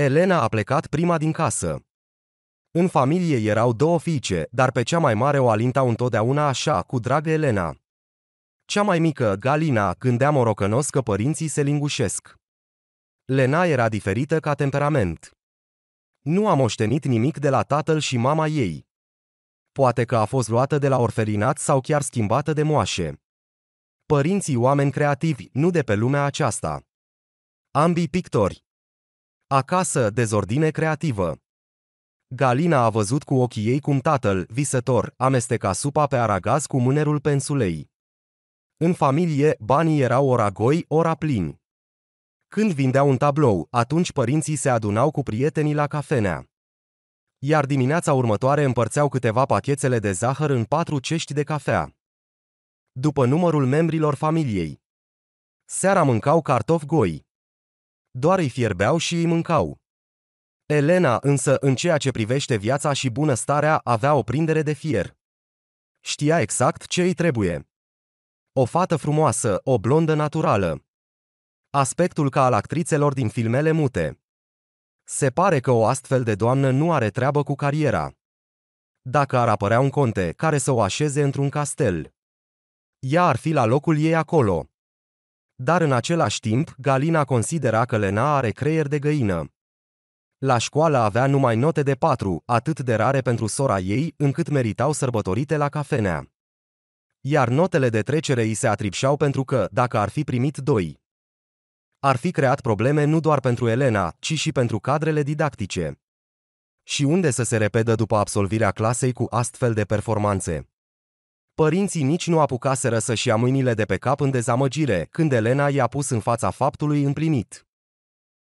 Elena a plecat prima din casă. În familie erau două fiice, dar pe cea mai mare o alintau întotdeauna așa, cu drag Elena. Cea mai mică, Galina, gândea morocănos că părinții se lingușesc. Lena era diferită ca temperament. Nu a moștenit nimic de la tatăl și mama ei. Poate că a fost luată de la orfelinat sau chiar schimbată de moașe. Părinții oameni creativi, nu de pe lumea aceasta. Ambii pictori. Acasă, dezordine creativă. Galina a văzut cu ochii ei cum tatăl, visător, amesteca supa pe aragaz cu mânerul pensulei. În familie, banii erau ora goi, ora plin. Când vindea un tablou, atunci părinții se adunau cu prietenii la cafenea. Iar dimineața următoare împărțeau câteva pachetele de zahăr în patru cești de cafea. După numărul membrilor familiei. Seara mâncau cartofi goi doar îi fierbeau și îi mâncau. Elena însă, în ceea ce privește viața și bunăstarea, avea o prindere de fier. Știa exact ce îi trebuie. O fată frumoasă, o blondă naturală. Aspectul ca al actrițelor din filmele mute. Se pare că o astfel de doamnă nu are treabă cu cariera. Dacă ar apărea un conte care să o așeze într-un castel, ea ar fi la locul ei acolo dar în același timp Galina considera că Lena are creier de găină. La școală avea numai note de patru, atât de rare pentru sora ei, încât meritau sărbătorite la cafenea. Iar notele de trecere îi se atripșeau pentru că, dacă ar fi primit doi, ar fi creat probleme nu doar pentru Elena, ci și pentru cadrele didactice. Și unde să se repedă după absolvirea clasei cu astfel de performanțe? Părinții nici nu apucaseră să-și ia mâinile de pe cap în dezamăgire, când Elena i-a pus în fața faptului împlinit.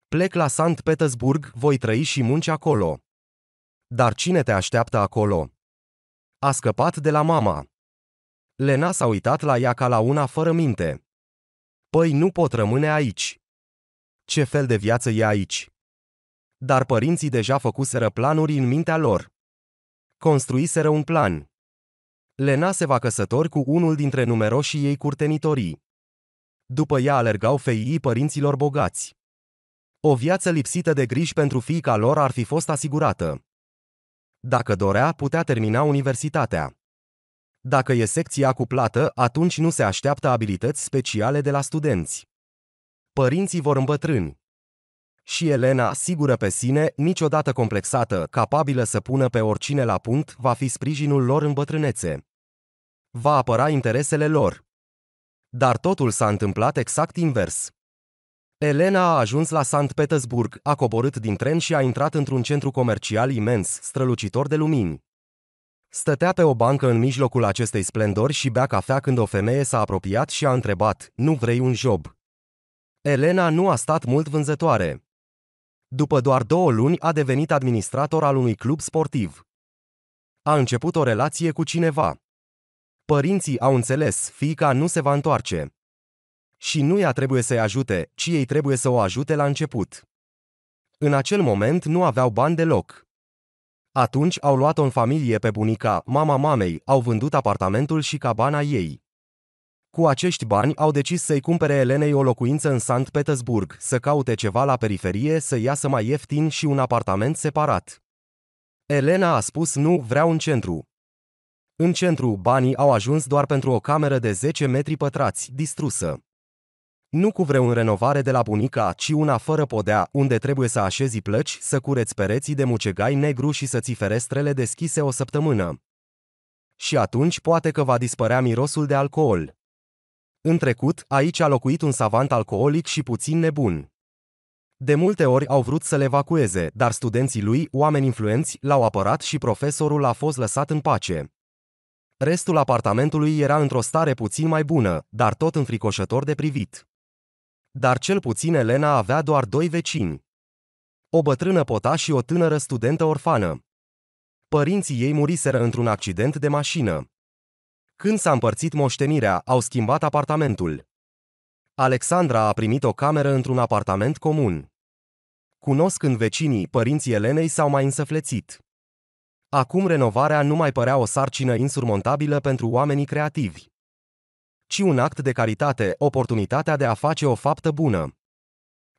Plec la Sankt Petersburg, voi trăi și munci acolo. Dar cine te așteaptă acolo? A scăpat de la mama. Lena s-a uitat la ea ca la una fără minte. Păi nu pot rămâne aici. Ce fel de viață e aici? Dar părinții deja făcuseră planuri în mintea lor. Construiseră un plan. Lena se va căsători cu unul dintre numeroșii ei curtenitorii. După ea alergau feii părinților bogați. O viață lipsită de griji pentru fiica lor ar fi fost asigurată. Dacă dorea, putea termina universitatea. Dacă e secția cu plată, atunci nu se așteaptă abilități speciale de la studenți. Părinții vor îmbătrâni și Elena, sigură pe sine, niciodată complexată, capabilă să pună pe oricine la punct, va fi sprijinul lor în bătrânețe. Va apăra interesele lor. Dar totul s-a întâmplat exact invers. Elena a ajuns la Sankt Petersburg, a coborât din tren și a intrat într-un centru comercial imens, strălucitor de lumini. Stătea pe o bancă în mijlocul acestei splendori și bea cafea când o femeie s-a apropiat și a întrebat, nu vrei un job? Elena nu a stat mult vânzătoare. După doar două luni a devenit administrator al unui club sportiv. A început o relație cu cineva. Părinții au înțeles, fiica nu se va întoarce. Și nu ea trebuie să-i ajute, ci ei trebuie să o ajute la început. În acel moment nu aveau bani deloc. Atunci au luat-o în familie pe bunica, mama mamei, au vândut apartamentul și cabana ei. Cu acești bani au decis să-i cumpere Elenei o locuință în Sankt Petersburg, să caute ceva la periferie, să iasă mai ieftin și un apartament separat. Elena a spus nu, vreau în centru. În centru, banii au ajuns doar pentru o cameră de 10 metri pătrați, distrusă. Nu cu vreun renovare de la bunica, ci una fără podea, unde trebuie să așezi plăci, să cureți pereții de mucegai negru și să ții ferestrele deschise o săptămână. Și atunci poate că va dispărea mirosul de alcool. În trecut, aici a locuit un savant alcoolic și puțin nebun. De multe ori au vrut să le evacueze, dar studenții lui, oameni influenți, l-au apărat și profesorul a fost lăsat în pace. Restul apartamentului era într-o stare puțin mai bună, dar tot înfricoșător de privit. Dar cel puțin Elena avea doar doi vecini. O bătrână pota și o tânără studentă orfană. Părinții ei muriseră într-un accident de mașină. Când s-a împărțit moștenirea, au schimbat apartamentul. Alexandra a primit o cameră într-un apartament comun. Cunosc când vecinii, părinții Elenei s-au mai însăflețit. Acum renovarea nu mai părea o sarcină insurmontabilă pentru oamenii creativi, ci un act de caritate, oportunitatea de a face o faptă bună.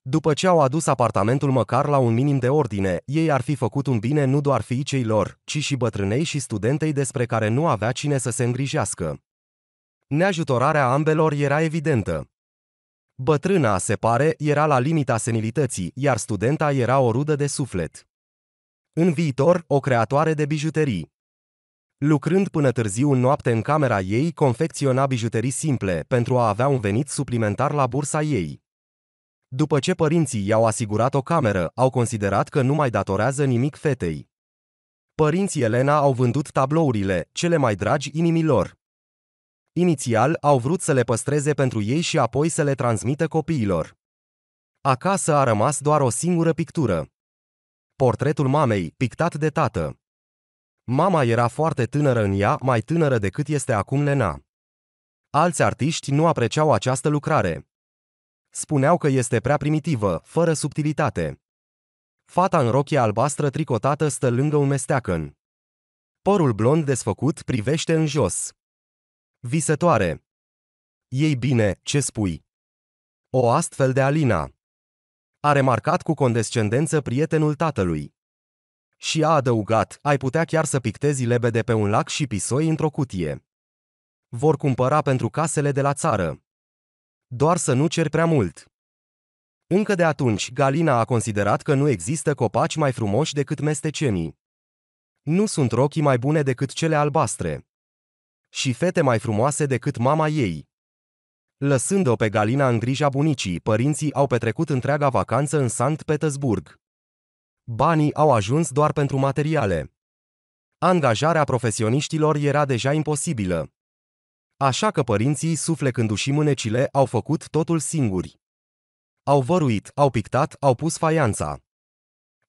După ce au adus apartamentul măcar la un minim de ordine, ei ar fi făcut un bine nu doar fiicei lor, ci și bătrânei și studentei despre care nu avea cine să se îngrijească. Neajutorarea ambelor era evidentă. Bătrâna, se pare, era la limita senilității, iar studenta era o rudă de suflet. În viitor, o creatoare de bijuterii. Lucrând până târziu în noapte în camera ei, confecționa bijuterii simple pentru a avea un venit suplimentar la bursa ei. După ce părinții i-au asigurat o cameră, au considerat că nu mai datorează nimic fetei. Părinții Elena au vândut tablourile, cele mai dragi inimilor. Inițial au vrut să le păstreze pentru ei și apoi să le transmită copiilor. Acasă a rămas doar o singură pictură. Portretul mamei, pictat de tată. Mama era foarte tânără în ea, mai tânără decât este acum Lena. Alți artiști nu apreciau această lucrare. Spuneau că este prea primitivă, fără subtilitate. Fata în rochie albastră tricotată stă lângă un mesteacăn. Porul blond desfăcut privește în jos. Visătoare. Ei bine, ce spui? O astfel de Alina. A remarcat cu condescendență prietenul tatălui. Și a adăugat, ai putea chiar să pictezi lebede pe un lac și pisoi într-o cutie. Vor cumpăra pentru casele de la țară. Doar să nu cer prea mult. Încă de atunci, Galina a considerat că nu există copaci mai frumoși decât mestecenii. Nu sunt rochii mai bune decât cele albastre. Și fete mai frumoase decât mama ei. Lăsând-o pe Galina în grija bunicii, părinții au petrecut întreaga vacanță în Sankt Petersburg. Banii au ajuns doar pentru materiale. Angajarea profesioniștilor era deja imposibilă. Așa că părinții, suflecându-și mânecile, au făcut totul singuri. Au văruit, au pictat, au pus faianța.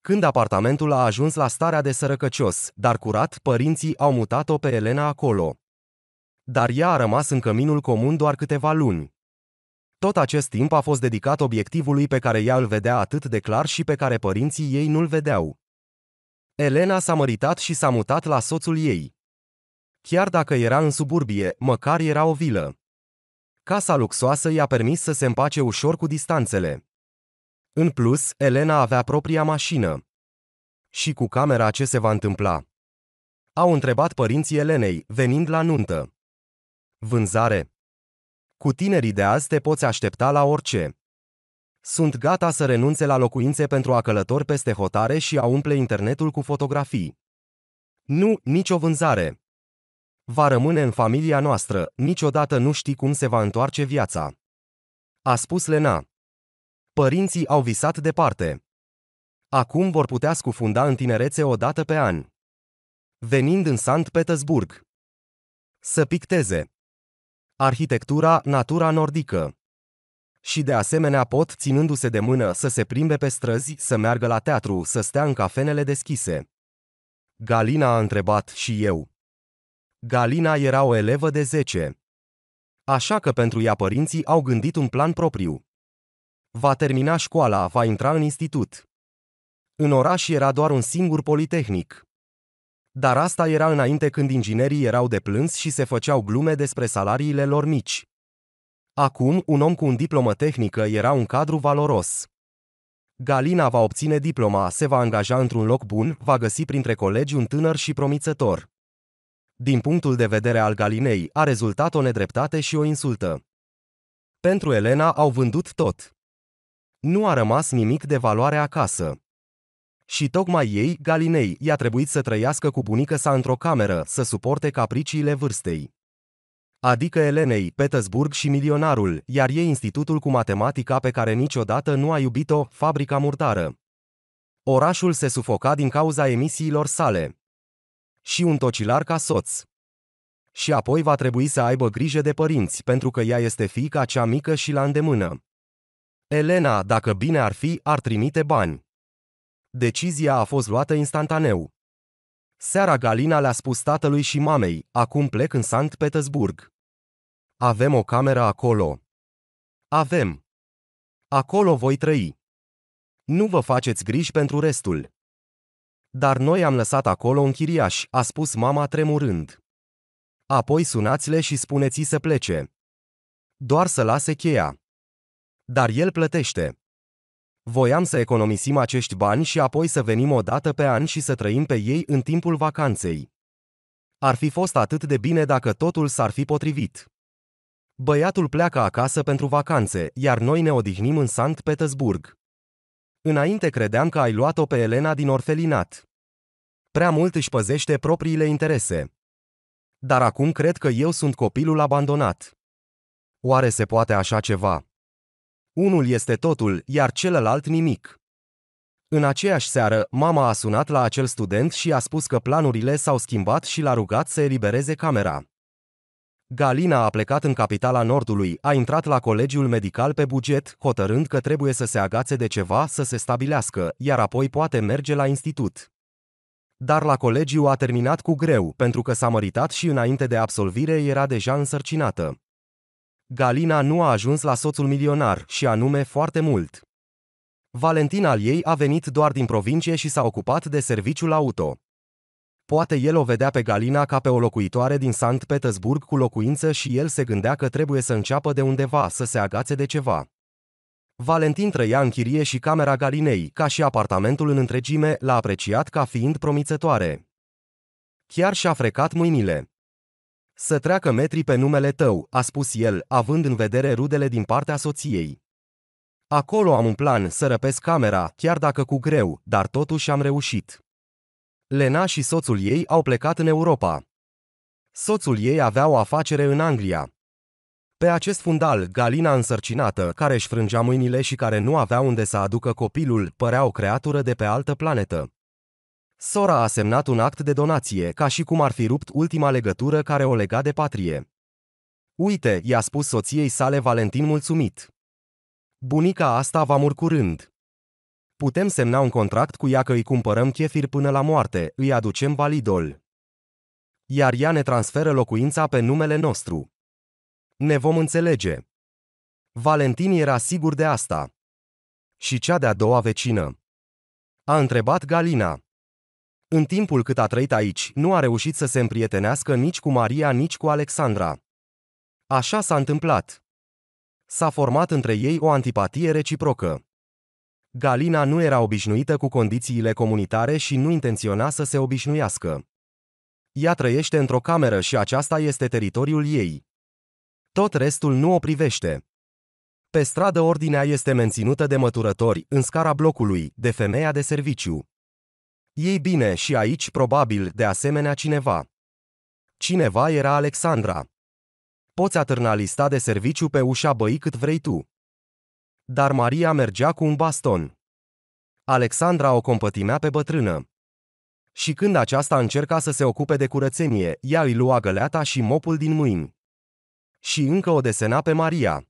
Când apartamentul a ajuns la starea de sărăcăcios, dar curat, părinții au mutat-o pe Elena acolo. Dar ea a rămas în căminul comun doar câteva luni. Tot acest timp a fost dedicat obiectivului pe care ea îl vedea atât de clar și pe care părinții ei nu-l vedeau. Elena s-a măritat și s-a mutat la soțul ei. Chiar dacă era în suburbie, măcar era o vilă. Casa luxoasă i-a permis să se împace ușor cu distanțele. În plus, Elena avea propria mașină. Și cu camera ce se va întâmpla? Au întrebat părinții Elenei, venind la nuntă. Vânzare. Cu tinerii de azi te poți aștepta la orice. Sunt gata să renunțe la locuințe pentru a călători peste hotare și a umple internetul cu fotografii. Nu, nicio vânzare. Va rămâne în familia noastră, niciodată nu știi cum se va întoarce viața. A spus Lena. Părinții au visat departe. Acum vor putea scufunda în tinerețe o dată pe an. Venind în Sankt Petersburg. Să picteze. Arhitectura, natura nordică și de asemenea pot, ținându-se de mână, să se plimbe pe străzi, să meargă la teatru, să stea în cafenele deschise. Galina a întrebat și eu. Galina era o elevă de 10. Așa că pentru ea părinții au gândit un plan propriu. Va termina școala, va intra în institut. În oraș era doar un singur politehnic. Dar asta era înainte când inginerii erau de plâns și se făceau glume despre salariile lor mici. Acum, un om cu un diplomă tehnică era un cadru valoros. Galina va obține diploma, se va angaja într-un loc bun, va găsi printre colegi un tânăr și promițător. Din punctul de vedere al Galinei, a rezultat o nedreptate și o insultă. Pentru Elena au vândut tot. Nu a rămas nimic de valoare acasă. Și tocmai ei, Galinei, i-a trebuit să trăiască cu bunica sa într-o cameră, să suporte capriciile vârstei. Adică Elenei, Petersburg și milionarul, iar ei institutul cu matematica pe care niciodată nu a iubit-o, fabrica murdară. Orașul se sufoca din cauza emisiilor sale și un tocilar ca soț. Și apoi va trebui să aibă grijă de părinți, pentru că ea este fiica cea mică și la îndemână. Elena, dacă bine ar fi, ar trimite bani. Decizia a fost luată instantaneu. Seara Galina le-a spus tatălui și mamei, acum plec în Sankt Petersburg. Avem o cameră acolo. Avem. Acolo voi trăi. Nu vă faceți griji pentru restul. Dar noi am lăsat acolo un chiriaș, a spus mama tremurând. Apoi sunați-le și spuneți i să plece. Doar să lase cheia. Dar el plătește. Voiam să economisim acești bani și apoi să venim o dată pe an și să trăim pe ei în timpul vacanței. Ar fi fost atât de bine dacă totul s-ar fi potrivit. Băiatul pleacă acasă pentru vacanțe, iar noi ne odihnim în Sankt Petersburg. Înainte credeam că ai luat-o pe Elena din orfelinat. Prea mult își păzește propriile interese. Dar acum cred că eu sunt copilul abandonat. Oare se poate așa ceva? Unul este totul, iar celălalt nimic. În aceeași seară, mama a sunat la acel student și a spus că planurile s-au schimbat și l-a rugat să elibereze camera. Galina a plecat în capitala Nordului, a intrat la colegiul medical pe buget, hotărând că trebuie să se agațe de ceva să se stabilească, iar apoi poate merge la institut. Dar la colegiu a terminat cu greu, pentru că s-a măritat și înainte de absolvire era deja însărcinată. Galina nu a ajuns la soțul milionar, și anume foarte mult. Valentin al ei a venit doar din provincie și s-a ocupat de serviciul auto. Poate el o vedea pe Galina ca pe o locuitoare din Sankt Petersburg cu locuință și el se gândea că trebuie să înceapă de undeva, să se agațe de ceva. Valentin trăia în chirie și camera Galinei, ca și apartamentul în întregime, l-a apreciat ca fiind promițătoare. Chiar și-a frecat mâinile. Să treacă metri pe numele tău, a spus el, având în vedere rudele din partea soției. Acolo am un plan să răpesc camera, chiar dacă cu greu, dar totuși am reușit. Lena și soțul ei au plecat în Europa. Soțul ei avea o afacere în Anglia. Pe acest fundal, galina însărcinată, care își frângea mâinile și care nu avea unde să aducă copilul, părea o creatură de pe altă planetă. Sora a semnat un act de donație, ca și cum ar fi rupt ultima legătură care o lega de patrie. Uite, i-a spus soției sale Valentin mulțumit. Bunica asta va mur curând. Putem semna un contract cu ea că îi cumpărăm chefir până la moarte, îi aducem validol. Iar ea ne transferă locuința pe numele nostru. Ne vom înțelege. Valentin era sigur de asta. Și cea de-a doua vecină. A întrebat Galina. În timpul cât a trăit aici, nu a reușit să se împrietenească nici cu Maria, nici cu Alexandra. Așa s-a întâmplat. S-a format între ei o antipatie reciprocă. Galina nu era obișnuită cu condițiile comunitare și nu intenționa să se obișnuiască. Ea trăiește într-o cameră și aceasta este teritoriul ei. Tot restul nu o privește. Pe stradă ordinea este menținută de măturători, în scara blocului, de femeia de serviciu. Ei bine și aici probabil de asemenea cineva. Cineva era Alexandra. Poți atârna lista de serviciu pe ușa băi cât vrei tu dar Maria mergea cu un baston. Alexandra o compătimea pe bătrână. Și când aceasta încerca să se ocupe de curățenie, ea îi lua găleata și mopul din mâini. Și încă o desena pe Maria.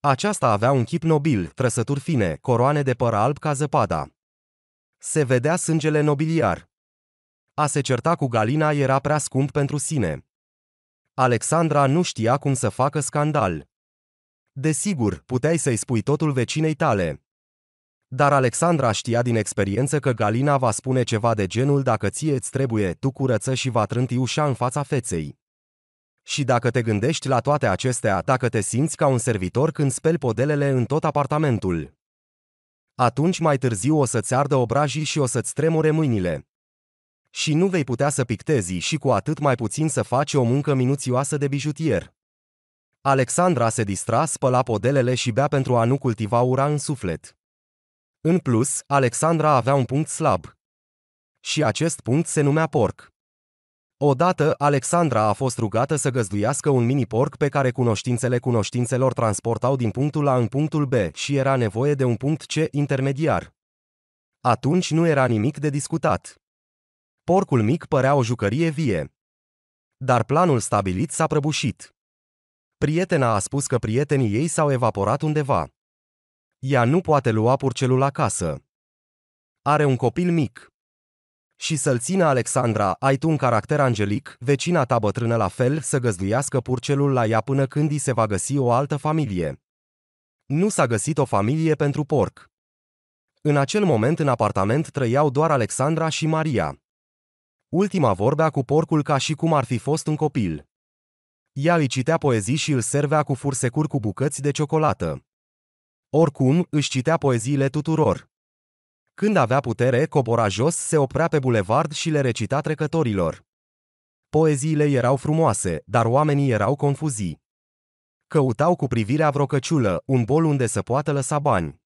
Aceasta avea un chip nobil, trăsături fine, coroane de păr alb ca zăpada. Se vedea sângele nobiliar. A se certa cu Galina era prea scump pentru sine. Alexandra nu știa cum să facă scandal. Desigur, puteai să-i spui totul vecinei tale. Dar Alexandra știa din experiență că Galina va spune ceva de genul dacă ție îți trebuie, tu curăță și va trânti ușa în fața feței. Și dacă te gândești la toate acestea, dacă te simți ca un servitor când speli podelele în tot apartamentul, atunci mai târziu o să-ți ardă obrajii și o să-ți tremure mâinile. Și nu vei putea să pictezi și cu atât mai puțin să faci o muncă minuțioasă de bijutier. Alexandra se distra, spăla podelele și bea pentru a nu cultiva ura în suflet. În plus, Alexandra avea un punct slab. Și acest punct se numea porc. Odată, Alexandra a fost rugată să găzduiască un mini-porc pe care cunoștințele cunoștințelor transportau din punctul A în punctul B și era nevoie de un punct C intermediar. Atunci nu era nimic de discutat. Porcul mic părea o jucărie vie. Dar planul stabilit s-a prăbușit. Prietena a spus că prietenii ei s-au evaporat undeva. Ea nu poate lua purcelul acasă. Are un copil mic. Și să-l țină Alexandra, ai tu un caracter angelic, vecina ta bătrână la fel, să găzduiască purcelul la ea până când i se va găsi o altă familie. Nu s-a găsit o familie pentru porc. În acel moment în apartament trăiau doar Alexandra și Maria. Ultima vorbea cu porcul ca și cum ar fi fost un copil. Ea îi citea poezii și îl servea cu fursecuri cu bucăți de ciocolată. Oricum, își citea poeziile tuturor. Când avea putere, cobora jos, se oprea pe bulevard și le recita trecătorilor. Poeziile erau frumoase, dar oamenii erau confuzii. Căutau cu privirea vreo căciulă, un bol unde să poată lăsa bani.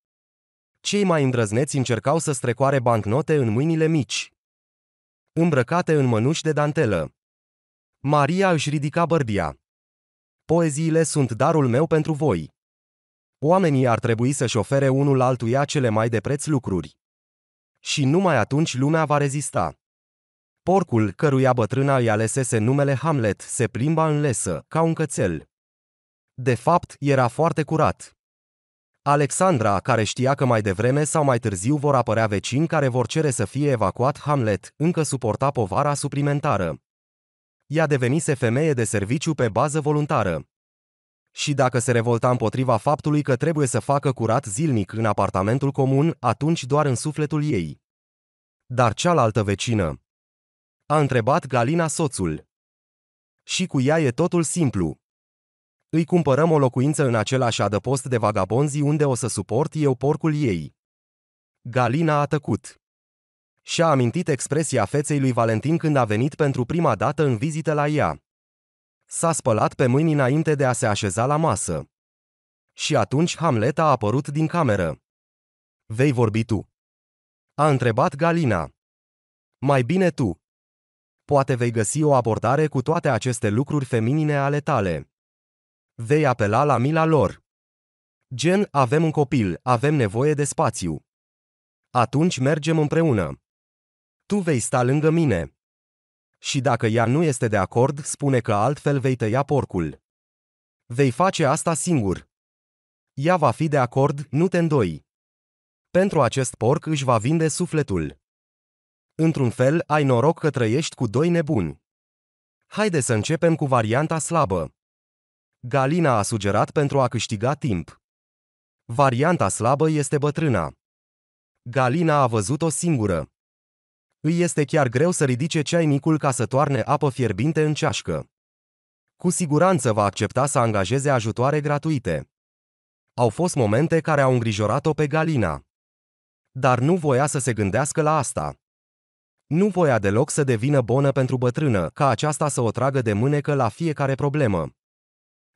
Cei mai îndrăzneți încercau să strecoare bancnote în mâinile mici, îmbrăcate în mănuși de dantelă. Maria își ridica bărbia. Poeziile sunt darul meu pentru voi. Oamenii ar trebui să-și ofere unul altuia cele mai de preț lucruri. Și numai atunci lumea va rezista. Porcul, căruia bătrâna îi alesese numele Hamlet, se plimba în lesă, ca un cățel. De fapt, era foarte curat. Alexandra, care știa că mai devreme sau mai târziu vor apărea vecini care vor cere să fie evacuat Hamlet, încă suporta povara suplimentară ea devenise femeie de serviciu pe bază voluntară. Și dacă se revolta împotriva faptului că trebuie să facă curat zilnic în apartamentul comun, atunci doar în sufletul ei. Dar cealaltă vecină. A întrebat Galina soțul. Și cu ea e totul simplu. Îi cumpărăm o locuință în același adăpost de vagabonzi unde o să suport eu porcul ei. Galina a tăcut și-a amintit expresia feței lui Valentin când a venit pentru prima dată în vizită la ea. S-a spălat pe mâini înainte de a se așeza la masă. Și atunci Hamlet a apărut din cameră. Vei vorbi tu. A întrebat Galina. Mai bine tu. Poate vei găsi o abordare cu toate aceste lucruri feminine ale tale. Vei apela la mila lor. Gen, avem un copil, avem nevoie de spațiu. Atunci mergem împreună tu vei sta lângă mine. Și dacă ea nu este de acord, spune că altfel vei tăia porcul. Vei face asta singur. Ea va fi de acord, nu te îndoi. Pentru acest porc își va vinde sufletul. Într-un fel, ai noroc că trăiești cu doi nebuni. Haide să începem cu varianta slabă. Galina a sugerat pentru a câștiga timp. Varianta slabă este bătrâna. Galina a văzut-o singură. Îi este chiar greu să ridice ceainicul ca să toarne apă fierbinte în ceașcă. Cu siguranță va accepta să angajeze ajutoare gratuite. Au fost momente care au îngrijorat-o pe Galina. Dar nu voia să se gândească la asta. Nu voia deloc să devină bonă pentru bătrână, ca aceasta să o tragă de mânecă la fiecare problemă.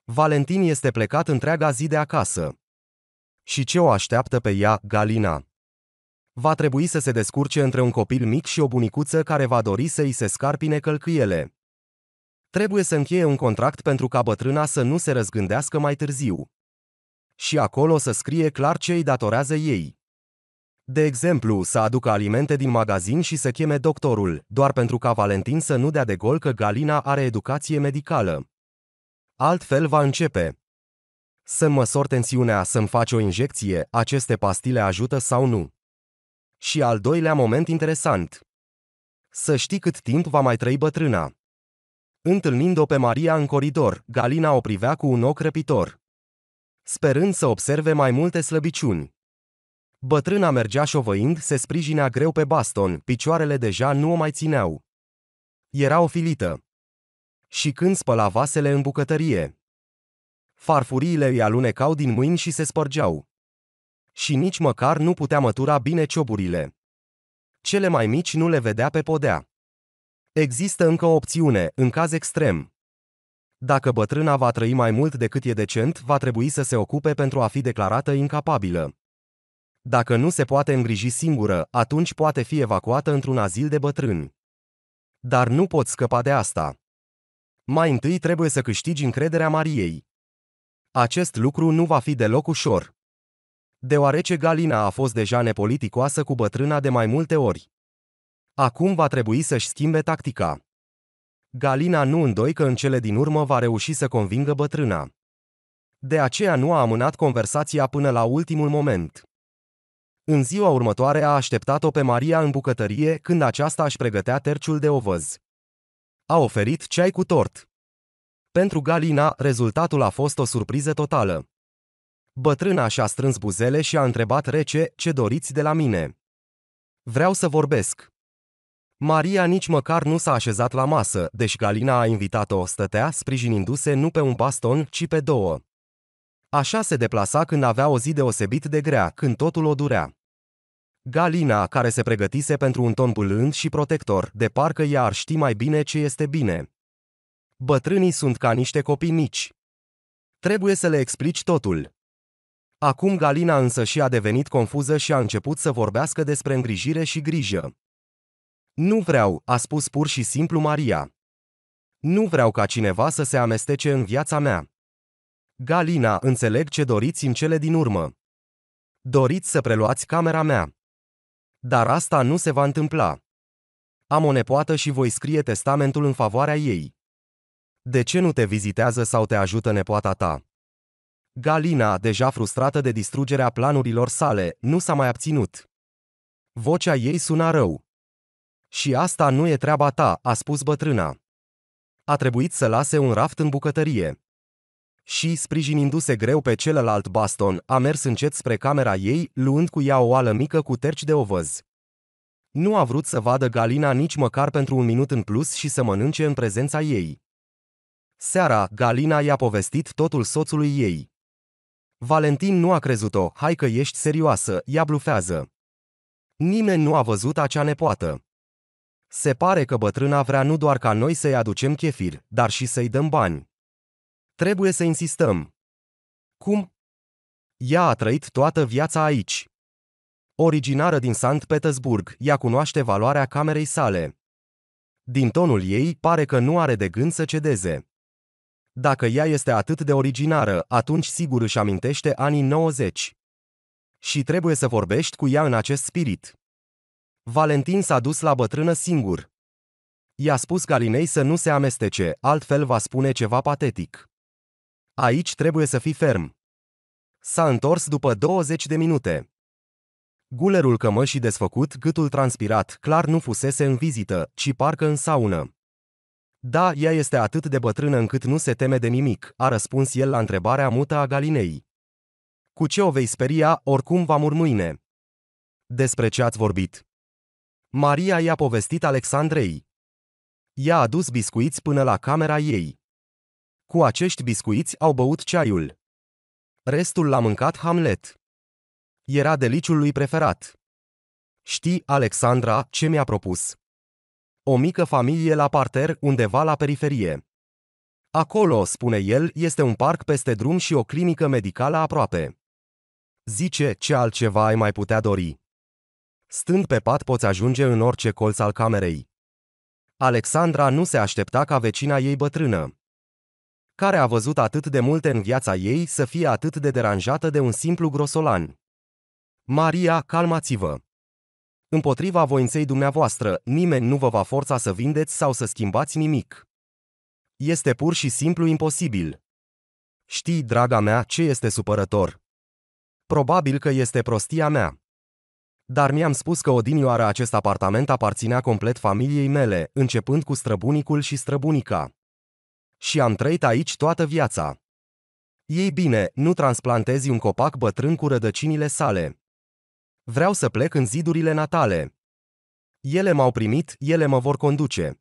Valentin este plecat întreaga zi de acasă. Și ce o așteaptă pe ea, Galina? Va trebui să se descurce între un copil mic și o bunicuță care va dori să îi se scarpine călcâiele. Trebuie să încheie un contract pentru ca bătrâna să nu se răzgândească mai târziu. Și acolo să scrie clar ce îi datorează ei. De exemplu, să aducă alimente din magazin și să cheme doctorul, doar pentru ca Valentin să nu dea de gol că Galina are educație medicală. Altfel va începe. Să măsor tensiunea, să-mi faci o injecție, aceste pastile ajută sau nu? Și al doilea moment interesant. Să știi cât timp va mai trăi bătrâna. Întâlnind-o pe Maria în coridor, Galina o privea cu un ochi răpitor. Sperând să observe mai multe slăbiciuni. Bătrâna mergea șovăind, se sprijinea greu pe baston, picioarele deja nu o mai țineau. Era ofilită. Și când spăla vasele în bucătărie, farfuriile îi alunecau din mâini și se spărgeau. Și nici măcar nu putea mătura bine cioburile. Cele mai mici nu le vedea pe podea. Există încă o opțiune, în caz extrem. Dacă bătrâna va trăi mai mult decât e decent, va trebui să se ocupe pentru a fi declarată incapabilă. Dacă nu se poate îngriji singură, atunci poate fi evacuată într-un azil de bătrâni. Dar nu poți scăpa de asta. Mai întâi trebuie să câștigi încrederea Mariei. Acest lucru nu va fi deloc ușor deoarece Galina a fost deja nepoliticoasă cu bătrâna de mai multe ori. Acum va trebui să-și schimbe tactica. Galina nu îndoi că în cele din urmă va reuși să convingă bătrâna. De aceea nu a amânat conversația până la ultimul moment. În ziua următoare a așteptat-o pe Maria în bucătărie când aceasta își pregătea terciul de ovăz. A oferit ceai cu tort. Pentru Galina, rezultatul a fost o surpriză totală. Bătrâna și-a strâns buzele și a întrebat rece, ce doriți de la mine? Vreau să vorbesc. Maria nici măcar nu s-a așezat la masă, deși Galina a invitat-o, stătea, sprijinindu-se nu pe un baston, ci pe două. Așa se deplasa când avea o zi deosebit de grea, când totul o durea. Galina, care se pregătise pentru un ton bulând și protector, de parcă ea ar ști mai bine ce este bine. Bătrânii sunt ca niște copii mici. Trebuie să le explici totul. Acum Galina însă și a devenit confuză și a început să vorbească despre îngrijire și grijă. Nu vreau, a spus pur și simplu Maria. Nu vreau ca cineva să se amestece în viața mea. Galina, înțeleg ce doriți în cele din urmă. Doriți să preluați camera mea. Dar asta nu se va întâmpla. Am o nepoată și voi scrie testamentul în favoarea ei. De ce nu te vizitează sau te ajută nepoata ta? Galina, deja frustrată de distrugerea planurilor sale, nu s-a mai abținut. Vocea ei suna rău. Și asta nu e treaba ta, a spus bătrâna. A trebuit să lase un raft în bucătărie. Și, sprijinindu-se greu pe celălalt baston, a mers încet spre camera ei, luând cu ea o oală mică cu terci de ovăz. Nu a vrut să vadă Galina nici măcar pentru un minut în plus și să mănânce în prezența ei. Seara, Galina i-a povestit totul soțului ei. Valentin nu a crezut-o, hai că ești serioasă, ea blufează. Nimeni nu a văzut acea nepoată. Se pare că bătrâna vrea nu doar ca noi să-i aducem chefir, dar și să-i dăm bani. Trebuie să insistăm. Cum? Ea a trăit toată viața aici. Originară din Sankt Petersburg, ea cunoaște valoarea camerei sale. Din tonul ei, pare că nu are de gând să cedeze. Dacă ea este atât de originară, atunci sigur își amintește anii 90. Și trebuie să vorbești cu ea în acest spirit. Valentin s-a dus la bătrână singur. I-a spus Galinei să nu se amestece, altfel va spune ceva patetic. Aici trebuie să fii ferm. S-a întors după 20 de minute. Gulerul cămășii desfăcut, gâtul transpirat, clar nu fusese în vizită, ci parcă în saună. Da, ea este atât de bătrână încât nu se teme de nimic, a răspuns el la întrebarea mută a Galinei. Cu ce o vei speria, oricum va murmâine. Despre ce ați vorbit? Maria i-a povestit Alexandrei. Ea a dus biscuiți până la camera ei. Cu acești biscuiți au băut ceaiul. Restul l-a mâncat Hamlet. Era deliciul lui preferat. Știi, Alexandra, ce mi-a propus? o mică familie la parter undeva la periferie. Acolo, spune el, este un parc peste drum și o clinică medicală aproape. Zice, ce altceva ai mai putea dori? Stând pe pat poți ajunge în orice colț al camerei. Alexandra nu se aștepta ca vecina ei bătrână, care a văzut atât de multe în viața ei, să fie atât de deranjată de un simplu grosolan. Maria, calmați-vă! Împotriva voinței dumneavoastră, nimeni nu vă va forța să vindeți sau să schimbați nimic. Este pur și simplu imposibil. Știi, draga mea, ce este supărător. Probabil că este prostia mea. Dar mi-am spus că odinioară acest apartament aparținea complet familiei mele, începând cu străbunicul și străbunica. Și am trăit aici toată viața. Ei bine, nu transplantezi un copac bătrân cu rădăcinile sale. Vreau să plec în zidurile natale. Ele m-au primit, ele mă vor conduce.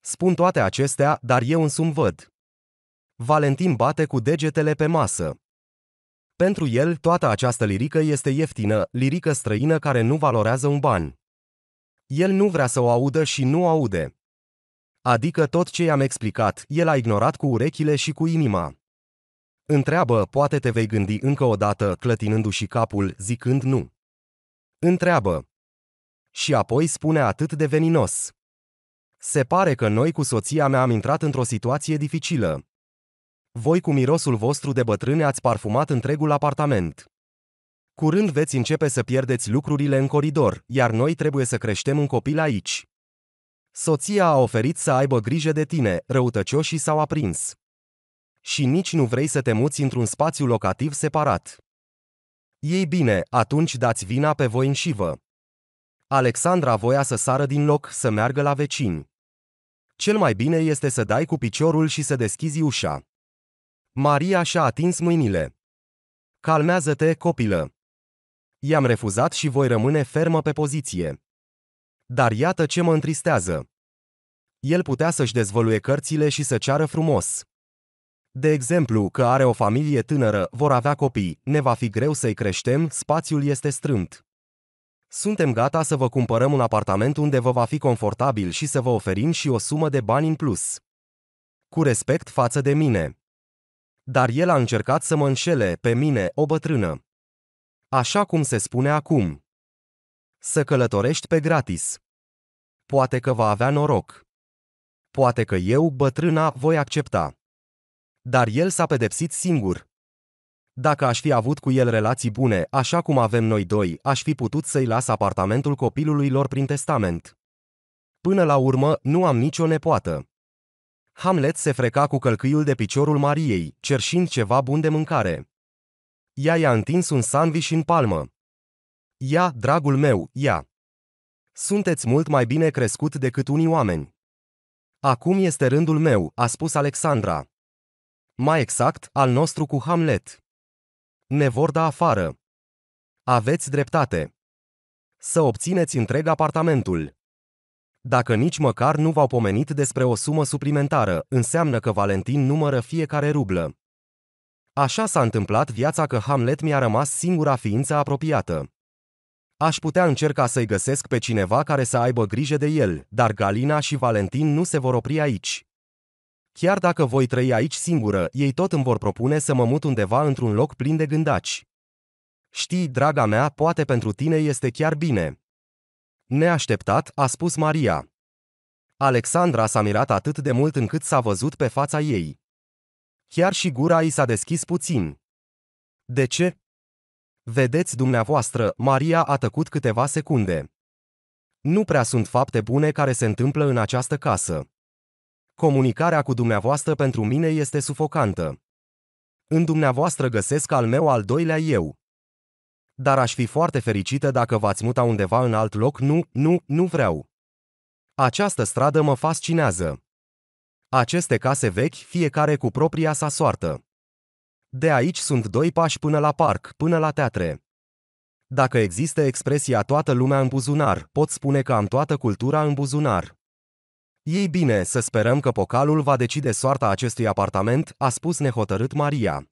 Spun toate acestea, dar eu însumi văd. Valentin bate cu degetele pe masă. Pentru el, toată această lirică este ieftină, lirică străină care nu valorează un ban. El nu vrea să o audă și nu aude. Adică tot ce i-am explicat, el a ignorat cu urechile și cu inima. Întreabă, poate te vei gândi încă o dată, clătinându-și capul, zicând nu întreabă. Și apoi spune atât de veninos. Se pare că noi cu soția mea am intrat într-o situație dificilă. Voi cu mirosul vostru de bătrâne ați parfumat întregul apartament. Curând veți începe să pierdeți lucrurile în coridor, iar noi trebuie să creștem un copil aici. Soția a oferit să aibă grijă de tine, răutăcioșii s-au aprins. Și nici nu vrei să te muți într-un spațiu locativ separat. Ei bine, atunci dați vina pe voi înșivă. Alexandra voia să sară din loc, să meargă la vecini. Cel mai bine este să dai cu piciorul și să deschizi ușa. Maria și-a atins mâinile. Calmează-te, copilă. I-am refuzat și voi rămâne fermă pe poziție. Dar iată ce mă întristează. El putea să-și dezvăluie cărțile și să ceară frumos. De exemplu, că are o familie tânără, vor avea copii, ne va fi greu să-i creștem, spațiul este strâmt. Suntem gata să vă cumpărăm un apartament unde vă va fi confortabil și să vă oferim și o sumă de bani în plus. Cu respect față de mine. Dar el a încercat să mă înșele, pe mine, o bătrână. Așa cum se spune acum. Să călătorești pe gratis. Poate că va avea noroc. Poate că eu, bătrâna, voi accepta. Dar el s-a pedepsit singur. Dacă aș fi avut cu el relații bune, așa cum avem noi doi, aș fi putut să-i las apartamentul copilului lor prin testament. Până la urmă, nu am nicio nepoată. Hamlet se freca cu călcâiul de piciorul Mariei, cerșind ceva bun de mâncare. Ea i-a întins un sandwich în palmă. Ia, dragul meu, ia! Sunteți mult mai bine crescut decât unii oameni. Acum este rândul meu, a spus Alexandra mai exact, al nostru cu Hamlet. Ne vor da afară. Aveți dreptate. Să obțineți întreg apartamentul. Dacă nici măcar nu v-au pomenit despre o sumă suplimentară, înseamnă că Valentin numără fiecare rublă. Așa s-a întâmplat viața că Hamlet mi-a rămas singura ființă apropiată. Aș putea încerca să-i găsesc pe cineva care să aibă grijă de el, dar Galina și Valentin nu se vor opri aici. Chiar dacă voi trăi aici singură, ei tot îmi vor propune să mă mut undeva într-un loc plin de gândaci. Știi, draga mea, poate pentru tine este chiar bine. Neașteptat, a spus Maria. Alexandra s-a mirat atât de mult încât s-a văzut pe fața ei. Chiar și gura i s-a deschis puțin. De ce? Vedeți dumneavoastră, Maria a tăcut câteva secunde. Nu prea sunt fapte bune care se întâmplă în această casă. Comunicarea cu dumneavoastră pentru mine este sufocantă. În dumneavoastră găsesc al meu al doilea eu. Dar aș fi foarte fericită dacă v-ați muta undeva în alt loc, nu, nu, nu vreau. Această stradă mă fascinează. Aceste case vechi, fiecare cu propria sa soartă. De aici sunt doi pași până la parc, până la teatre. Dacă există expresia toată lumea în buzunar, pot spune că am toată cultura în buzunar. Ei bine, să sperăm că pocalul va decide soarta acestui apartament, a spus nehotărât Maria.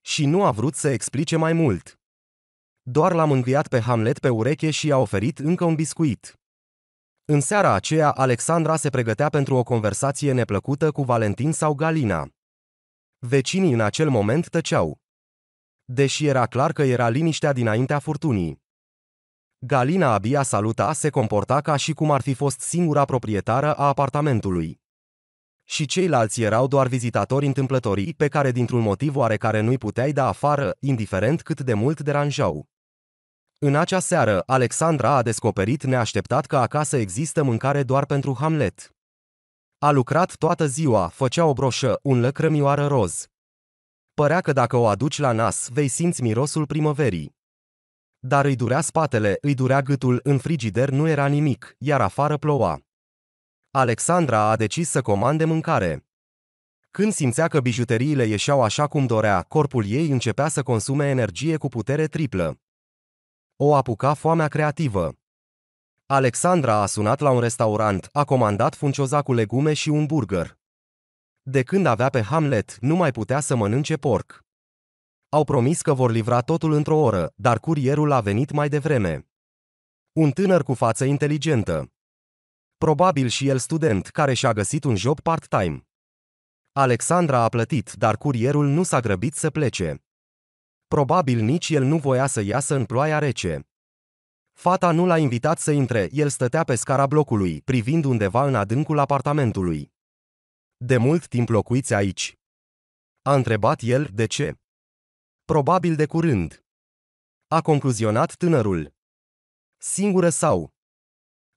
Și nu a vrut să explice mai mult. Doar l-am înviat pe Hamlet pe ureche și i-a oferit încă un biscuit. În seara aceea, Alexandra se pregătea pentru o conversație neplăcută cu Valentin sau Galina. Vecinii în acel moment tăceau. Deși era clar că era liniștea dinaintea furtunii. Galina abia saluta, se comporta ca și cum ar fi fost singura proprietară a apartamentului. Și ceilalți erau doar vizitatori întâmplătorii pe care dintr-un motiv oarecare nu-i puteai da afară, indiferent cât de mult deranjau. În acea seară, Alexandra a descoperit neașteptat că acasă există mâncare doar pentru Hamlet. A lucrat toată ziua, făcea o broșă, un lăcrămioară roz. Părea că dacă o aduci la nas, vei simți mirosul primăverii. Dar îi durea spatele, îi durea gâtul, în frigider nu era nimic, iar afară ploua. Alexandra a decis să comande mâncare. Când simțea că bijuteriile ieșeau așa cum dorea, corpul ei începea să consume energie cu putere triplă. O apuca foamea creativă. Alexandra a sunat la un restaurant, a comandat funcioza cu legume și un burger. De când avea pe Hamlet, nu mai putea să mănânce porc. Au promis că vor livra totul într-o oră, dar curierul a venit mai devreme. Un tânăr cu față inteligentă. Probabil și el student care și-a găsit un job part-time. Alexandra a plătit, dar curierul nu s-a grăbit să plece. Probabil nici el nu voia să iasă în ploaia rece. Fata nu l-a invitat să intre, el stătea pe scara blocului, privind undeva în adâncul apartamentului. De mult timp locuiți aici. A întrebat el de ce. Probabil de curând. A concluzionat tânărul. Singură sau.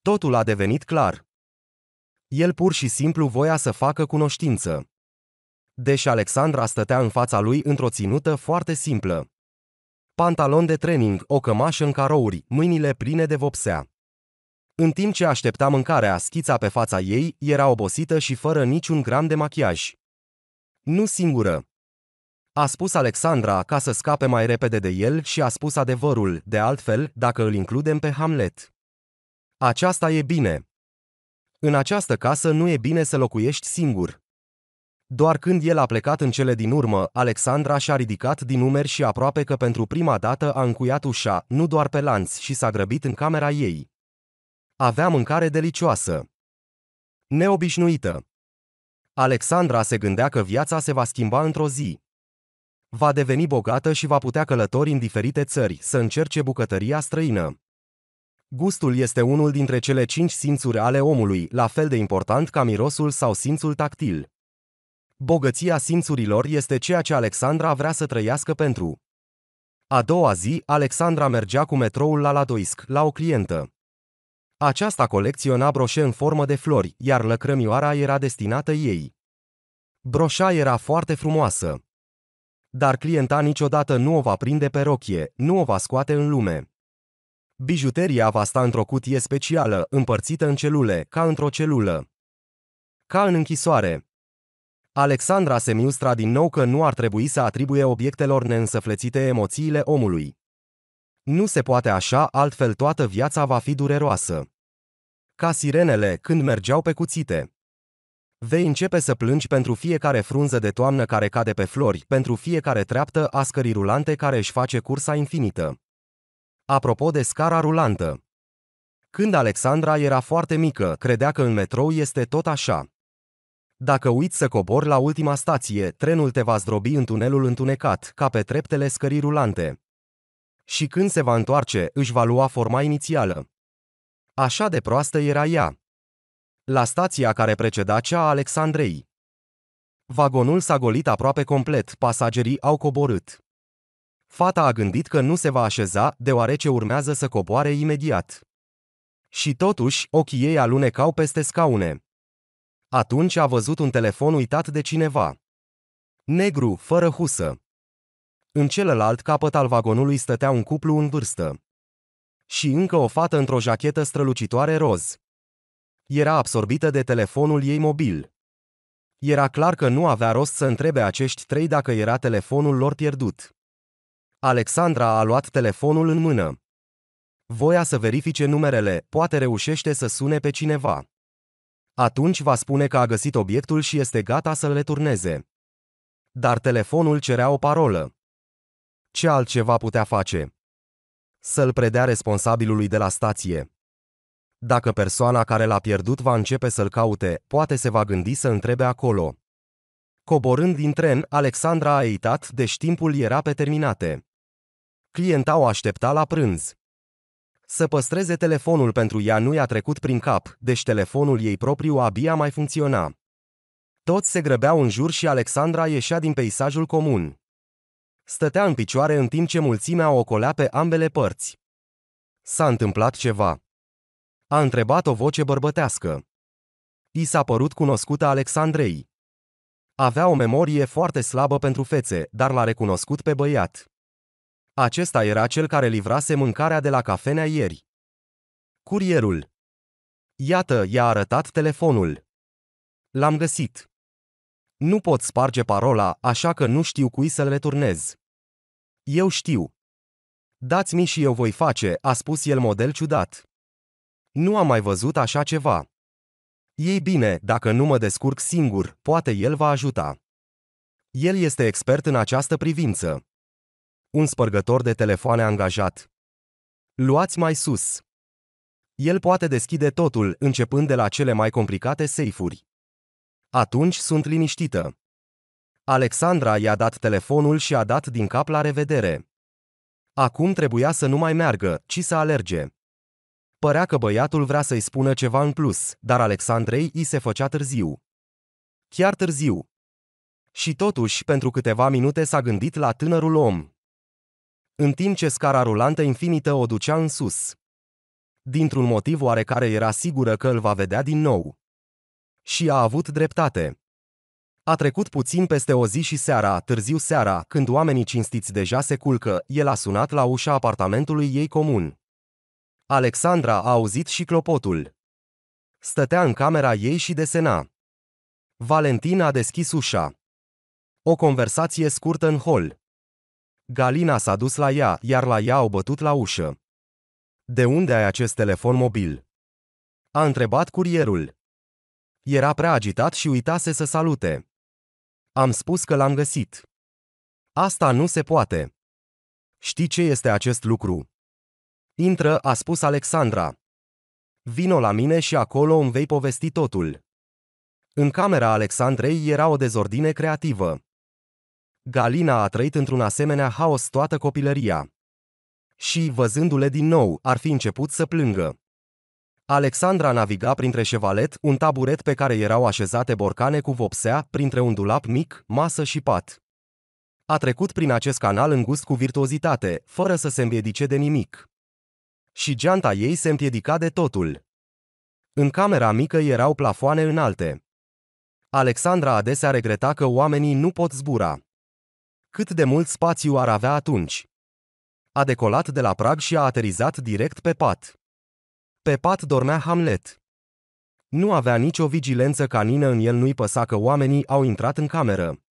Totul a devenit clar. El pur și simplu voia să facă cunoștință. Deși Alexandra stătea în fața lui într-o ținută foarte simplă. Pantalon de training, o cămașă în carouri, mâinile pline de vopsea. În timp ce aștepta mâncarea, schița pe fața ei era obosită și fără niciun gram de machiaj. Nu singură. A spus Alexandra ca să scape mai repede de el și a spus adevărul, de altfel, dacă îl includem pe Hamlet. Aceasta e bine. În această casă nu e bine să locuiești singur. Doar când el a plecat în cele din urmă, Alexandra și-a ridicat din numeri și aproape că pentru prima dată a încuiat ușa, nu doar pe lanț, și s-a grăbit în camera ei. Avea mâncare delicioasă. Neobișnuită. Alexandra se gândea că viața se va schimba într-o zi. Va deveni bogată și va putea călători în diferite țări, să încerce bucătăria străină. Gustul este unul dintre cele cinci simțuri ale omului, la fel de important ca mirosul sau simțul tactil. Bogăția simțurilor este ceea ce Alexandra vrea să trăiască pentru. A doua zi, Alexandra mergea cu metroul la Ladoisc, la o clientă. Aceasta colecționa broșe în formă de flori, iar lăcrămioara era destinată ei. Broșa era foarte frumoasă dar clienta niciodată nu o va prinde pe rochie, nu o va scoate în lume. Bijuteria va sta într-o cutie specială, împărțită în celule, ca într-o celulă. Ca în închisoare. Alexandra se miustra din nou că nu ar trebui să atribuie obiectelor neînsăflețite emoțiile omului. Nu se poate așa, altfel toată viața va fi dureroasă. Ca sirenele când mergeau pe cuțite. Vei începe să plângi pentru fiecare frunză de toamnă care cade pe flori, pentru fiecare treaptă a scării rulante care își face cursa infinită. Apropo de scara rulantă. Când Alexandra era foarte mică, credea că în metrou este tot așa. Dacă uiți să cobori la ultima stație, trenul te va zdrobi în tunelul întunecat, ca pe treptele scării rulante. Și când se va întoarce, își va lua forma inițială. Așa de proastă era ea la stația care preceda cea a Alexandrei. Vagonul s-a golit aproape complet, pasagerii au coborât. Fata a gândit că nu se va așeza, deoarece urmează să coboare imediat. Și totuși, ochii ei alunecau peste scaune. Atunci a văzut un telefon uitat de cineva. Negru, fără husă. În celălalt capăt al vagonului stătea un cuplu în vârstă. Și încă o fată într-o jachetă strălucitoare roz era absorbită de telefonul ei mobil. Era clar că nu avea rost să întrebe acești trei dacă era telefonul lor pierdut. Alexandra a luat telefonul în mână. Voia să verifice numerele, poate reușește să sune pe cineva. Atunci va spune că a găsit obiectul și este gata să-l returneze. Dar telefonul cerea o parolă. Ce altceva putea face? Să-l predea responsabilului de la stație. Dacă persoana care l-a pierdut va începe să-l caute, poate se va gândi să întrebe acolo. Coborând din tren, Alexandra a uitat deși timpul era pe terminate. Clienta o aștepta la prânz. Să păstreze telefonul pentru ea nu i-a trecut prin cap, deci telefonul ei propriu abia mai funcționa. Toți se grăbeau în jur și Alexandra ieșea din peisajul comun. Stătea în picioare în timp ce mulțimea o ocolea pe ambele părți. S-a întâmplat ceva a întrebat o voce bărbătească. I s-a părut cunoscută Alexandrei. Avea o memorie foarte slabă pentru fețe, dar l-a recunoscut pe băiat. Acesta era cel care livrase mâncarea de la cafenea ieri. Curierul. Iată, i-a arătat telefonul. L-am găsit. Nu pot sparge parola, așa că nu știu cui să-l returnez. Eu știu. Dați-mi și eu voi face, a spus el model ciudat. Nu am mai văzut așa ceva. Ei bine, dacă nu mă descurc singur, poate el va ajuta. El este expert în această privință. Un spărgător de telefoane angajat. Luați mai sus. El poate deschide totul, începând de la cele mai complicate seifuri. Atunci sunt liniștită. Alexandra i-a dat telefonul și a dat din cap la revedere. Acum trebuia să nu mai meargă, ci să alerge. Părea că băiatul vrea să-i spună ceva în plus, dar Alexandrei i se făcea târziu. Chiar târziu. Și totuși, pentru câteva minute s-a gândit la tânărul om. În timp ce scara rulantă infinită o ducea în sus. Dintr-un motiv oarecare era sigură că îl va vedea din nou. Și a avut dreptate. A trecut puțin peste o zi și seara, târziu seara, când oamenii cinstiți deja se culcă, el a sunat la ușa apartamentului ei comun. Alexandra a auzit și clopotul. Stătea în camera ei și desena. Valentin a deschis ușa. O conversație scurtă în hol. Galina s-a dus la ea, iar la ea au bătut la ușă. De unde ai acest telefon mobil? A întrebat curierul. Era prea agitat și uitase să salute. Am spus că l-am găsit. Asta nu se poate. Știi ce este acest lucru? Intră, a spus Alexandra. Vino la mine și acolo îmi vei povesti totul. În camera Alexandrei era o dezordine creativă. Galina a trăit într-un asemenea haos toată copilăria. Și, văzându-le din nou, ar fi început să plângă. Alexandra naviga printre șevalet, un taburet pe care erau așezate borcane cu vopsea, printre un dulap mic, masă și pat. A trecut prin acest canal îngust cu virtuozitate, fără să se îmbiedice de nimic și geanta ei se împiedica de totul. În camera mică erau plafoane înalte. Alexandra adesea regreta că oamenii nu pot zbura. Cât de mult spațiu ar avea atunci? A decolat de la prag și a aterizat direct pe pat. Pe pat dormea Hamlet. Nu avea nicio vigilență canină în el, nu-i păsa că oamenii au intrat în cameră.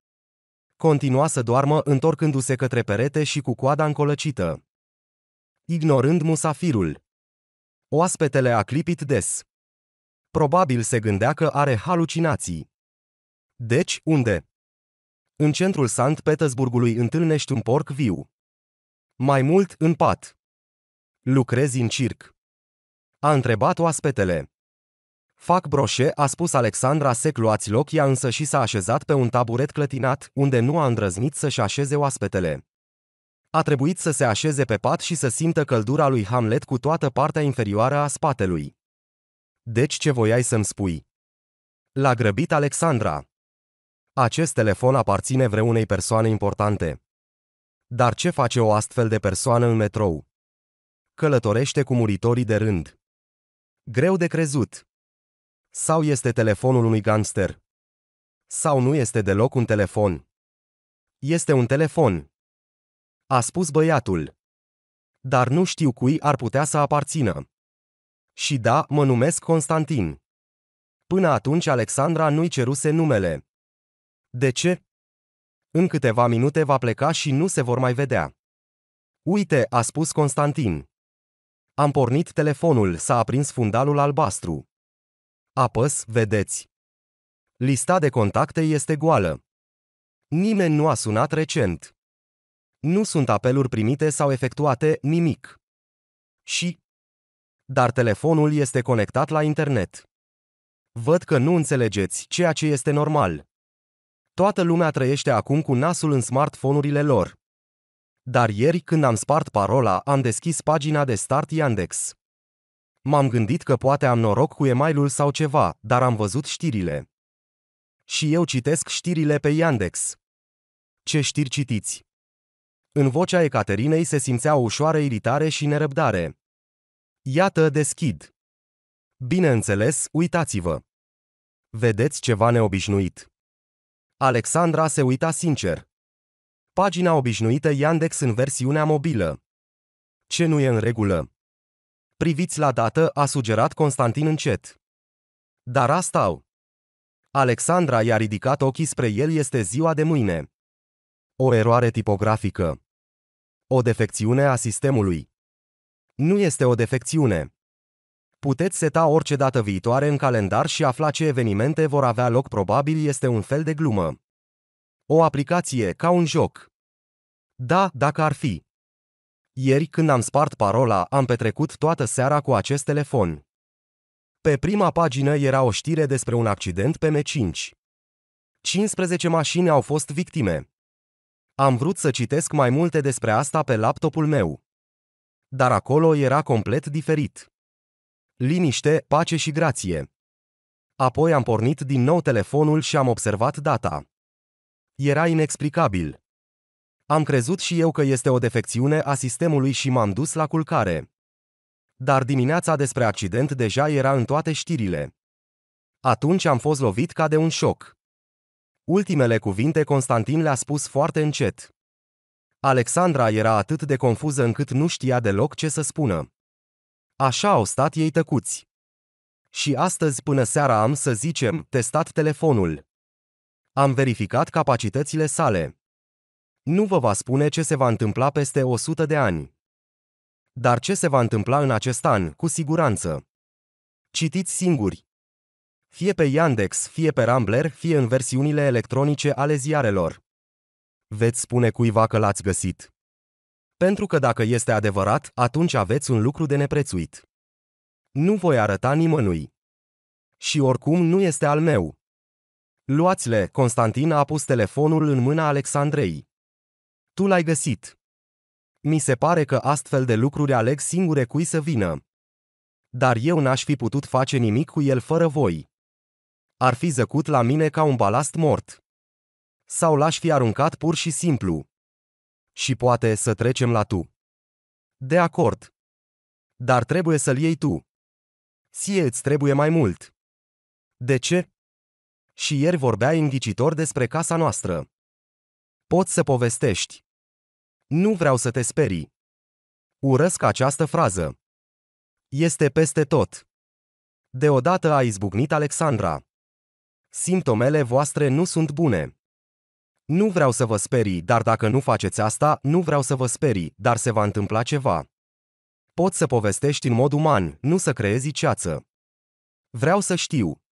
Continua să doarmă întorcându-se către perete și cu coada încolăcită ignorând musafirul. Oaspetele a clipit des. Probabil se gândea că are halucinații. Deci, unde? În centrul Sant Petersburgului întâlnești un porc viu. Mai mult în pat. Lucrezi în circ. A întrebat oaspetele. Fac broșe, a spus Alexandra secluați loc, ea însă și s-a așezat pe un taburet clătinat, unde nu a îndrăznit să-și așeze oaspetele a trebuit să se așeze pe pat și să simtă căldura lui Hamlet cu toată partea inferioară a spatelui. Deci ce voiai să-mi spui? L-a grăbit Alexandra. Acest telefon aparține vreunei persoane importante. Dar ce face o astfel de persoană în metrou? Călătorește cu muritorii de rând. Greu de crezut. Sau este telefonul unui gangster? Sau nu este deloc un telefon? Este un telefon, a spus băiatul. Dar nu știu cui ar putea să aparțină. Și da, mă numesc Constantin. Până atunci Alexandra nu-i ceruse numele. De ce? În câteva minute va pleca și nu se vor mai vedea. Uite, a spus Constantin. Am pornit telefonul, s-a aprins fundalul albastru. Apăs, vedeți. Lista de contacte este goală. Nimeni nu a sunat recent. Nu sunt apeluri primite sau efectuate, nimic. Și? Dar telefonul este conectat la internet. Văd că nu înțelegeți ceea ce este normal. Toată lumea trăiește acum cu nasul în smartphone-urile lor. Dar ieri, când am spart parola, am deschis pagina de start Yandex. M-am gândit că poate am noroc cu emailul sau ceva, dar am văzut știrile. Și eu citesc știrile pe Yandex. Ce știri citiți? În vocea Ecaterinei se simțea o ușoară iritare și nerăbdare. Iată, deschid. Bineînțeles, uitați-vă. Vedeți ceva neobișnuit. Alexandra se uita sincer. Pagina obișnuită Yandex în versiunea mobilă. Ce nu e în regulă? Priviți la dată, a sugerat Constantin încet. Dar asta au. Alexandra i-a ridicat ochii spre el este ziua de mâine. O eroare tipografică. O defecțiune a sistemului. Nu este o defecțiune. Puteți seta orice dată viitoare în calendar și afla ce evenimente vor avea loc probabil este un fel de glumă. O aplicație ca un joc. Da, dacă ar fi. Ieri, când am spart parola, am petrecut toată seara cu acest telefon. Pe prima pagină era o știre despre un accident pe M5. 15 mașini au fost victime. Am vrut să citesc mai multe despre asta pe laptopul meu. Dar acolo era complet diferit. Liniște, pace și grație. Apoi am pornit din nou telefonul și am observat data. Era inexplicabil. Am crezut și eu că este o defecțiune a sistemului și m-am dus la culcare. Dar dimineața despre accident deja era în toate știrile. Atunci am fost lovit ca de un șoc. Ultimele cuvinte Constantin le-a spus foarte încet. Alexandra era atât de confuză încât nu știa deloc ce să spună. Așa au stat ei tăcuți. Și astăzi până seara am, să zicem, testat telefonul. Am verificat capacitățile sale. Nu vă va spune ce se va întâmpla peste 100 de ani. Dar ce se va întâmpla în acest an, cu siguranță. Citiți singuri fie pe Yandex, fie pe Rambler, fie în versiunile electronice ale ziarelor. Veți spune cuiva că l-ați găsit. Pentru că dacă este adevărat, atunci aveți un lucru de neprețuit. Nu voi arăta nimănui. Și oricum nu este al meu. Luați-le, Constantin a pus telefonul în mâna Alexandrei. Tu l-ai găsit. Mi se pare că astfel de lucruri aleg singure cui să vină. Dar eu n-aș fi putut face nimic cu el fără voi ar fi zăcut la mine ca un balast mort. Sau l-aș fi aruncat pur și simplu. Și poate să trecem la tu. De acord. Dar trebuie să-l iei tu. Sie îți trebuie mai mult. De ce? Și ieri vorbeai înghicitor despre casa noastră. Poți să povestești. Nu vreau să te sperii. Urăsc această frază. Este peste tot. Deodată a izbucnit Alexandra. Simptomele voastre nu sunt bune. Nu vreau să vă sperii, dar dacă nu faceți asta, nu vreau să vă sperii, dar se va întâmpla ceva. Poți să povestești în mod uman, nu să creezi ceață. Vreau să știu.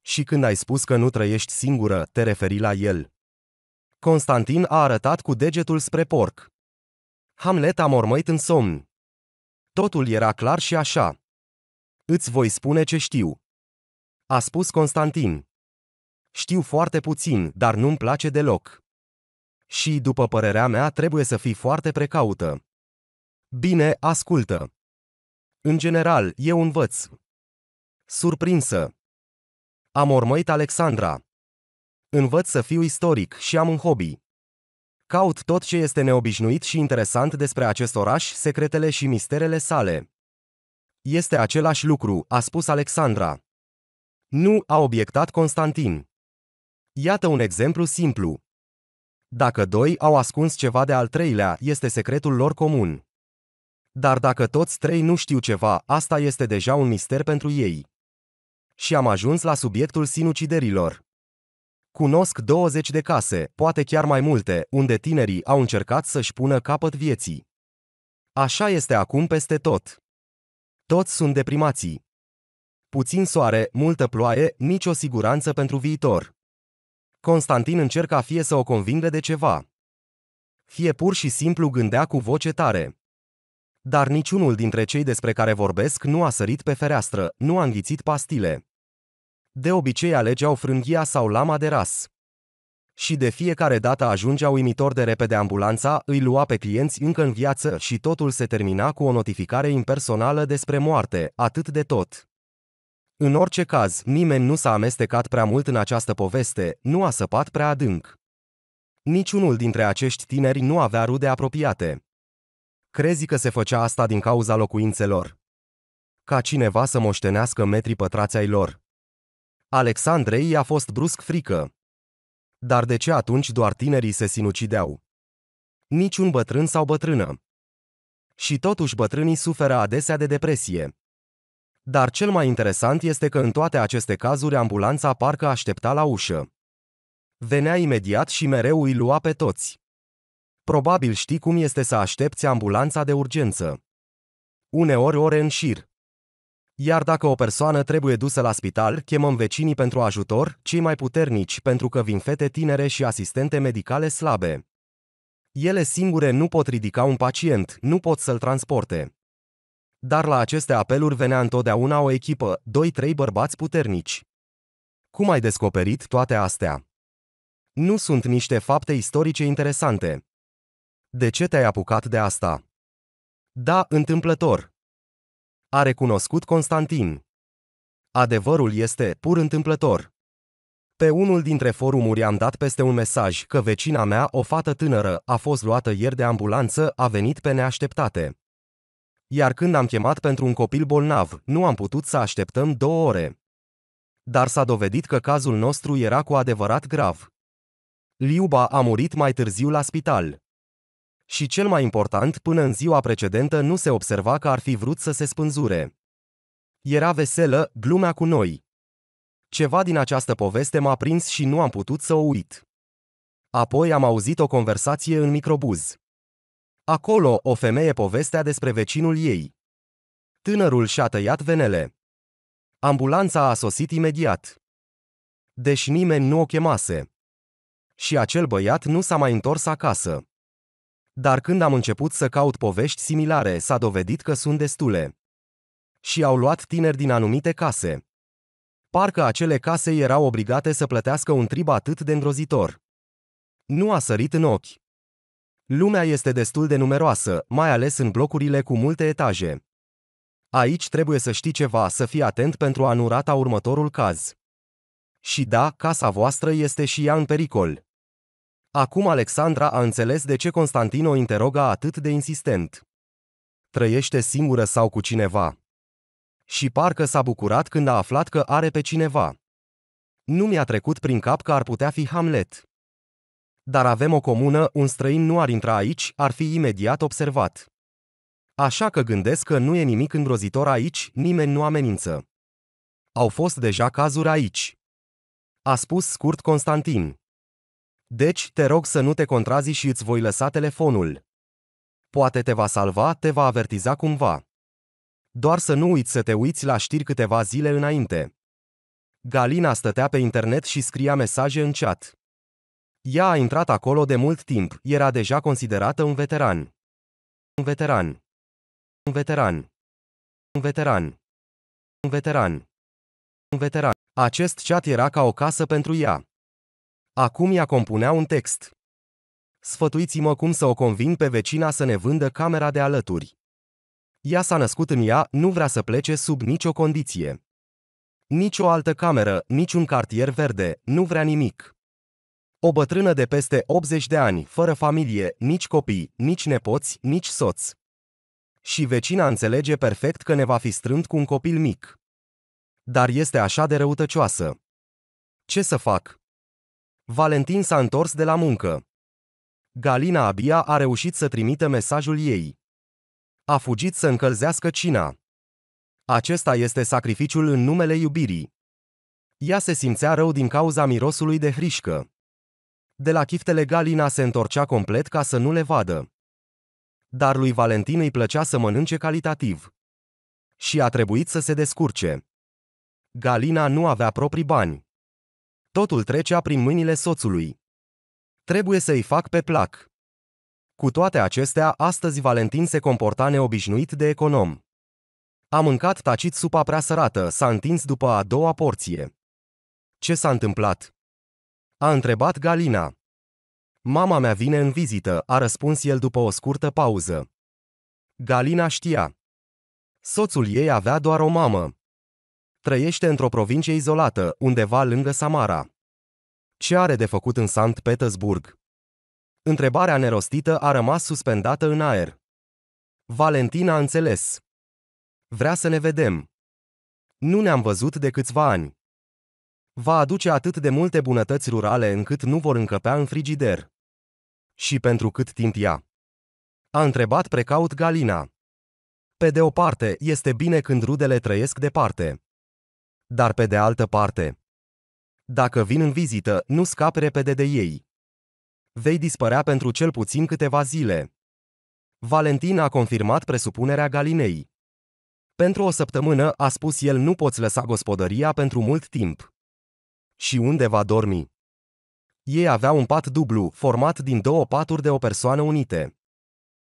Și când ai spus că nu trăiești singură, te referi la el. Constantin a arătat cu degetul spre porc. Hamlet a mormăit în somn. Totul era clar și așa. Îți voi spune ce știu. A spus Constantin. Știu foarte puțin, dar nu-mi place deloc. Și, după părerea mea, trebuie să fii foarte precaută. Bine, ascultă. În general, eu învăț. Surprinsă. Am urmărit Alexandra. Învăț să fiu istoric și am un hobby. Caut tot ce este neobișnuit și interesant despre acest oraș, secretele și misterele sale. Este același lucru, a spus Alexandra. Nu, a obiectat Constantin. Iată un exemplu simplu. Dacă doi au ascuns ceva de al treilea, este secretul lor comun. Dar dacă toți trei nu știu ceva, asta este deja un mister pentru ei. Și am ajuns la subiectul sinuciderilor. Cunosc 20 de case, poate chiar mai multe, unde tinerii au încercat să-și pună capăt vieții. Așa este acum peste tot. Toți sunt deprimații. Puțin soare, multă ploaie, nicio siguranță pentru viitor. Constantin încerca fie să o convingă de ceva, fie pur și simplu gândea cu voce tare. Dar niciunul dintre cei despre care vorbesc nu a sărit pe fereastră, nu a înghițit pastile. De obicei alegeau frânghia sau lama de ras. Și de fiecare dată ajungea uimitor de repede ambulanța, îi lua pe clienți încă în viață și totul se termina cu o notificare impersonală despre moarte, atât de tot. În orice caz, nimeni nu s-a amestecat prea mult în această poveste, nu a săpat prea adânc. Niciunul dintre acești tineri nu avea rude apropiate. Crezi că se făcea asta din cauza locuințelor? Ca cineva să moștenească metri pătrați ai lor. Alexandrei i-a fost brusc frică. Dar de ce atunci doar tinerii se sinucideau? Niciun bătrân sau bătrână. Și totuși bătrânii suferă adesea de depresie. Dar cel mai interesant este că în toate aceste cazuri ambulanța parcă aștepta la ușă. Venea imediat și mereu îi lua pe toți. Probabil știi cum este să aștepți ambulanța de urgență. Uneori ore în șir. Iar dacă o persoană trebuie dusă la spital, chemăm vecinii pentru ajutor, cei mai puternici, pentru că vin fete tinere și asistente medicale slabe. Ele singure nu pot ridica un pacient, nu pot să-l transporte. Dar la aceste apeluri venea întotdeauna o echipă, doi-trei bărbați puternici. Cum ai descoperit toate astea? Nu sunt niște fapte istorice interesante. De ce te-ai apucat de asta? Da, întâmplător. A recunoscut Constantin. Adevărul este pur întâmplător. Pe unul dintre forumuri am dat peste un mesaj că vecina mea, o fată tânără, a fost luată ieri de ambulanță, a venit pe neașteptate. Iar când am chemat pentru un copil bolnav, nu am putut să așteptăm două ore. Dar s-a dovedit că cazul nostru era cu adevărat grav. Liuba a murit mai târziu la spital. Și cel mai important, până în ziua precedentă nu se observa că ar fi vrut să se spânzure. Era veselă, glumea cu noi. Ceva din această poveste m-a prins și nu am putut să o uit. Apoi am auzit o conversație în microbuz. Acolo, o femeie povestea despre vecinul ei. Tânărul și-a tăiat venele. Ambulanța a sosit imediat. Deși nimeni nu o chemase. Și acel băiat nu s-a mai întors acasă. Dar când am început să caut povești similare, s-a dovedit că sunt destule. Și au luat tineri din anumite case. Parcă acele case erau obligate să plătească un trib atât de îngrozitor. Nu a sărit în ochi. Lumea este destul de numeroasă, mai ales în blocurile cu multe etaje. Aici trebuie să știi ceva, să fii atent pentru a nu rata următorul caz. Și da, casa voastră este și ea în pericol. Acum Alexandra a înțeles de ce Constantin o interoga atât de insistent. Trăiește singură sau cu cineva. Și parcă s-a bucurat când a aflat că are pe cineva. Nu mi-a trecut prin cap că ar putea fi Hamlet dar avem o comună, un străin nu ar intra aici, ar fi imediat observat. Așa că gândesc că nu e nimic îngrozitor aici, nimeni nu amenință. Au fost deja cazuri aici. A spus scurt Constantin. Deci, te rog să nu te contrazi și îți voi lăsa telefonul. Poate te va salva, te va avertiza cumva. Doar să nu uiți să te uiți la știri câteva zile înainte. Galina stătea pe internet și scria mesaje în chat. Ea a intrat acolo de mult timp, era deja considerată un veteran. Un veteran. Un veteran. Un veteran. Un veteran. Un veteran. Acest chat era ca o casă pentru ea. Acum ea compunea un text. Sfătuiți-mă cum să o convin pe vecina să ne vândă camera de alături. Ea s-a născut în ea, nu vrea să plece sub nicio condiție. Nici o altă cameră, niciun cartier verde, nu vrea nimic. O bătrână de peste 80 de ani, fără familie, nici copii, nici nepoți, nici soț. Și vecina înțelege perfect că ne va fi strânt cu un copil mic. Dar este așa de răutăcioasă. Ce să fac? Valentin s-a întors de la muncă. Galina abia a reușit să trimită mesajul ei. A fugit să încălzească cina. Acesta este sacrificiul în numele iubirii. Ea se simțea rău din cauza mirosului de hrișcă. De la chiftele Galina se întorcea complet ca să nu le vadă. Dar lui Valentin îi plăcea să mănânce calitativ. Și a trebuit să se descurce. Galina nu avea proprii bani. Totul trecea prin mâinile soțului. Trebuie să-i fac pe plac. Cu toate acestea, astăzi Valentin se comporta neobișnuit de econom. A mâncat tacit supa prea sărată, s-a întins după a doua porție. Ce s-a întâmplat? A întrebat Galina. Mama mea vine în vizită, a răspuns el după o scurtă pauză. Galina știa. Soțul ei avea doar o mamă. Trăiește într-o provincie izolată, undeva lângă Samara. Ce are de făcut în Sankt Petersburg? Întrebarea nerostită a rămas suspendată în aer. Valentina a înțeles. Vrea să ne vedem. Nu ne-am văzut de câțiva ani va aduce atât de multe bunătăți rurale încât nu vor încăpea în frigider. Și pentru cât timp ea? A întrebat precaut Galina. Pe de o parte, este bine când rudele trăiesc departe. Dar pe de altă parte, dacă vin în vizită, nu scap repede de ei. Vei dispărea pentru cel puțin câteva zile. Valentin a confirmat presupunerea Galinei. Pentru o săptămână, a spus el, nu poți lăsa gospodăria pentru mult timp și unde va dormi. Ei aveau un pat dublu, format din două paturi de o persoană unite.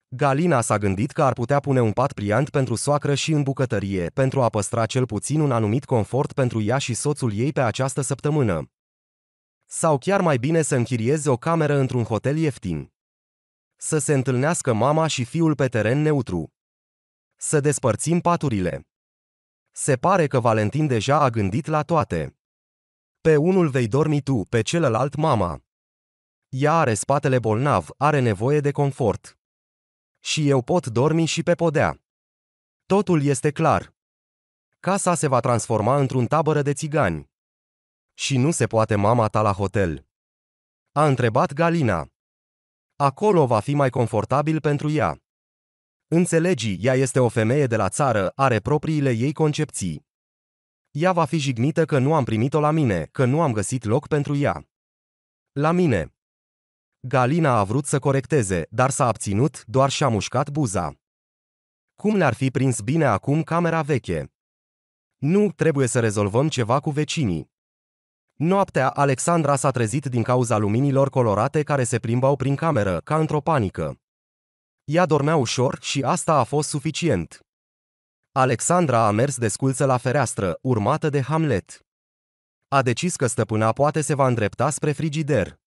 Galina s-a gândit că ar putea pune un pat priant pentru soacră și în bucătărie, pentru a păstra cel puțin un anumit confort pentru ea și soțul ei pe această săptămână. Sau chiar mai bine să închirieze o cameră într-un hotel ieftin. Să se întâlnească mama și fiul pe teren neutru. Să despărțim paturile. Se pare că Valentin deja a gândit la toate. Pe unul vei dormi tu, pe celălalt mama. Ea are spatele bolnav, are nevoie de confort. Și eu pot dormi și pe podea. Totul este clar. Casa se va transforma într-un tabără de țigani. Și nu se poate mama ta la hotel. A întrebat Galina. Acolo va fi mai confortabil pentru ea. Înțelegi, ea este o femeie de la țară, are propriile ei concepții. Ea va fi jignită că nu am primit-o la mine, că nu am găsit loc pentru ea. La mine. Galina a vrut să corecteze, dar s-a abținut, doar și-a mușcat buza. Cum le-ar fi prins bine acum camera veche? Nu, trebuie să rezolvăm ceva cu vecinii. Noaptea, Alexandra s-a trezit din cauza luminilor colorate care se plimbau prin cameră, ca într-o panică. Ea dormea ușor și asta a fost suficient. Alexandra a mers desculță la fereastră, urmată de Hamlet. A decis că stăpâna poate se va îndrepta spre frigider.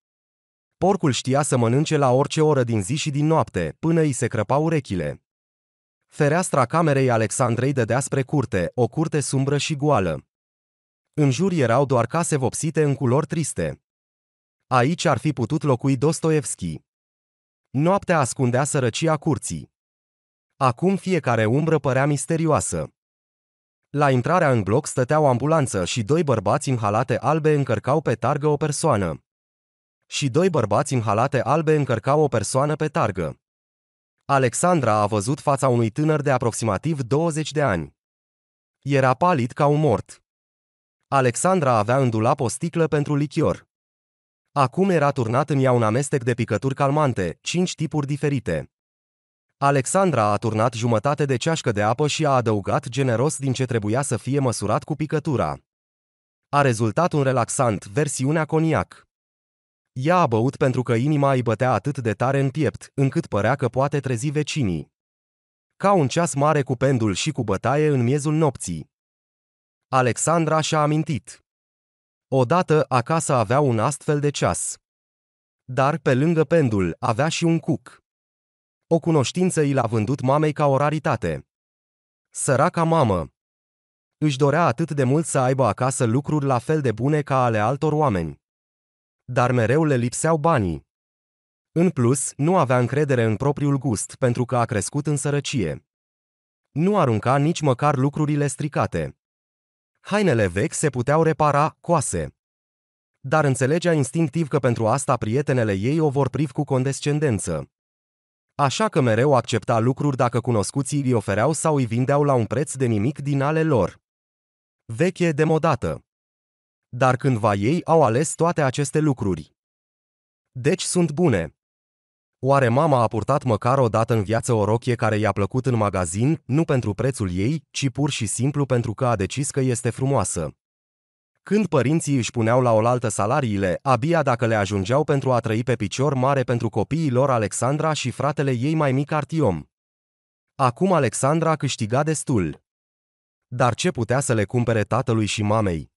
Porcul știa să mănânce la orice oră din zi și din noapte, până îi se crăpa urechile. Fereastra camerei Alexandrei dădea spre curte, o curte sumbră și goală. În jur erau doar case vopsite în culori triste. Aici ar fi putut locui Dostoevski. Noaptea ascundea sărăcia curții. Acum fiecare umbră părea misterioasă. La intrarea în bloc stătea o ambulanță și doi bărbați în halate albe încărcau pe targă o persoană. Și doi bărbați în halate albe încărcau o persoană pe targă. Alexandra a văzut fața unui tânăr de aproximativ 20 de ani. Era palid ca un mort. Alexandra avea în dulap o sticlă pentru lichior. Acum era turnat în ea un amestec de picături calmante, cinci tipuri diferite. Alexandra a turnat jumătate de ceașcă de apă și a adăugat generos din ce trebuia să fie măsurat cu picătura. A rezultat un relaxant, versiunea coniac. Ea a băut pentru că inima îi bătea atât de tare în piept, încât părea că poate trezi vecinii. Ca un ceas mare cu pendul și cu bătaie în miezul nopții. Alexandra și-a amintit. Odată acasă avea un astfel de ceas. Dar pe lângă pendul avea și un cuc. O cunoștință i l-a vândut mamei ca o raritate. Săraca mamă! Își dorea atât de mult să aibă acasă lucruri la fel de bune ca ale altor oameni. Dar mereu le lipseau banii. În plus, nu avea încredere în propriul gust pentru că a crescut în sărăcie. Nu arunca nici măcar lucrurile stricate. Hainele vechi se puteau repara, coase. Dar înțelegea instinctiv că pentru asta prietenele ei o vor priv cu condescendență. Așa că mereu accepta lucruri dacă cunoscuții îi ofereau sau îi vindeau la un preț de nimic din ale lor. Veche demodată. Dar cândva ei au ales toate aceste lucruri. Deci sunt bune. Oare mama a purtat măcar o dată în viață o rochie care i-a plăcut în magazin, nu pentru prețul ei, ci pur și simplu pentru că a decis că este frumoasă? Când părinții își puneau la oaltă salariile, abia dacă le ajungeau pentru a trăi pe picior mare pentru copiii lor Alexandra și fratele ei mai mic Artiom. Acum Alexandra câștiga destul. Dar ce putea să le cumpere tatălui și mamei?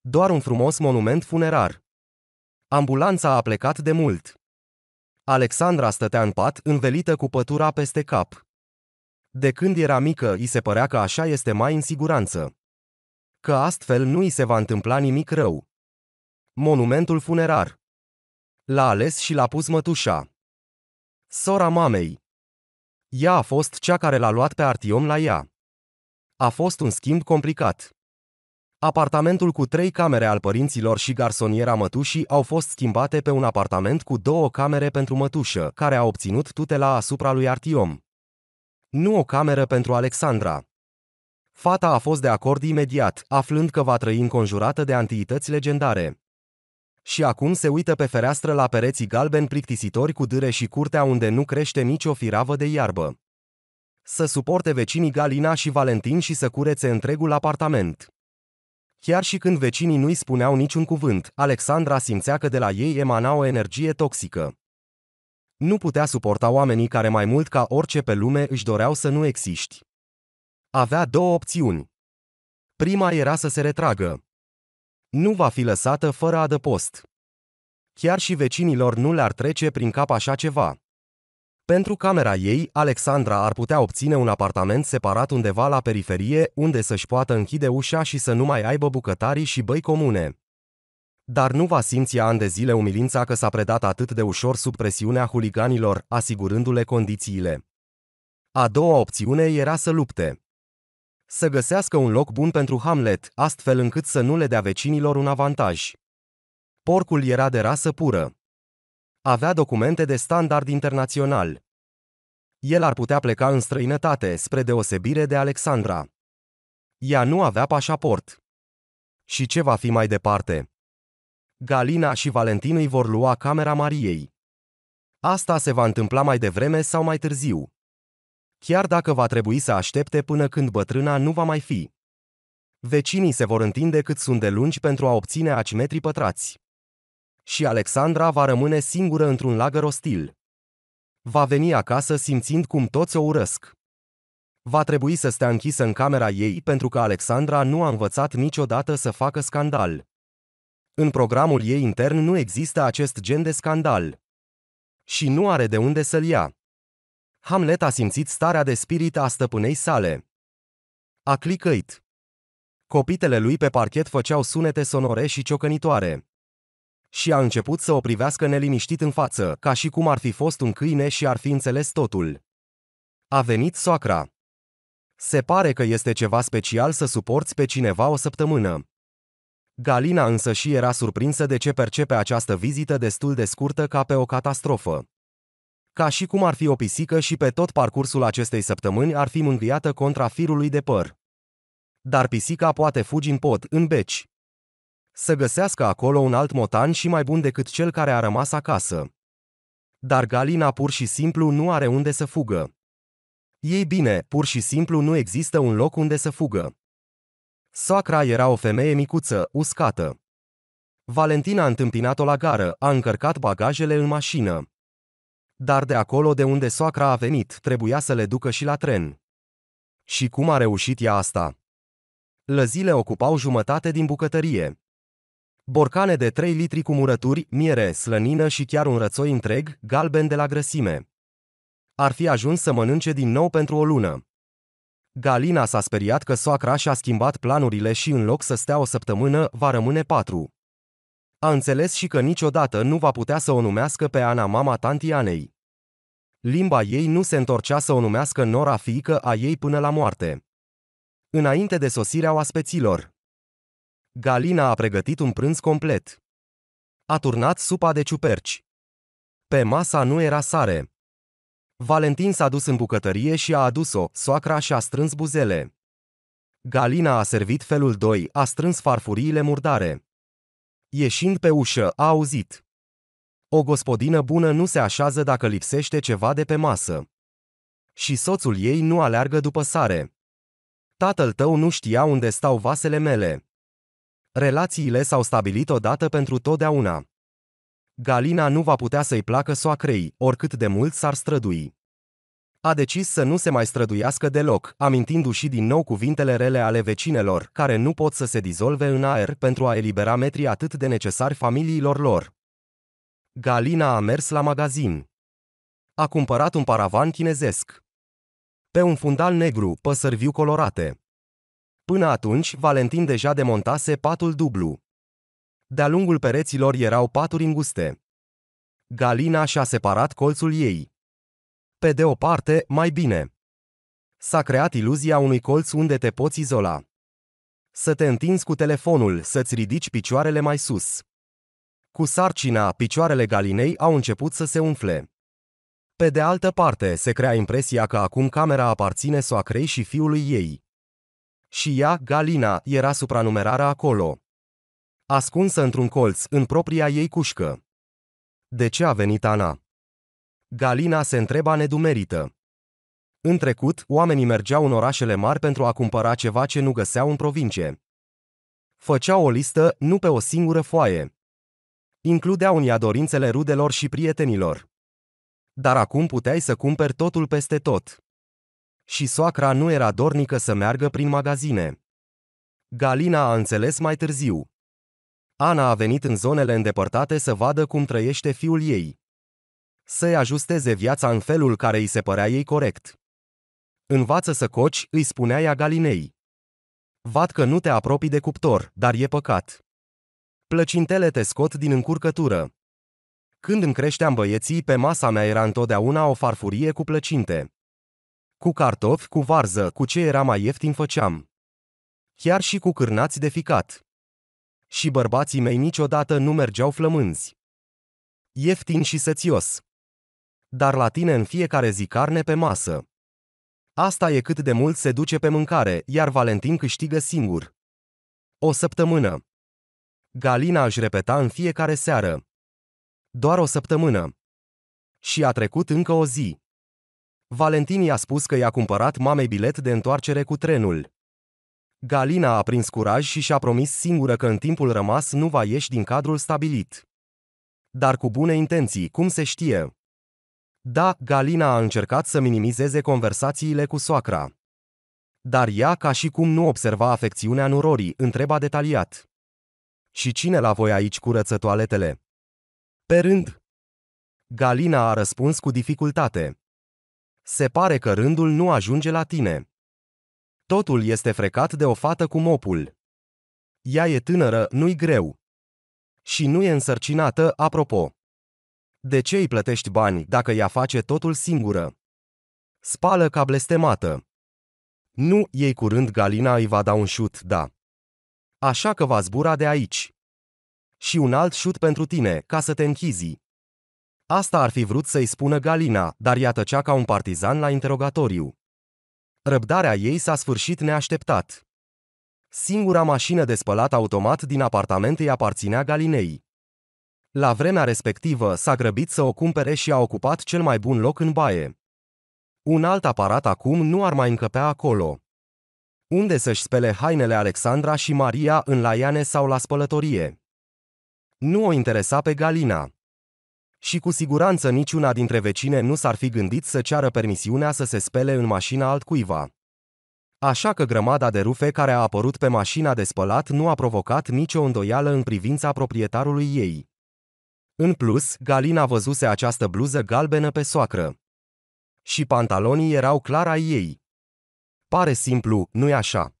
Doar un frumos monument funerar. Ambulanța a plecat de mult. Alexandra stătea în pat, învelită cu pătura peste cap. De când era mică, îi se părea că așa este mai în siguranță că astfel nu îi se va întâmpla nimic rău. Monumentul funerar L-a ales și l-a pus mătușa. Sora mamei. Ea a fost cea care l-a luat pe Artiom la ea. A fost un schimb complicat. Apartamentul cu trei camere al părinților și garsoniera mătușii au fost schimbate pe un apartament cu două camere pentru mătușă, care a obținut tutela asupra lui Artiom. Nu o cameră pentru Alexandra. Fata a fost de acord imediat, aflând că va trăi înconjurată de antiități legendare. Și acum se uită pe fereastră la pereții galben plictisitori cu dâre și curtea unde nu crește nicio firavă de iarbă. Să suporte vecinii Galina și Valentin și să curețe întregul apartament. Chiar și când vecinii nu-i spuneau niciun cuvânt, Alexandra simțea că de la ei emana o energie toxică. Nu putea suporta oamenii care mai mult ca orice pe lume își doreau să nu existi. Avea două opțiuni. Prima era să se retragă. Nu va fi lăsată fără adăpost. Chiar și vecinilor nu le-ar trece prin cap așa ceva. Pentru camera ei, Alexandra ar putea obține un apartament separat undeva la periferie, unde să-și poată închide ușa și să nu mai aibă bucătarii și băi comune. Dar nu va simți ani de zile umilința că s-a predat atât de ușor sub presiunea huliganilor, asigurându-le condițiile. A doua opțiune era să lupte să găsească un loc bun pentru Hamlet, astfel încât să nu le dea vecinilor un avantaj. Porcul era de rasă pură. Avea documente de standard internațional. El ar putea pleca în străinătate, spre deosebire de Alexandra. Ea nu avea pașaport. Și ce va fi mai departe? Galina și Valentin îi vor lua camera Mariei. Asta se va întâmpla mai devreme sau mai târziu chiar dacă va trebui să aștepte până când bătrâna nu va mai fi. Vecinii se vor întinde cât sunt de lungi pentru a obține aci metri pătrați. Și Alexandra va rămâne singură într-un lagăr ostil. Va veni acasă simțind cum toți o urăsc. Va trebui să stea închisă în camera ei pentru că Alexandra nu a învățat niciodată să facă scandal. În programul ei intern nu există acest gen de scandal. Și nu are de unde să-l ia. Hamlet a simțit starea de spirit a stăpânei sale. A clicăit. Copitele lui pe parchet făceau sunete sonore și ciocănitoare. Și a început să o privească neliniștit în față, ca și cum ar fi fost un câine și ar fi înțeles totul. A venit soacra. Se pare că este ceva special să suporți pe cineva o săptămână. Galina însă și era surprinsă de ce percepe această vizită destul de scurtă ca pe o catastrofă ca și cum ar fi o pisică și pe tot parcursul acestei săptămâni ar fi mângâiată contra firului de păr. Dar pisica poate fugi în pot, în beci. Să găsească acolo un alt motan și mai bun decât cel care a rămas acasă. Dar galina pur și simplu nu are unde să fugă. Ei bine, pur și simplu nu există un loc unde să fugă. Soacra era o femeie micuță, uscată. Valentina a întâmpinat-o la gară, a încărcat bagajele în mașină dar de acolo de unde soacra a venit, trebuia să le ducă și la tren. Și cum a reușit ea asta? Lăzile ocupau jumătate din bucătărie. Borcane de 3 litri cu murături, miere, slănină și chiar un rățoi întreg, galben de la grăsime. Ar fi ajuns să mănânce din nou pentru o lună. Galina s-a speriat că soacra și-a schimbat planurile și în loc să stea o săptămână, va rămâne patru. A înțeles și că niciodată nu va putea să o numească pe Ana mama tantianei limba ei nu se întorcea să o numească Nora fiică a ei până la moarte. Înainte de sosirea oaspeților, Galina a pregătit un prânz complet. A turnat supa de ciuperci. Pe masa nu era sare. Valentin s-a dus în bucătărie și a adus-o, soacra și-a strâns buzele. Galina a servit felul doi, a strâns farfuriile murdare. Ieșind pe ușă, a auzit. O gospodină bună nu se așează dacă lipsește ceva de pe masă. Și soțul ei nu aleargă după sare. Tatăl tău nu știa unde stau vasele mele. Relațiile s-au stabilit odată pentru totdeauna. Galina nu va putea să-i placă soacrei, oricât de mult s-ar strădui. A decis să nu se mai străduiască deloc, amintindu-și din nou cuvintele rele ale vecinelor, care nu pot să se dizolve în aer pentru a elibera metrii atât de necesari familiilor lor. Galina a mers la magazin. A cumpărat un paravan chinezesc. Pe un fundal negru, păsări viu colorate. Până atunci, Valentin deja demontase patul dublu. De-a lungul pereților erau paturi înguste. Galina și-a separat colțul ei. Pe de o parte, mai bine. S-a creat iluzia unui colț unde te poți izola. Să te întinzi cu telefonul, să-ți ridici picioarele mai sus. Cu sarcina, picioarele Galinei au început să se umfle. Pe de altă parte, se crea impresia că acum camera aparține soacrei și fiului ei. Și ea, Galina, era supranumerară acolo. Ascunsă într-un colț, în propria ei cușcă. De ce a venit Ana? Galina se întreba nedumerită. În trecut, oamenii mergeau în orașele mari pentru a cumpăra ceva ce nu găseau în provincie. Făceau o listă, nu pe o singură foaie. Includea în ea dorințele rudelor și prietenilor. Dar acum puteai să cumperi totul peste tot. Și soacra nu era dornică să meargă prin magazine. Galina a înțeles mai târziu. Ana a venit în zonele îndepărtate să vadă cum trăiește fiul ei. Să-i ajusteze viața în felul care îi se părea ei corect. Învață să coci, îi spunea ea Galinei. Vad că nu te apropii de cuptor, dar e păcat. Plăcintele te scot din încurcătură. Când îmi creșteam băieții, pe masa mea era întotdeauna o farfurie cu plăcinte. Cu cartofi, cu varză, cu ce era mai ieftin făceam. Chiar și cu cârnați de ficat. Și bărbații mei niciodată nu mergeau flămânzi. Ieftin și sățios. Dar la tine în fiecare zi carne pe masă. Asta e cât de mult se duce pe mâncare, iar Valentin câștigă singur. O săptămână. Galina își repeta în fiecare seară. Doar o săptămână. Și a trecut încă o zi. Valentin i-a spus că i-a cumpărat mamei bilet de întoarcere cu trenul. Galina a prins curaj și și-a promis singură că în timpul rămas nu va ieși din cadrul stabilit. Dar cu bune intenții, cum se știe. Da, Galina a încercat să minimizeze conversațiile cu soacra. Dar ea, ca și cum nu observa afecțiunea nurorii, întreba detaliat. Și cine la voi aici curăță toaletele? Pe rând. Galina a răspuns cu dificultate. Se pare că rândul nu ajunge la tine. Totul este frecat de o fată cu mopul. Ea e tânără, nu-i greu. Și nu e însărcinată, apropo. De ce îi plătești bani dacă ea face totul singură? Spală ca blestemată. Nu, ei curând Galina îi va da un șut, da. Așa că va zbura de aici. Și un alt șut pentru tine, ca să te închizi. Asta ar fi vrut să-i spună Galina, dar ea tăcea ca un partizan la interogatoriu. Răbdarea ei s-a sfârșit neașteptat. Singura mașină de spălat automat din apartament îi aparținea Galinei. La vremea respectivă s-a grăbit să o cumpere și a ocupat cel mai bun loc în baie. Un alt aparat acum nu ar mai încăpea acolo unde să-și spele hainele Alexandra și Maria în laiane sau la spălătorie. Nu o interesa pe Galina. Și cu siguranță niciuna dintre vecine nu s-ar fi gândit să ceară permisiunea să se spele în mașina altcuiva. Așa că grămada de rufe care a apărut pe mașina de spălat nu a provocat nicio îndoială în privința proprietarului ei. În plus, Galina văzuse această bluză galbenă pe soacră. Și pantalonii erau clar ai ei. Pare simplu, nu-i așa?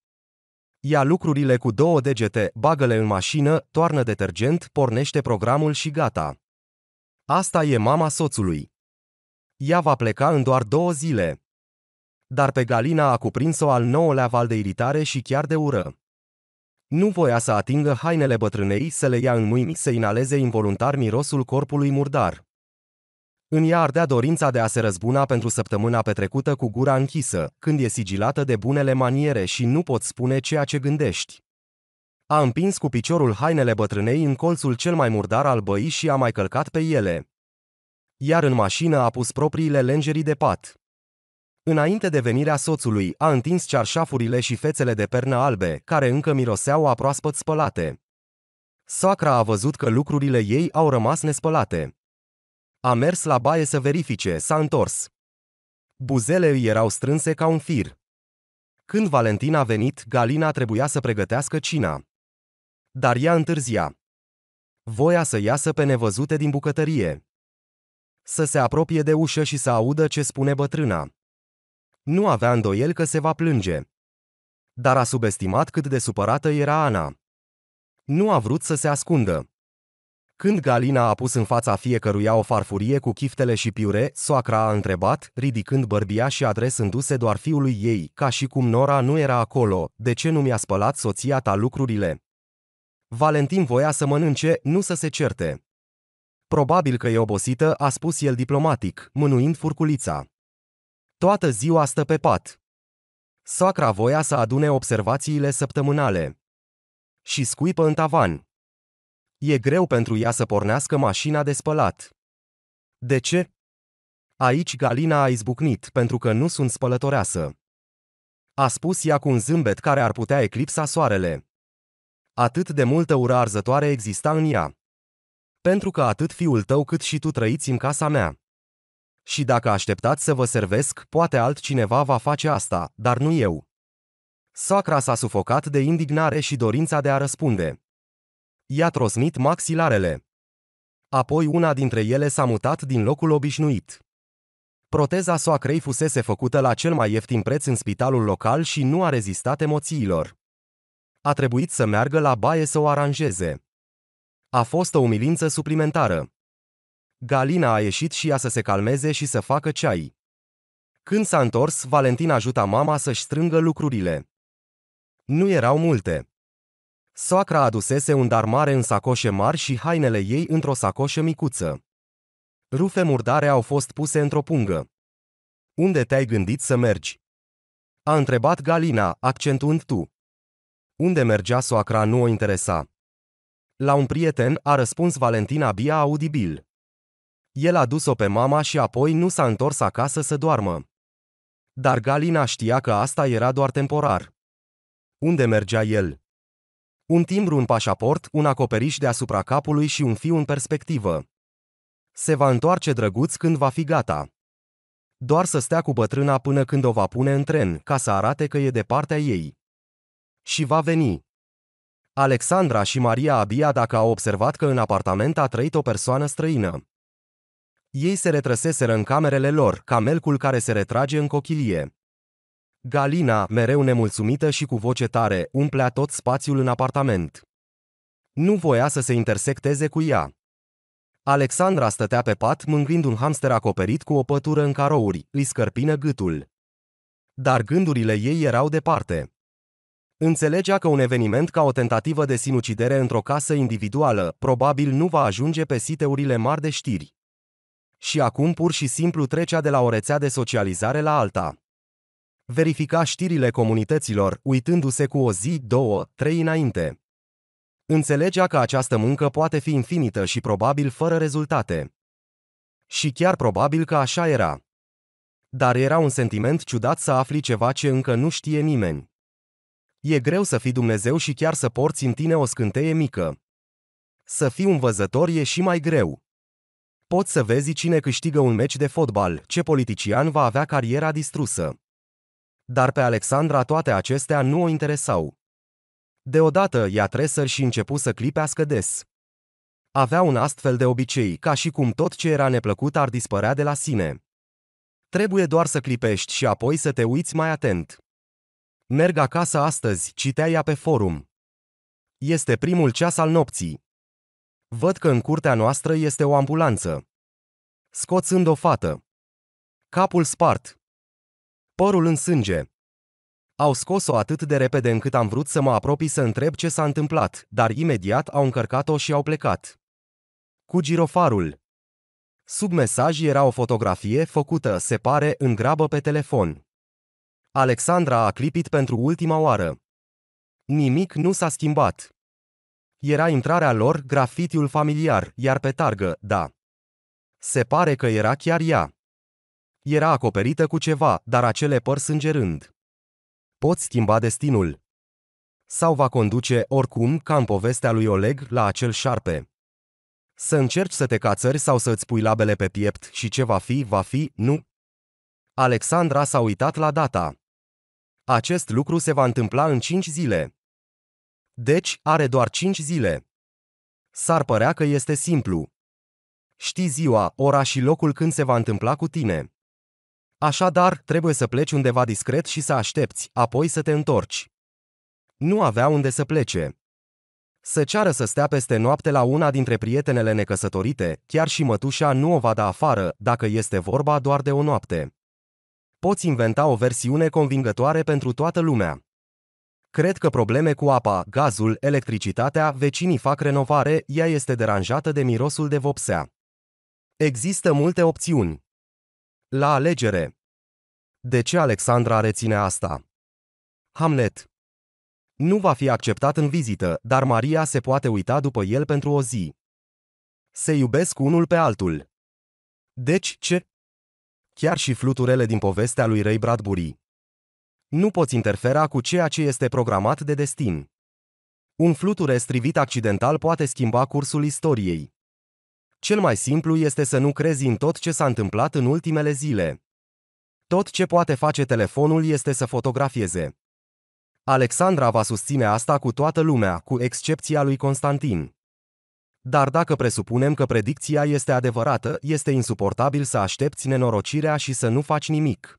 Ia lucrurile cu două degete, bagă-le în mașină, toarnă detergent, pornește programul și gata. Asta e mama soțului. Ea va pleca în doar două zile. Dar pe Galina a cuprins-o al nouălea val de iritare și chiar de ură. Nu voia să atingă hainele bătrânei, să le ia în mâini, să inaleze involuntar mirosul corpului murdar. În ea ardea dorința de a se răzbuna pentru săptămâna petrecută cu gura închisă, când e sigilată de bunele maniere și nu poți spune ceea ce gândești. A împins cu piciorul hainele bătrânei în colțul cel mai murdar al băii și a mai călcat pe ele. Iar în mașină a pus propriile lengerii de pat. Înainte de venirea soțului, a întins cearșafurile și fețele de pernă albe, care încă miroseau a proaspăt spălate. Soacra a văzut că lucrurile ei au rămas nespălate. A mers la baie să verifice, s-a întors. Buzele îi erau strânse ca un fir. Când Valentin a venit, Galina trebuia să pregătească cina. Dar ea întârzia. Voia să iasă pe nevăzute din bucătărie. Să se apropie de ușă și să audă ce spune bătrâna. Nu avea îndoiel că se va plânge. Dar a subestimat cât de supărată era Ana. Nu a vrut să se ascundă. Când Galina a pus în fața fiecăruia o farfurie cu chiftele și piure, soacra a întrebat, ridicând bărbia și adresându-se doar fiului ei, ca și cum Nora nu era acolo, de ce nu mi-a spălat soția ta lucrurile? Valentin voia să mănânce, nu să se certe. Probabil că e obosită, a spus el diplomatic, mânuind furculița. Toată ziua stă pe pat. Soacra voia să adune observațiile săptămânale. Și scuipă în tavan. E greu pentru ea să pornească mașina de spălat. De ce? Aici Galina a izbucnit pentru că nu sunt spălătoreasă. A spus ea cu un zâmbet care ar putea eclipsa soarele. Atât de multă ură arzătoare exista în ea. Pentru că atât fiul tău cât și tu trăiți în casa mea. Și dacă așteptați să vă servesc, poate altcineva va face asta, dar nu eu. Soacra s-a sufocat de indignare și dorința de a răspunde i-a trosnit maxilarele. Apoi una dintre ele s-a mutat din locul obișnuit. Proteza soacrei fusese făcută la cel mai ieftin preț în spitalul local și nu a rezistat emoțiilor. A trebuit să meargă la baie să o aranjeze. A fost o umilință suplimentară. Galina a ieșit și ea să se calmeze și să facă ceai. Când s-a întors, Valentin ajuta mama să-și strângă lucrurile. Nu erau multe. Soacra adusese un dar mare în sacoșe mari și hainele ei într-o sacoșă micuță. Rufe murdare au fost puse într-o pungă. Unde te-ai gândit să mergi? A întrebat Galina, accentuând tu. Unde mergea soacra nu o interesa. La un prieten a răspuns Valentina Bia audibil. El a dus-o pe mama și apoi nu s-a întors acasă să doarmă. Dar Galina știa că asta era doar temporar. Unde mergea el? Un timbru în pașaport, un acoperiș deasupra capului și un fiu în perspectivă. Se va întoarce drăguț când va fi gata. Doar să stea cu bătrâna până când o va pune în tren, ca să arate că e de partea ei. Și va veni. Alexandra și Maria abia dacă au observat că în apartament a trăit o persoană străină. Ei se retrăseseră în camerele lor, ca melcul care se retrage în cochilie. Galina, mereu nemulțumită și cu voce tare, umplea tot spațiul în apartament. Nu voia să se intersecteze cu ea. Alexandra stătea pe pat mângând un hamster acoperit cu o pătură în carouri, îi scărpină gâtul. Dar gândurile ei erau departe. Înțelegea că un eveniment ca o tentativă de sinucidere într-o casă individuală probabil nu va ajunge pe siteurile mari de știri. Și acum pur și simplu trecea de la o rețea de socializare la alta verifica știrile comunităților, uitându-se cu o zi, două, trei înainte. Înțelegea că această muncă poate fi infinită și probabil fără rezultate. Și chiar probabil că așa era. Dar era un sentiment ciudat să afli ceva ce încă nu știe nimeni. E greu să fii Dumnezeu și chiar să porți în tine o scânteie mică. Să fii un văzător e și mai greu. Poți să vezi cine câștigă un meci de fotbal, ce politician va avea cariera distrusă dar pe Alexandra toate acestea nu o interesau. Deodată ea tresări și începu să clipească des. Avea un astfel de obicei, ca și cum tot ce era neplăcut ar dispărea de la sine. Trebuie doar să clipești și apoi să te uiți mai atent. Merg acasă astăzi, citea ea pe forum. Este primul ceas al nopții. Văd că în curtea noastră este o ambulanță. Scoțând o fată. Capul spart, părul în sânge. Au scos-o atât de repede încât am vrut să mă apropii să întreb ce s-a întâmplat, dar imediat au încărcat-o și au plecat. Cu girofarul. Sub mesaj era o fotografie făcută, se pare, în grabă pe telefon. Alexandra a clipit pentru ultima oară. Nimic nu s-a schimbat. Era intrarea lor, grafitiul familiar, iar pe targă, da. Se pare că era chiar ea. Era acoperită cu ceva, dar acele păr sângerând. Poți schimba destinul. Sau va conduce, oricum, ca în povestea lui Oleg, la acel șarpe. Să încerci să te cațări sau să îți pui labele pe piept și ce va fi, va fi, nu. Alexandra s-a uitat la data. Acest lucru se va întâmpla în cinci zile. Deci, are doar cinci zile. S-ar părea că este simplu. Știi ziua, ora și locul când se va întâmpla cu tine. Așadar, trebuie să pleci undeva discret și să aștepți, apoi să te întorci. Nu avea unde să plece. Să ceară să stea peste noapte la una dintre prietenele necăsătorite, chiar și mătușa nu o va da afară, dacă este vorba doar de o noapte. Poți inventa o versiune convingătoare pentru toată lumea. Cred că probleme cu apa, gazul, electricitatea, vecinii fac renovare, ea este deranjată de mirosul de vopsea. Există multe opțiuni. La alegere. De ce Alexandra reține asta? Hamlet. Nu va fi acceptat în vizită, dar Maria se poate uita după el pentru o zi. Se iubesc unul pe altul. Deci, ce? Chiar și fluturele din povestea lui Ray Bradbury. Nu poți interfera cu ceea ce este programat de destin. Un fluture strivit accidental poate schimba cursul istoriei. Cel mai simplu este să nu crezi în tot ce s-a întâmplat în ultimele zile. Tot ce poate face telefonul este să fotografieze. Alexandra va susține asta cu toată lumea, cu excepția lui Constantin. Dar dacă presupunem că predicția este adevărată, este insuportabil să aștepți nenorocirea și să nu faci nimic.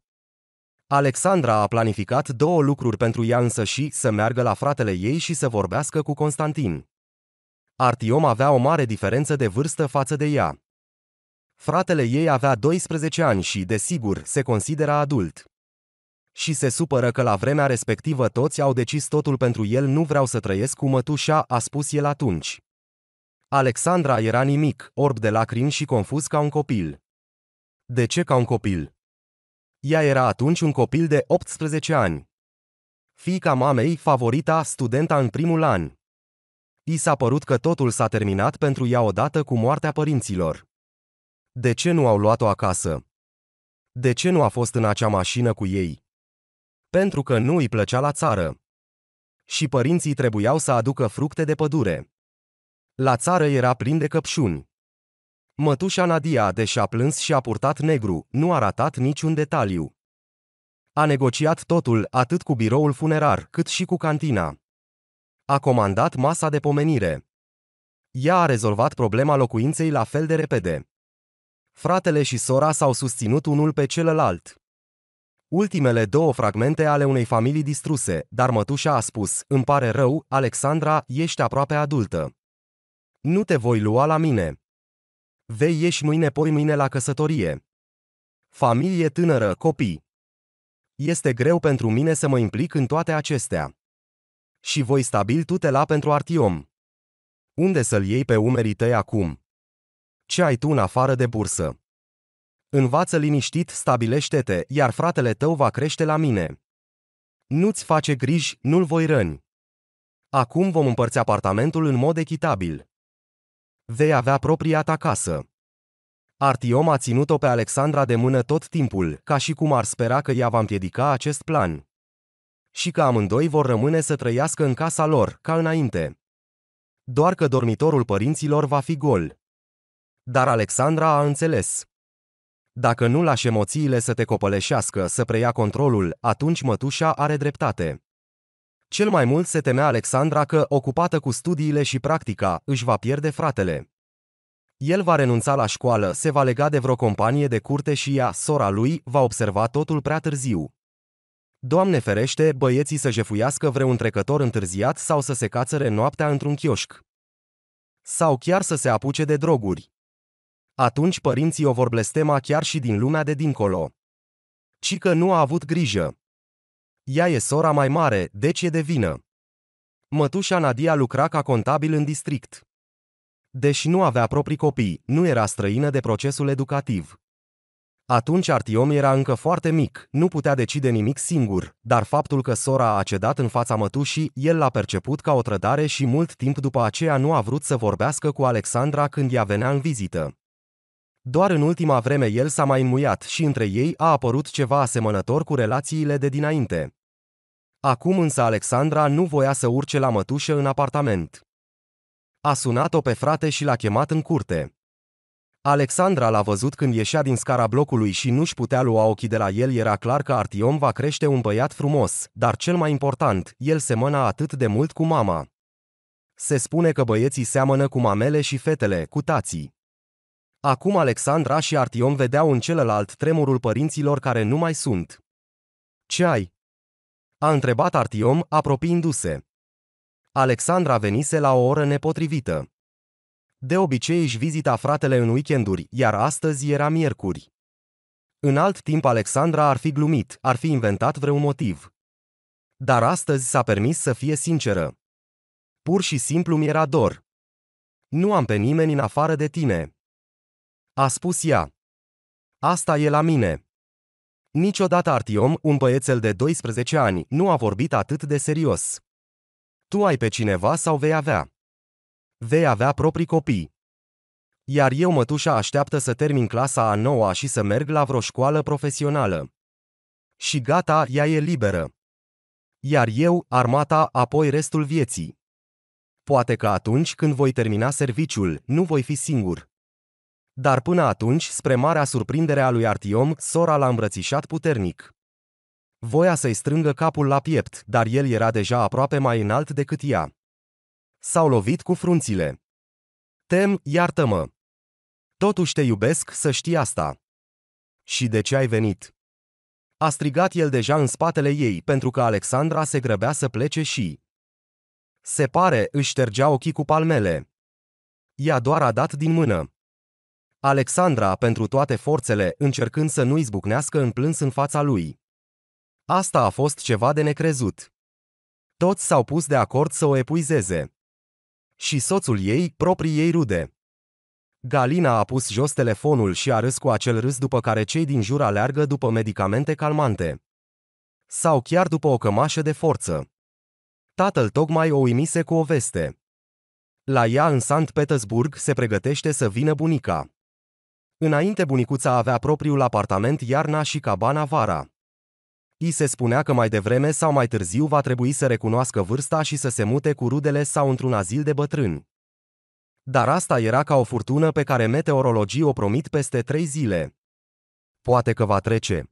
Alexandra a planificat două lucruri pentru ea însă și să meargă la fratele ei și să vorbească cu Constantin. Artiom avea o mare diferență de vârstă față de ea. Fratele ei avea 12 ani și, desigur, se considera adult. Și se supără că la vremea respectivă toți au decis totul pentru el, nu vreau să trăiesc cu mătușa, a spus el atunci. Alexandra era nimic, orb de lacrimi și confuz ca un copil. De ce ca un copil? Ea era atunci un copil de 18 ani. Fiica mamei, favorita, studenta în primul an. I s-a părut că totul s-a terminat pentru ea odată cu moartea părinților. De ce nu au luat-o acasă? De ce nu a fost în acea mașină cu ei? Pentru că nu îi plăcea la țară. Și părinții trebuiau să aducă fructe de pădure. La țară era plin de căpșuni. Mătușa Nadia, deși a plâns și a purtat negru, nu a ratat niciun detaliu. A negociat totul, atât cu biroul funerar, cât și cu cantina a comandat masa de pomenire. Ea a rezolvat problema locuinței la fel de repede. Fratele și sora s-au susținut unul pe celălalt. Ultimele două fragmente ale unei familii distruse, dar mătușa a spus, îmi pare rău, Alexandra, ești aproape adultă. Nu te voi lua la mine. Vei ieși mâine poi mâine la căsătorie. Familie tânără, copii. Este greu pentru mine să mă implic în toate acestea și voi stabil tutela pentru Artiom. Unde să-l iei pe umerii tăi acum? Ce ai tu în afară de bursă? Învață liniștit, stabilește-te, iar fratele tău va crește la mine. Nu-ți face griji, nu-l voi răni. Acum vom împărți apartamentul în mod echitabil. Vei avea propria ta casă. Artiom a ținut-o pe Alexandra de mână tot timpul, ca și cum ar spera că ea va împiedica acest plan și că amândoi vor rămâne să trăiască în casa lor, ca înainte. Doar că dormitorul părinților va fi gol. Dar Alexandra a înțeles. Dacă nu lași emoțiile să te copăleșească, să preia controlul, atunci mătușa are dreptate. Cel mai mult se temea Alexandra că, ocupată cu studiile și practica, își va pierde fratele. El va renunța la școală, se va lega de vreo companie de curte și ea, sora lui, va observa totul prea târziu. Doamne ferește, băieții să jefuiască vreun trecător întârziat sau să se cațăre noaptea într-un chioșc. Sau chiar să se apuce de droguri. Atunci părinții o vor blestema chiar și din lumea de dincolo. Ci că nu a avut grijă. Ea e sora mai mare, deci e de vină. Mătușa Nadia lucra ca contabil în district. Deși nu avea proprii copii, nu era străină de procesul educativ. Atunci Artiom era încă foarte mic, nu putea decide nimic singur, dar faptul că sora a cedat în fața mătușii, el l-a perceput ca o trădare și mult timp după aceea nu a vrut să vorbească cu Alexandra când ea venea în vizită. Doar în ultima vreme el s-a mai înmuiat și între ei a apărut ceva asemănător cu relațiile de dinainte. Acum însă Alexandra nu voia să urce la mătușă în apartament. A sunat-o pe frate și l-a chemat în curte. Alexandra l-a văzut când ieșea din scara blocului și nu-și putea lua ochii de la el, era clar că Artiom va crește un băiat frumos, dar cel mai important, el semăna atât de mult cu mama. Se spune că băieții seamănă cu mamele și fetele, cu tații. Acum Alexandra și Artiom vedeau în celălalt tremurul părinților care nu mai sunt. Ce ai? A întrebat Artiom, apropiindu-se. Alexandra venise la o oră nepotrivită. De obicei își vizita fratele în weekenduri, iar astăzi era miercuri. În alt timp Alexandra ar fi glumit, ar fi inventat vreun motiv. Dar astăzi s-a permis să fie sinceră. Pur și simplu mi era dor. Nu am pe nimeni în afară de tine. A spus ea. Asta e la mine. Niciodată Artiom, un băiețel de 12 ani, nu a vorbit atât de serios. Tu ai pe cineva sau vei avea? vei avea proprii copii. Iar eu, mătușa, așteaptă să termin clasa a noua și să merg la vreo școală profesională. Și gata, ea e liberă. Iar eu, armata, apoi restul vieții. Poate că atunci când voi termina serviciul, nu voi fi singur. Dar până atunci, spre marea surprindere a lui Artiom, sora l-a îmbrățișat puternic. Voia să-i strângă capul la piept, dar el era deja aproape mai înalt decât ea. S-au lovit cu frunțile. Tem, iartă-mă. Totuși te iubesc să știi asta. Și de ce ai venit? A strigat el deja în spatele ei, pentru că Alexandra se grăbea să plece și... Se pare, își ștergea ochii cu palmele. Ea doar a dat din mână. Alexandra, pentru toate forțele, încercând să nu izbucnească în plâns în fața lui. Asta a fost ceva de necrezut. Toți s-au pus de acord să o epuizeze și soțul ei, proprii ei rude. Galina a pus jos telefonul și a râs cu acel râs după care cei din jur aleargă după medicamente calmante. Sau chiar după o cămașă de forță. Tatăl tocmai o uimise cu o veste. La ea în Sankt Petersburg se pregătește să vină bunica. Înainte bunicuța avea propriul apartament iarna și cabana vara. I se spunea că mai devreme sau mai târziu va trebui să recunoască vârsta și să se mute cu rudele sau într-un azil de bătrân. Dar asta era ca o furtună pe care meteorologii o promit peste trei zile. Poate că va trece.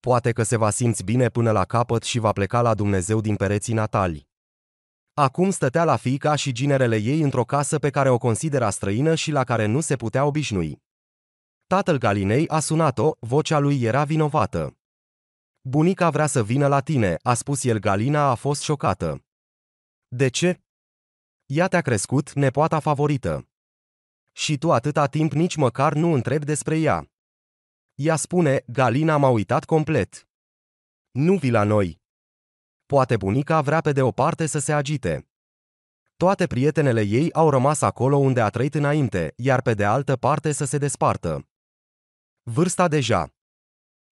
Poate că se va simți bine până la capăt și va pleca la Dumnezeu din pereții natali. Acum stătea la fiica și ginerele ei într-o casă pe care o considera străină și la care nu se putea obișnui. Tatăl Galinei a sunat-o, vocea lui era vinovată. Bunica vrea să vină la tine, a spus el Galina a fost șocată. De ce? Ea te-a crescut, nepoata favorită. Și tu atâta timp nici măcar nu întreb despre ea. Ea spune, Galina m-a uitat complet. Nu vi la noi. Poate bunica vrea pe de o parte să se agite. Toate prietenele ei au rămas acolo unde a trăit înainte, iar pe de altă parte să se despartă. Vârsta deja.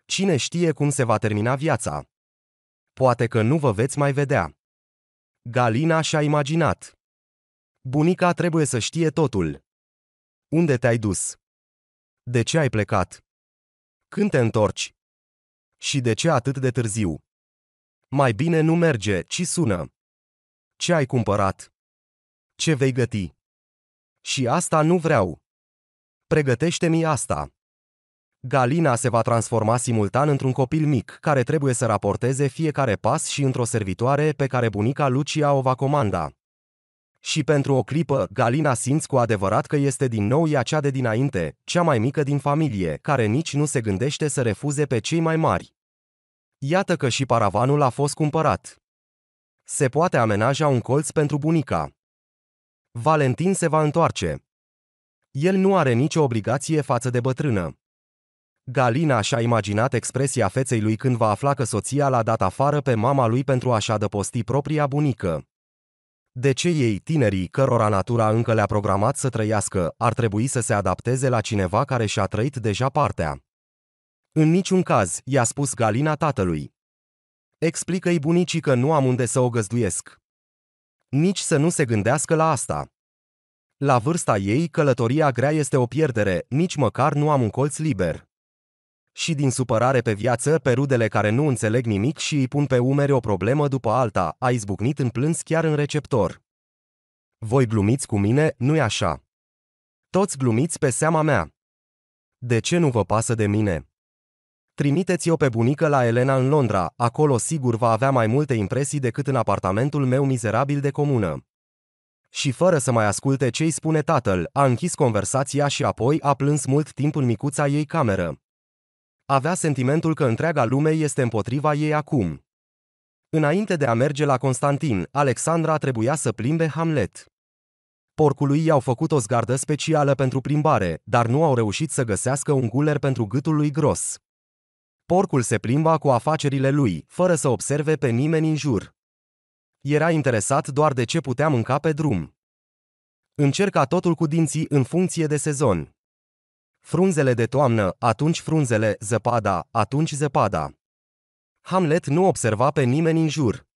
Cine știe cum se va termina viața? Poate că nu vă veți mai vedea. Galina și-a imaginat. Bunica trebuie să știe totul. Unde te-ai dus? De ce ai plecat? Când te întorci? Și de ce atât de târziu? Mai bine nu merge, ci sună. Ce ai cumpărat? Ce vei găti? Și asta nu vreau. Pregătește-mi asta. Galina se va transforma simultan într-un copil mic, care trebuie să raporteze fiecare pas și într-o servitoare pe care bunica Lucia o va comanda. Și pentru o clipă, Galina simți cu adevărat că este din nou ea cea de dinainte, cea mai mică din familie, care nici nu se gândește să refuze pe cei mai mari. Iată că și paravanul a fost cumpărat. Se poate amenaja un colț pentru bunica. Valentin se va întoarce. El nu are nicio obligație față de bătrână. Galina și-a imaginat expresia feței lui când va afla că soția l-a dat afară pe mama lui pentru a-și adăposti propria bunică. De ce ei, tinerii, cărora natura încă le-a programat să trăiască, ar trebui să se adapteze la cineva care și-a trăit deja partea? În niciun caz, i-a spus Galina tatălui. Explică-i bunicii că nu am unde să o găzduiesc. Nici să nu se gândească la asta. La vârsta ei, călătoria grea este o pierdere, nici măcar nu am un colț liber și din supărare pe viață pe rudele care nu înțeleg nimic și îi pun pe umeri o problemă după alta, a izbucnit în plâns chiar în receptor. Voi glumiți cu mine, nu-i așa? Toți glumiți pe seama mea. De ce nu vă pasă de mine? Trimiteți-o pe bunică la Elena în Londra, acolo sigur va avea mai multe impresii decât în apartamentul meu mizerabil de comună. Și fără să mai asculte ce i spune tatăl, a închis conversația și apoi a plâns mult timp în micuța ei cameră. Avea sentimentul că întreaga lume este împotriva ei acum. Înainte de a merge la Constantin, Alexandra trebuia să plimbe Hamlet. Porcului i-au făcut o zgardă specială pentru plimbare, dar nu au reușit să găsească un guler pentru gâtul lui gros. Porcul se plimba cu afacerile lui, fără să observe pe nimeni în jur. Era interesat doar de ce putea mânca pe drum. Încerca totul cu dinții în funcție de sezon frunzele de toamnă, atunci frunzele, zăpada, atunci zăpada. Hamlet nu observa pe nimeni în jur.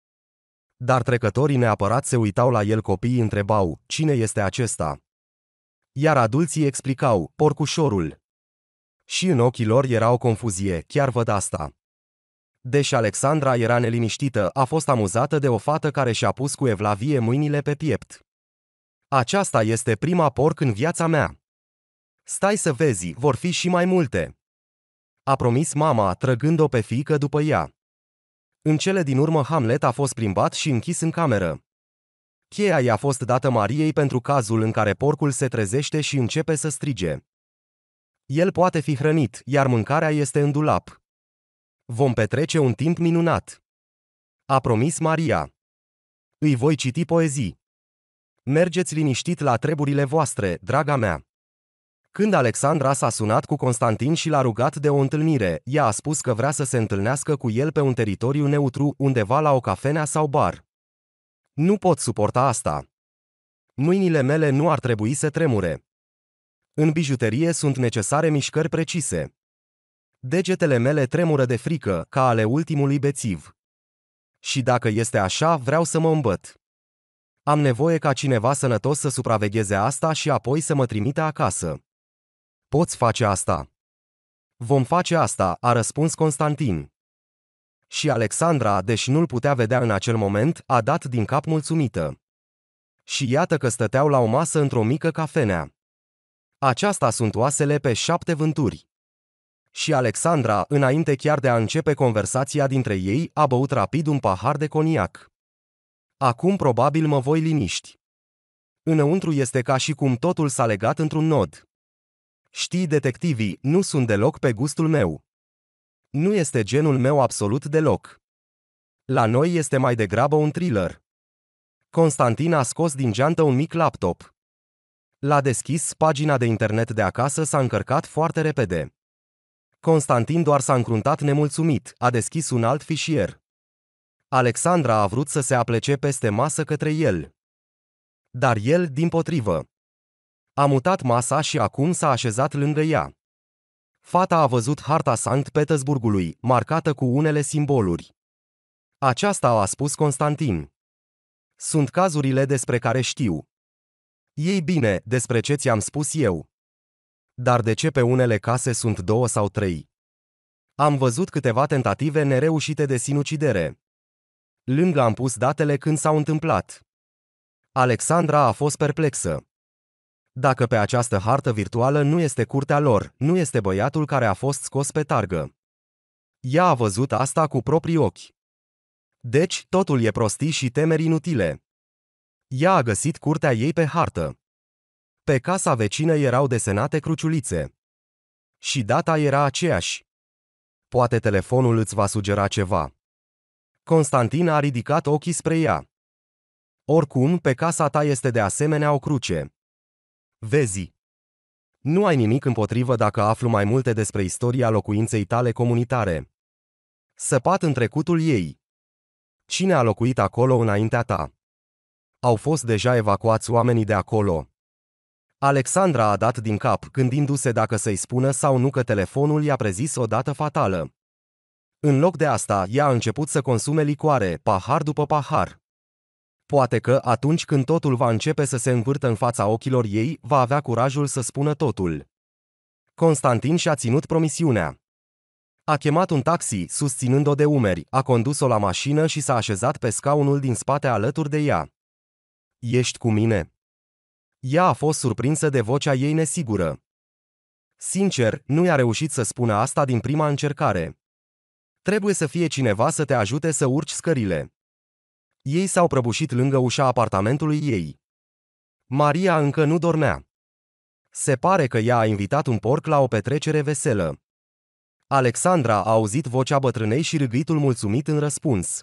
Dar trecătorii neapărat se uitau la el copiii întrebau, cine este acesta? Iar adulții explicau, porcușorul. Și în ochii lor era o confuzie, chiar văd asta. Deși Alexandra era neliniștită, a fost amuzată de o fată care și-a pus cu evlavie mâinile pe piept. Aceasta este prima porc în viața mea. Stai să vezi, vor fi și mai multe. A promis mama, trăgând-o pe fiică după ea. În cele din urmă, Hamlet a fost plimbat și închis în cameră. Cheia i-a fost dată Mariei pentru cazul în care porcul se trezește și începe să strige. El poate fi hrănit, iar mâncarea este în dulap. Vom petrece un timp minunat. A promis Maria. Îi voi citi poezii. Mergeți liniștit la treburile voastre, draga mea. Când Alexandra s-a sunat cu Constantin și l-a rugat de o întâlnire, ea a spus că vrea să se întâlnească cu el pe un teritoriu neutru, undeva la o cafenea sau bar. Nu pot suporta asta. Mâinile mele nu ar trebui să tremure. În bijuterie sunt necesare mișcări precise. Degetele mele tremură de frică, ca ale ultimului bețiv. Și dacă este așa, vreau să mă îmbăt. Am nevoie ca cineva sănătos să supravegheze asta și apoi să mă trimite acasă. Poți face asta. Vom face asta, a răspuns Constantin. Și Alexandra, deși nu-l putea vedea în acel moment, a dat din cap mulțumită. Și iată că stăteau la o masă într-o mică cafenea. Aceasta sunt oasele pe șapte vânturi. Și Alexandra, înainte chiar de a începe conversația dintre ei, a băut rapid un pahar de coniac. Acum probabil mă voi liniști. Înăuntru este ca și cum totul s-a legat într-un nod. Știi, detectivii nu sunt deloc pe gustul meu. Nu este genul meu absolut deloc. La noi este mai degrabă un thriller. Constantin a scos din geantă un mic laptop. L-a deschis, pagina de internet de acasă s-a încărcat foarte repede. Constantin doar s-a încruntat nemulțumit, a deschis un alt fișier. Alexandra a vrut să se aplece peste masă către el. Dar el, din potrivă, a mutat masa și acum s-a așezat lângă ea. Fata a văzut harta Sankt Petersburgului, marcată cu unele simboluri. Aceasta a spus Constantin. Sunt cazurile despre care știu. Ei bine, despre ce ți-am spus eu. Dar de ce pe unele case sunt două sau trei? Am văzut câteva tentative nereușite de sinucidere. Lângă am pus datele când s-au întâmplat. Alexandra a fost perplexă. Dacă pe această hartă virtuală nu este curtea lor, nu este băiatul care a fost scos pe targă. Ea a văzut asta cu proprii ochi. Deci, totul e prostii și temeri inutile. Ea a găsit curtea ei pe hartă. Pe casa vecină erau desenate cruciulițe. Și data era aceeași. Poate telefonul îți va sugera ceva. Constantin a ridicat ochii spre ea. Oricum, pe casa ta este de asemenea o cruce. Vezi. Nu ai nimic împotrivă dacă aflu mai multe despre istoria locuinței tale comunitare. Săpat în trecutul ei. Cine a locuit acolo înaintea ta? Au fost deja evacuați oamenii de acolo. Alexandra a dat din cap, gândindu-se dacă să-i spună sau nu că telefonul i-a prezis o dată fatală. În loc de asta, ea a început să consume licoare, pahar după pahar. Poate că, atunci când totul va începe să se învârtă în fața ochilor ei, va avea curajul să spună totul. Constantin și-a ținut promisiunea. A chemat un taxi, susținând-o de umeri, a condus-o la mașină și s-a așezat pe scaunul din spate alături de ea. Ești cu mine? Ea a fost surprinsă de vocea ei nesigură. Sincer, nu i-a reușit să spună asta din prima încercare. Trebuie să fie cineva să te ajute să urci scările. Ei s-au prăbușit lângă ușa apartamentului ei. Maria încă nu dormea. Se pare că ea a invitat un porc la o petrecere veselă. Alexandra a auzit vocea bătrânei și râgâitul mulțumit în răspuns.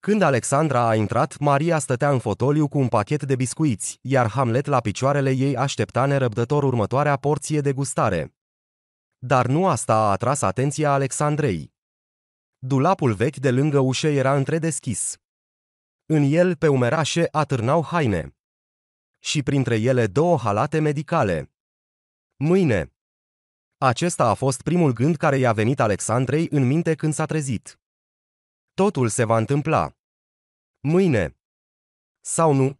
Când Alexandra a intrat, Maria stătea în fotoliu cu un pachet de biscuiți, iar Hamlet la picioarele ei aștepta nerăbdător următoarea porție de gustare. Dar nu asta a atras atenția Alexandrei. Dulapul vechi de lângă ușă era întredeschis. În el pe umerașe atârnau haine. Și printre ele două halate medicale. Mâine. Acesta a fost primul gând care i-a venit Alexandrei în minte când s-a trezit. Totul se va întâmpla. Mâine. Sau nu?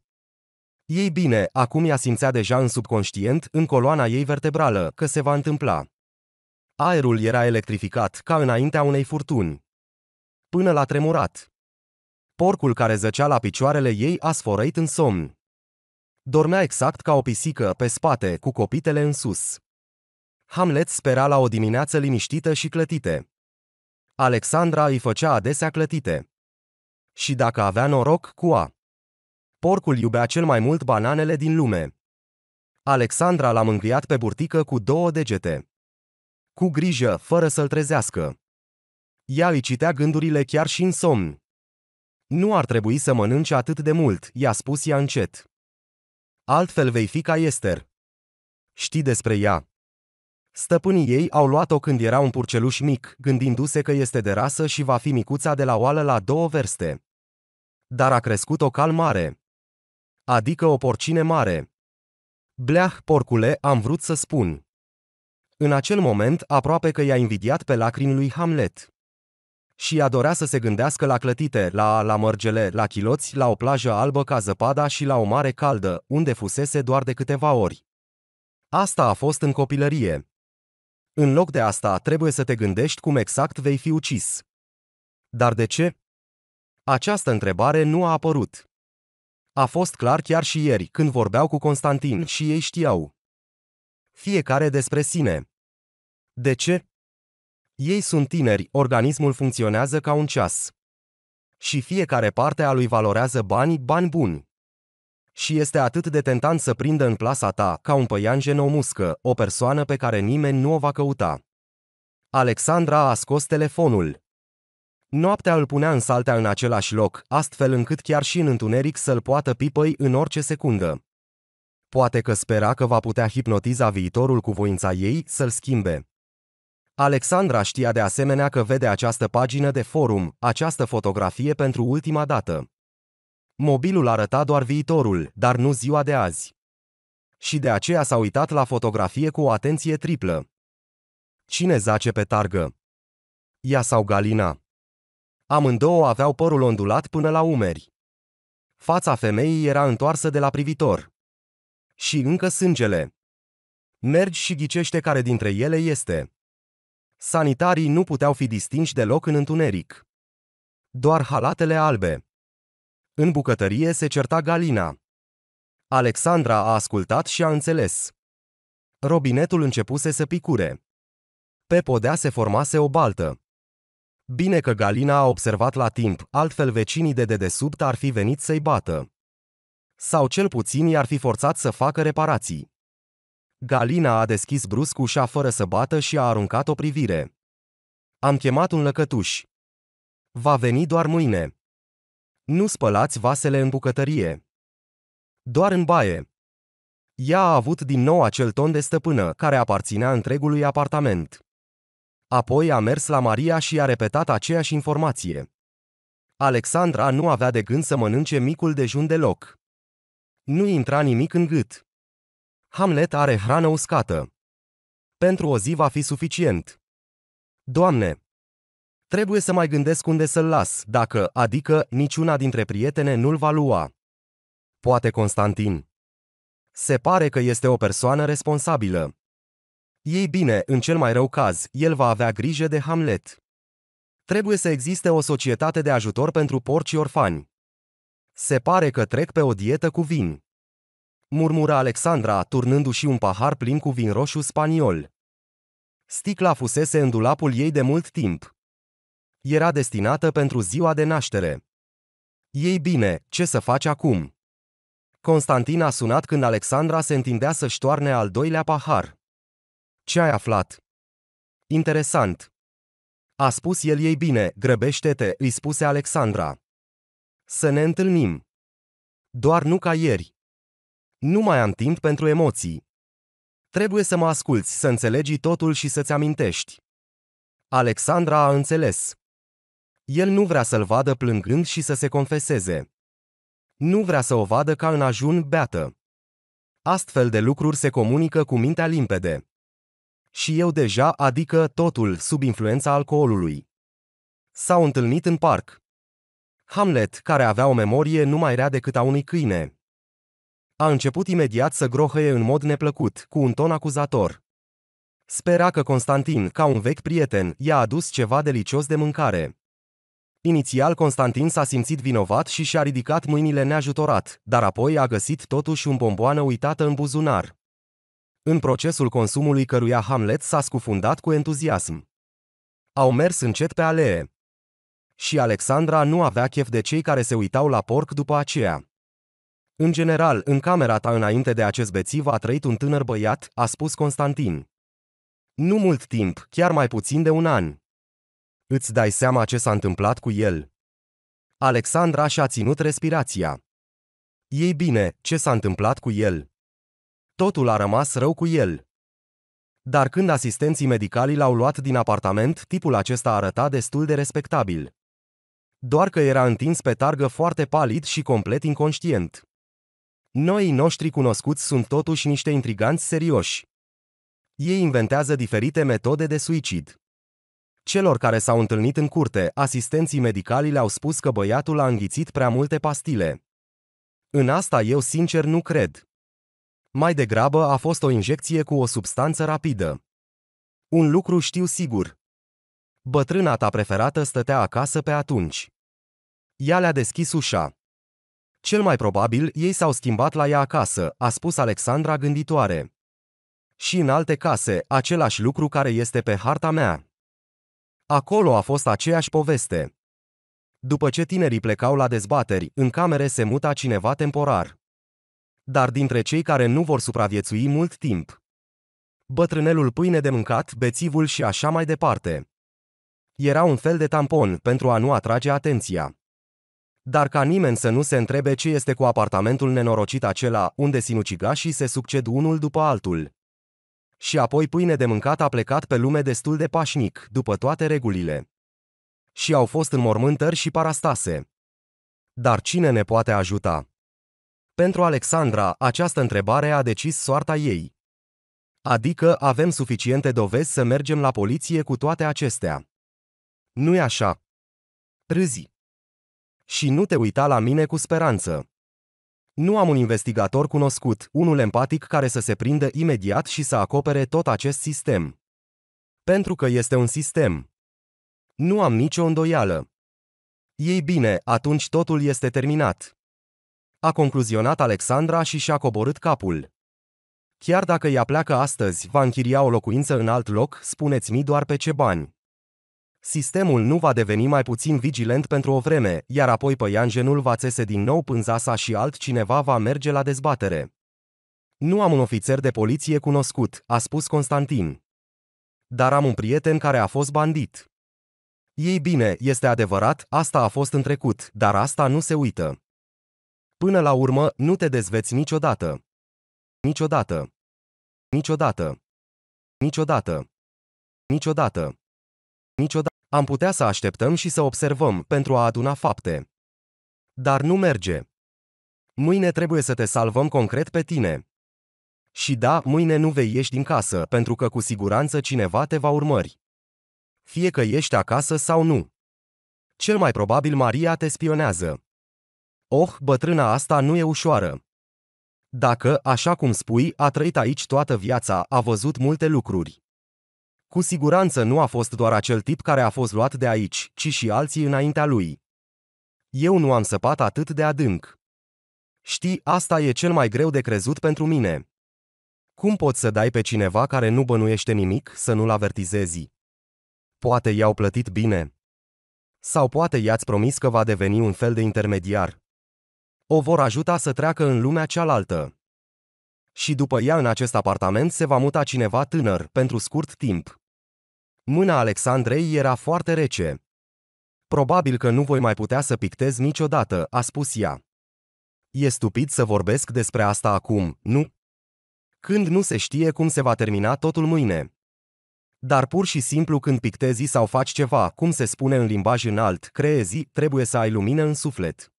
Ei bine, acum ea simțea deja în subconștient, în coloana ei vertebrală, că se va întâmpla. Aerul era electrificat, ca înaintea unei furtuni. Până l-a tremurat. Porcul care zăcea la picioarele ei a sfărăit în somn. Dormea exact ca o pisică pe spate, cu copitele în sus. Hamlet spera la o dimineață liniștită și clătite. Alexandra îi făcea adesea clătite. Și dacă avea noroc, cu a. Porcul iubea cel mai mult bananele din lume. Alexandra l-a mângâiat pe burtică cu două degete. Cu grijă, fără să-l trezească. Ea îi citea gândurile chiar și în somn. Nu ar trebui să mănânci atât de mult, i-a spus ea încet. Altfel vei fi ca Ester. Știi despre ea. Stăpânii ei au luat-o când era un purceluș mic, gândindu-se că este de rasă și va fi micuța de la oală la două verste. Dar a crescut o cal mare. Adică o porcine mare. Bleah, porcule, am vrut să spun. În acel moment, aproape că i-a invidiat pe lacrimi lui Hamlet și dorea să se gândească la clătite, la, la mărgele, la chiloți, la o plajă albă ca zăpada și la o mare caldă, unde fusese doar de câteva ori. Asta a fost în copilărie. În loc de asta, trebuie să te gândești cum exact vei fi ucis. Dar de ce? Această întrebare nu a apărut. A fost clar chiar și ieri, când vorbeau cu Constantin și ei știau. Fiecare despre sine. De ce? Ei sunt tineri, organismul funcționează ca un ceas. Și fiecare parte a lui valorează bani, bani buni. Și este atât de tentant să prindă în plasa ta, ca un păianjen o muscă, o persoană pe care nimeni nu o va căuta. Alexandra a scos telefonul. Noaptea îl punea în saltea în același loc, astfel încât chiar și în întuneric să-l poată pipăi în orice secundă. Poate că spera că va putea hipnotiza viitorul cu voința ei să-l schimbe. Alexandra știa de asemenea că vede această pagină de forum, această fotografie pentru ultima dată. Mobilul arăta doar viitorul, dar nu ziua de azi. Și de aceea s-a uitat la fotografie cu o atenție triplă. Cine zace pe targă? Ea sau Galina? Amândouă aveau părul ondulat până la umeri. Fața femeii era întoarsă de la privitor. Și încă sângele. Mergi și ghicește care dintre ele este. Sanitarii nu puteau fi distinși deloc în întuneric. Doar halatele albe. În bucătărie se certa Galina. Alexandra a ascultat și a înțeles. Robinetul începuse să picure. Pe podea se formase o baltă. Bine că Galina a observat la timp, altfel vecinii de dedesubt ar fi venit să-i bată. Sau cel puțin i-ar fi forțat să facă reparații. Galina a deschis brusc ușa fără să bată și a aruncat o privire. Am chemat un lăcătuș. Va veni doar mâine. Nu spălați vasele în bucătărie. Doar în baie. Ea a avut din nou acel ton de stăpână care aparținea întregului apartament. Apoi a mers la Maria și a repetat aceeași informație. Alexandra nu avea de gând să mănânce micul dejun deloc. Nu intra nimic în gât. Hamlet are hrană uscată. Pentru o zi va fi suficient. Doamne! Trebuie să mai gândesc unde să-l las, dacă, adică, niciuna dintre prietene nu-l va lua. Poate Constantin. Se pare că este o persoană responsabilă. Ei bine, în cel mai rău caz, el va avea grijă de Hamlet. Trebuie să existe o societate de ajutor pentru porci orfani. Se pare că trec pe o dietă cu vin murmură Alexandra, turnându-și un pahar plin cu vin roșu spaniol. Sticla fusese în dulapul ei de mult timp. Era destinată pentru ziua de naștere. Ei bine, ce să faci acum? Constantin a sunat când Alexandra se întindea să-și toarne al doilea pahar. Ce ai aflat? Interesant. A spus el ei bine, grăbește-te, îi spuse Alexandra. Să ne întâlnim. Doar nu ca ieri. Nu mai am timp pentru emoții. Trebuie să mă asculți, să înțelegi totul și să-ți amintești. Alexandra a înțeles. El nu vrea să-l vadă plângând și să se confeseze. Nu vrea să o vadă ca în ajun beată. Astfel de lucruri se comunică cu mintea limpede. Și eu deja, adică totul, sub influența alcoolului. S-au întâlnit în parc. Hamlet, care avea o memorie nu mai rea decât a unui câine, a început imediat să grohăie în mod neplăcut, cu un ton acuzator. Spera că Constantin, ca un vechi prieten, i-a adus ceva delicios de mâncare. Inițial Constantin s-a simțit vinovat și și-a ridicat mâinile neajutorat, dar apoi a găsit totuși un bomboană uitată în buzunar. În procesul consumului căruia Hamlet s-a scufundat cu entuziasm. Au mers încet pe alee. Și Alexandra nu avea chef de cei care se uitau la porc după aceea. În general, în camera ta înainte de acest bețiv a trăit un tânăr băiat, a spus Constantin. Nu mult timp, chiar mai puțin de un an. Îți dai seama ce s-a întâmplat cu el. Alexandra și-a ținut respirația. Ei bine, ce s-a întâmplat cu el? Totul a rămas rău cu el. Dar când asistenții medicali l-au luat din apartament, tipul acesta arăta destul de respectabil. Doar că era întins pe targă foarte palid și complet inconștient. Noii noștri cunoscuți sunt totuși niște intriganți serioși. Ei inventează diferite metode de suicid. Celor care s-au întâlnit în curte, asistenții medicali le-au spus că băiatul a înghițit prea multe pastile. În asta eu sincer nu cred. Mai degrabă a fost o injecție cu o substanță rapidă. Un lucru știu sigur. Bătrâna ta preferată stătea acasă pe atunci. Ea le-a deschis ușa. Cel mai probabil ei s-au schimbat la ea acasă, a spus Alexandra gânditoare. Și în alte case, același lucru care este pe harta mea. Acolo a fost aceeași poveste. După ce tinerii plecau la dezbateri, în camere se muta cineva temporar. Dar dintre cei care nu vor supraviețui mult timp. Bătrânelul pâine de mâncat, bețivul și așa mai departe. Era un fel de tampon pentru a nu atrage atenția dar ca nimeni să nu se întrebe ce este cu apartamentul nenorocit acela unde sinucigașii se succed unul după altul. Și apoi pâine de mâncat a plecat pe lume destul de pașnic, după toate regulile. Și au fost în mormântări și parastase. Dar cine ne poate ajuta? Pentru Alexandra, această întrebare a decis soarta ei. Adică avem suficiente dovezi să mergem la poliție cu toate acestea. Nu-i așa? Râzi. Și nu te uita la mine cu speranță. Nu am un investigator cunoscut, unul empatic care să se prindă imediat și să acopere tot acest sistem. Pentru că este un sistem. Nu am nicio îndoială. Ei bine, atunci totul este terminat. A concluzionat Alexandra și și-a coborât capul. Chiar dacă ea pleacă astăzi, va închiria o locuință în alt loc, spuneți-mi doar pe ce bani. Sistemul nu va deveni mai puțin vigilent pentru o vreme, iar apoi păianjenul va țese din nou pânza sa și altcineva va merge la dezbatere. Nu am un ofițer de poliție cunoscut, a spus Constantin. Dar am un prieten care a fost bandit. Ei bine, este adevărat, asta a fost în trecut, dar asta nu se uită. Până la urmă, nu te dezveți niciodată. Niciodată. Niciodată. Niciodată. Niciodată. Niciodată am putea să așteptăm și să observăm pentru a aduna fapte. Dar nu merge. Mâine trebuie să te salvăm concret pe tine. Și da, mâine nu vei ieși din casă, pentru că cu siguranță cineva te va urmări. Fie că ești acasă sau nu. Cel mai probabil Maria te spionează. Oh, bătrâna asta nu e ușoară. Dacă, așa cum spui, a trăit aici toată viața, a văzut multe lucruri. Cu siguranță nu a fost doar acel tip care a fost luat de aici, ci și alții înaintea lui. Eu nu am săpat atât de adânc. Știi, asta e cel mai greu de crezut pentru mine. Cum poți să dai pe cineva care nu bănuiește nimic să nu-l avertizezi? Poate i-au plătit bine. Sau poate i-ați promis că va deveni un fel de intermediar. O vor ajuta să treacă în lumea cealaltă și după ea în acest apartament se va muta cineva tânăr, pentru scurt timp. Mâna Alexandrei era foarte rece. Probabil că nu voi mai putea să pictez niciodată, a spus ea. E stupid să vorbesc despre asta acum, nu? Când nu se știe cum se va termina totul mâine. Dar pur și simplu când pictezi sau faci ceva, cum se spune în limbaj înalt, creezi, trebuie să ai lumină în suflet.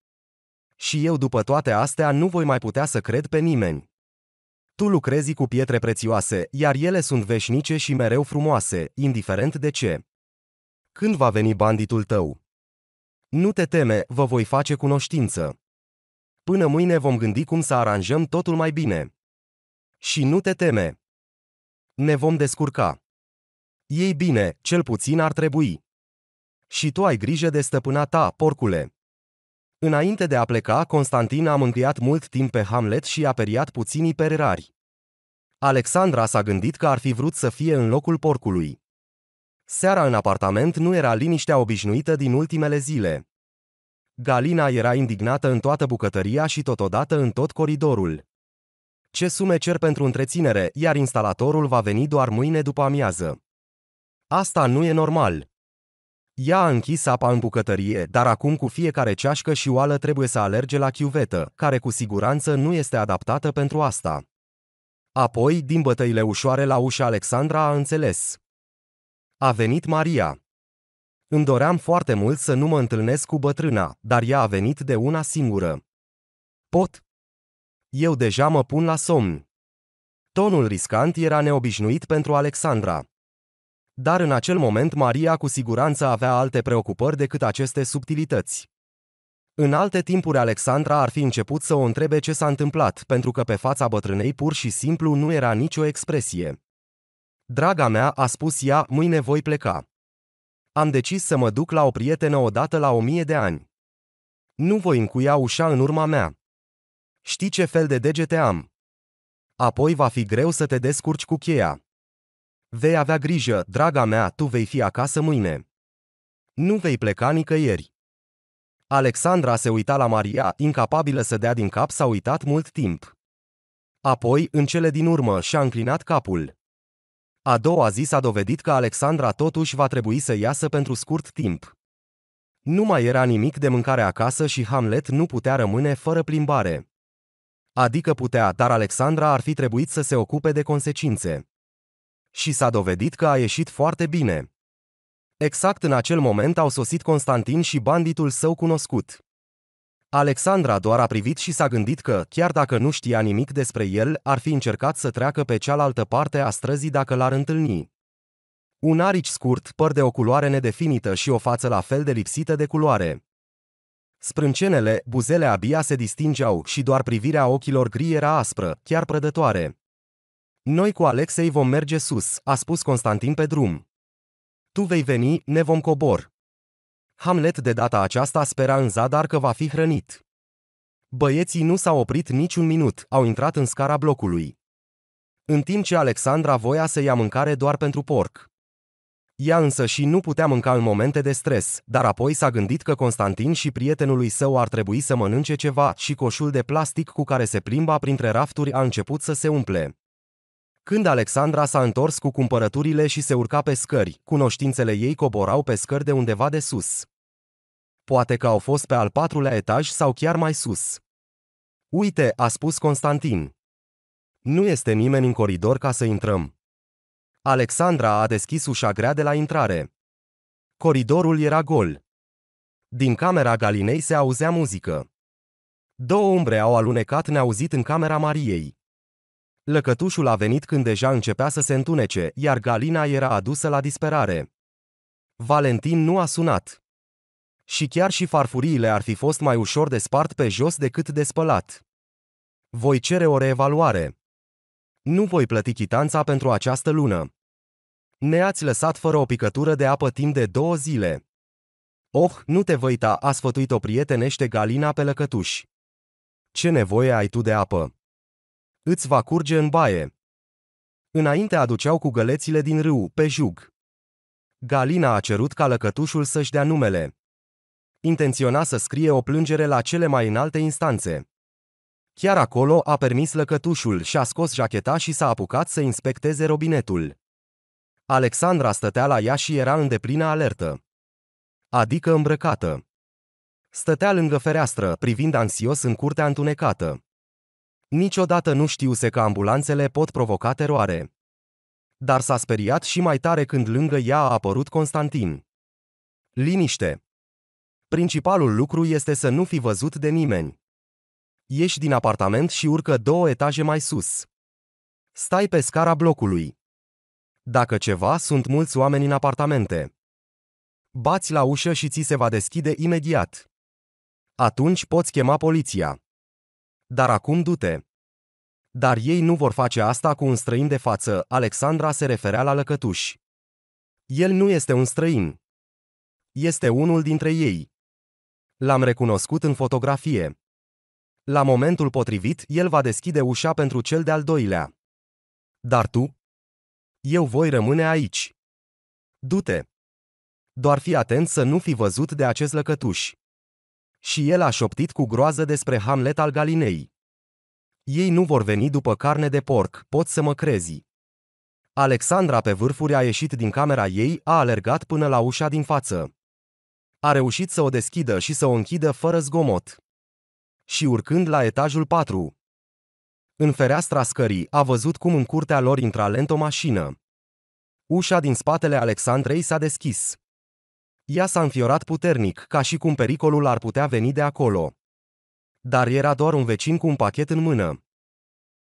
Și eu după toate astea nu voi mai putea să cred pe nimeni. Tu lucrezi cu pietre prețioase, iar ele sunt veșnice și mereu frumoase, indiferent de ce. Când va veni banditul tău? Nu te teme, vă voi face cunoștință. Până mâine vom gândi cum să aranjăm totul mai bine. Și nu te teme. Ne vom descurca. Ei bine, cel puțin ar trebui. Și tu ai grijă de stăpâna ta, porcule. Înainte de a pleca, Constantin a mângâiat mult timp pe Hamlet și a periat puținii pererari. Alexandra s-a gândit că ar fi vrut să fie în locul porcului. Seara în apartament nu era liniștea obișnuită din ultimele zile. Galina era indignată în toată bucătăria și totodată în tot coridorul. Ce sume cer pentru întreținere, iar instalatorul va veni doar mâine după amiază. Asta nu e normal. Ea a închis apa în bucătărie, dar acum cu fiecare ceașcă și oală trebuie să alerge la chiuvetă, care cu siguranță nu este adaptată pentru asta. Apoi, din bătăile ușoare la ușa Alexandra a înțeles. A venit Maria. Îmi doream foarte mult să nu mă întâlnesc cu bătrâna, dar ea a venit de una singură. Pot? Eu deja mă pun la somn. Tonul riscant era neobișnuit pentru Alexandra dar în acel moment Maria cu siguranță avea alte preocupări decât aceste subtilități. În alte timpuri Alexandra ar fi început să o întrebe ce s-a întâmplat, pentru că pe fața bătrânei pur și simplu nu era nicio expresie. Draga mea, a spus ea, mâine voi pleca. Am decis să mă duc la o prietenă odată la o mie de ani. Nu voi încuia ușa în urma mea. Știi ce fel de degete am. Apoi va fi greu să te descurci cu cheia. Vei avea grijă, draga mea, tu vei fi acasă mâine. Nu vei pleca nicăieri. Alexandra se uita la Maria, incapabilă să dea din cap, s-a uitat mult timp. Apoi, în cele din urmă, și-a înclinat capul. A doua zi s-a dovedit că Alexandra totuși va trebui să iasă pentru scurt timp. Nu mai era nimic de mâncare acasă și Hamlet nu putea rămâne fără plimbare. Adică putea, dar Alexandra ar fi trebuit să se ocupe de consecințe și s-a dovedit că a ieșit foarte bine. Exact în acel moment au sosit Constantin și banditul său cunoscut. Alexandra doar a privit și s-a gândit că, chiar dacă nu știa nimic despre el, ar fi încercat să treacă pe cealaltă parte a străzii dacă l-ar întâlni. Un arici scurt, păr de o culoare nedefinită și o față la fel de lipsită de culoare. Sprâncenele, buzele abia se distingeau și doar privirea ochilor gri era aspră, chiar prădătoare. Noi cu Alexei vom merge sus, a spus Constantin pe drum. Tu vei veni, ne vom cobor. Hamlet de data aceasta spera în zadar că va fi hrănit. Băieții nu s-au oprit niciun minut, au intrat în scara blocului. În timp ce Alexandra voia să ia mâncare doar pentru porc. Ea însă și nu putea mânca în momente de stres, dar apoi s-a gândit că Constantin și prietenului său ar trebui să mănânce ceva și coșul de plastic cu care se plimba printre rafturi a început să se umple. Când Alexandra s-a întors cu cumpărăturile și se urca pe scări, cunoștințele ei coborau pe scări de undeva de sus. Poate că au fost pe al patrulea etaj sau chiar mai sus. Uite, a spus Constantin. Nu este nimeni în coridor ca să intrăm. Alexandra a deschis ușa grea de la intrare. Coridorul era gol. Din camera Galinei se auzea muzică. Două umbre au alunecat neauzit în camera Mariei. Lăcătușul a venit când deja începea să se întunece, iar Galina era adusă la disperare. Valentin nu a sunat. Și chiar și farfuriile ar fi fost mai ușor de spart pe jos decât de spălat. Voi cere o reevaluare. Nu voi plăti chitanța pentru această lună. Ne-ați lăsat fără o picătură de apă timp de două zile. Oh, nu te văita, a sfătuit o prietenește Galina pe lăcătuși. Ce nevoie ai tu de apă? Îți va curge în baie. Înainte aduceau cu gălețile din râu, pe jug. Galina a cerut ca lăcătușul să-și dea numele. Intenționa să scrie o plângere la cele mai înalte instanțe. Chiar acolo a permis lăcătușul și a scos jacheta și s-a apucat să inspecteze robinetul. Alexandra stătea la ea și era în deplină alertă. Adică îmbrăcată. Stătea lângă fereastră, privind ansios în curtea întunecată. Niciodată nu știuse că ambulanțele pot provoca teroare. Dar s-a speriat și mai tare când lângă ea a apărut Constantin. Liniște! Principalul lucru este să nu fi văzut de nimeni. Ieși din apartament și urcă două etaje mai sus. Stai pe scara blocului. Dacă ceva, sunt mulți oameni în apartamente. Bați la ușă și ți se va deschide imediat. Atunci poți chema poliția. Dar acum du-te! Dar ei nu vor face asta cu un străin de față, Alexandra se referea la lăcătuși. El nu este un străin. Este unul dintre ei. L-am recunoscut în fotografie. La momentul potrivit, el va deschide ușa pentru cel de-al doilea. Dar tu? Eu voi rămâne aici. Du-te! Doar fi atent să nu fi văzut de acest lăcătuș. Și el a șoptit cu groază despre Hamlet al Galinei. Ei nu vor veni după carne de porc, pot să mă crezi. Alexandra pe vârfuri a ieșit din camera ei, a alergat până la ușa din față. A reușit să o deschidă și să o închidă fără zgomot. Și urcând la etajul 4. În fereastra scării a văzut cum în curtea lor intra lent o mașină. Ușa din spatele Alexandrei s-a deschis. Ea s-a înfiorat puternic, ca și cum pericolul ar putea veni de acolo. Dar era doar un vecin cu un pachet în mână.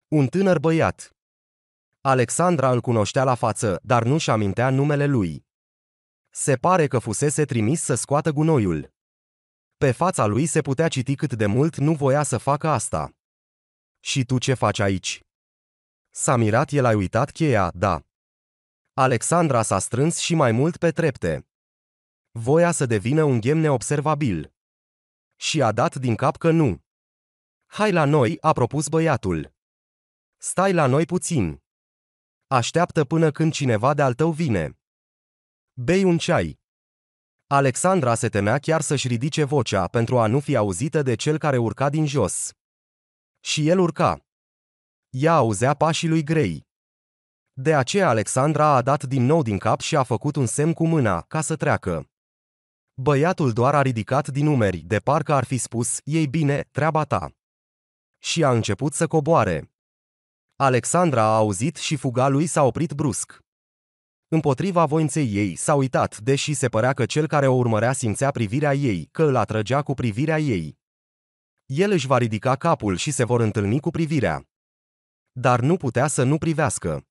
Un tânăr băiat. Alexandra îl cunoștea la față, dar nu-și amintea numele lui. Se pare că fusese trimis să scoată gunoiul. Pe fața lui se putea citi cât de mult nu voia să facă asta. Și tu ce faci aici? S-a mirat el a uitat cheia, da. Alexandra s-a strâns și mai mult pe trepte voia să devină un ghem neobservabil. Și a dat din cap că nu. Hai la noi, a propus băiatul. Stai la noi puțin. Așteaptă până când cineva de-al tău vine. Bei un ceai. Alexandra se temea chiar să-și ridice vocea pentru a nu fi auzită de cel care urca din jos. Și el urca. Ea auzea pașii lui grei. De aceea Alexandra a dat din nou din cap și a făcut un semn cu mâna, ca să treacă. Băiatul doar a ridicat din umeri, de parcă ar fi spus, ei bine, treaba ta. Și a început să coboare. Alexandra a auzit și fuga lui s-a oprit brusc. Împotriva voinței ei s-a uitat, deși se părea că cel care o urmărea simțea privirea ei, că îl atrăgea cu privirea ei. El își va ridica capul și se vor întâlni cu privirea. Dar nu putea să nu privească.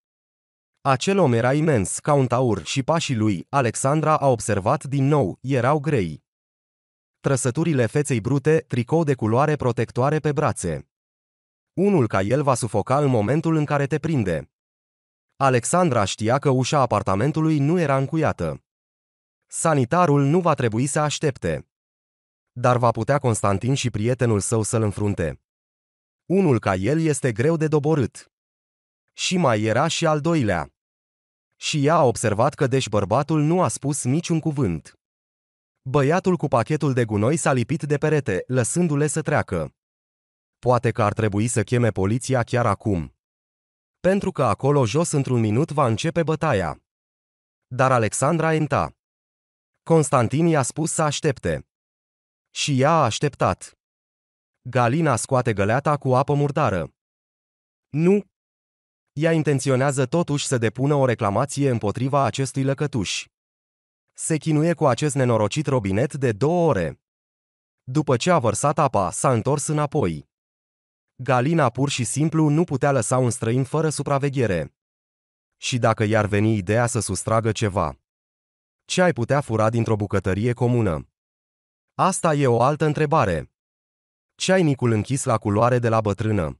Acel om era imens, ca un taur, și pașii lui, Alexandra a observat din nou, erau grei. Trăsăturile feței brute, tricou de culoare protectoare pe brațe. Unul ca el va sufoca în momentul în care te prinde. Alexandra știa că ușa apartamentului nu era încuiată. Sanitarul nu va trebui să aștepte. Dar va putea Constantin și prietenul său să-l înfrunte. Unul ca el este greu de doborât. Și mai era și al doilea. Și ea a observat că deși bărbatul nu a spus niciun cuvânt. Băiatul cu pachetul de gunoi s-a lipit de perete, lăsându-le să treacă. Poate că ar trebui să cheme poliția chiar acum. Pentru că acolo jos într-un minut va începe bătaia. Dar Alexandra enta. Constantin i-a spus să aștepte. Și ea a așteptat. Galina scoate găleata cu apă murdară. Nu, ea intenționează totuși să depună o reclamație împotriva acestui lăcătuș. Se chinuie cu acest nenorocit robinet de două ore. După ce a vărsat apa, s-a întors înapoi. Galina pur și simplu nu putea lăsa un străin fără supraveghere. Și dacă i-ar veni ideea să sustragă ceva? Ce ai putea fura dintr-o bucătărie comună? Asta e o altă întrebare. nicul închis la culoare de la bătrână.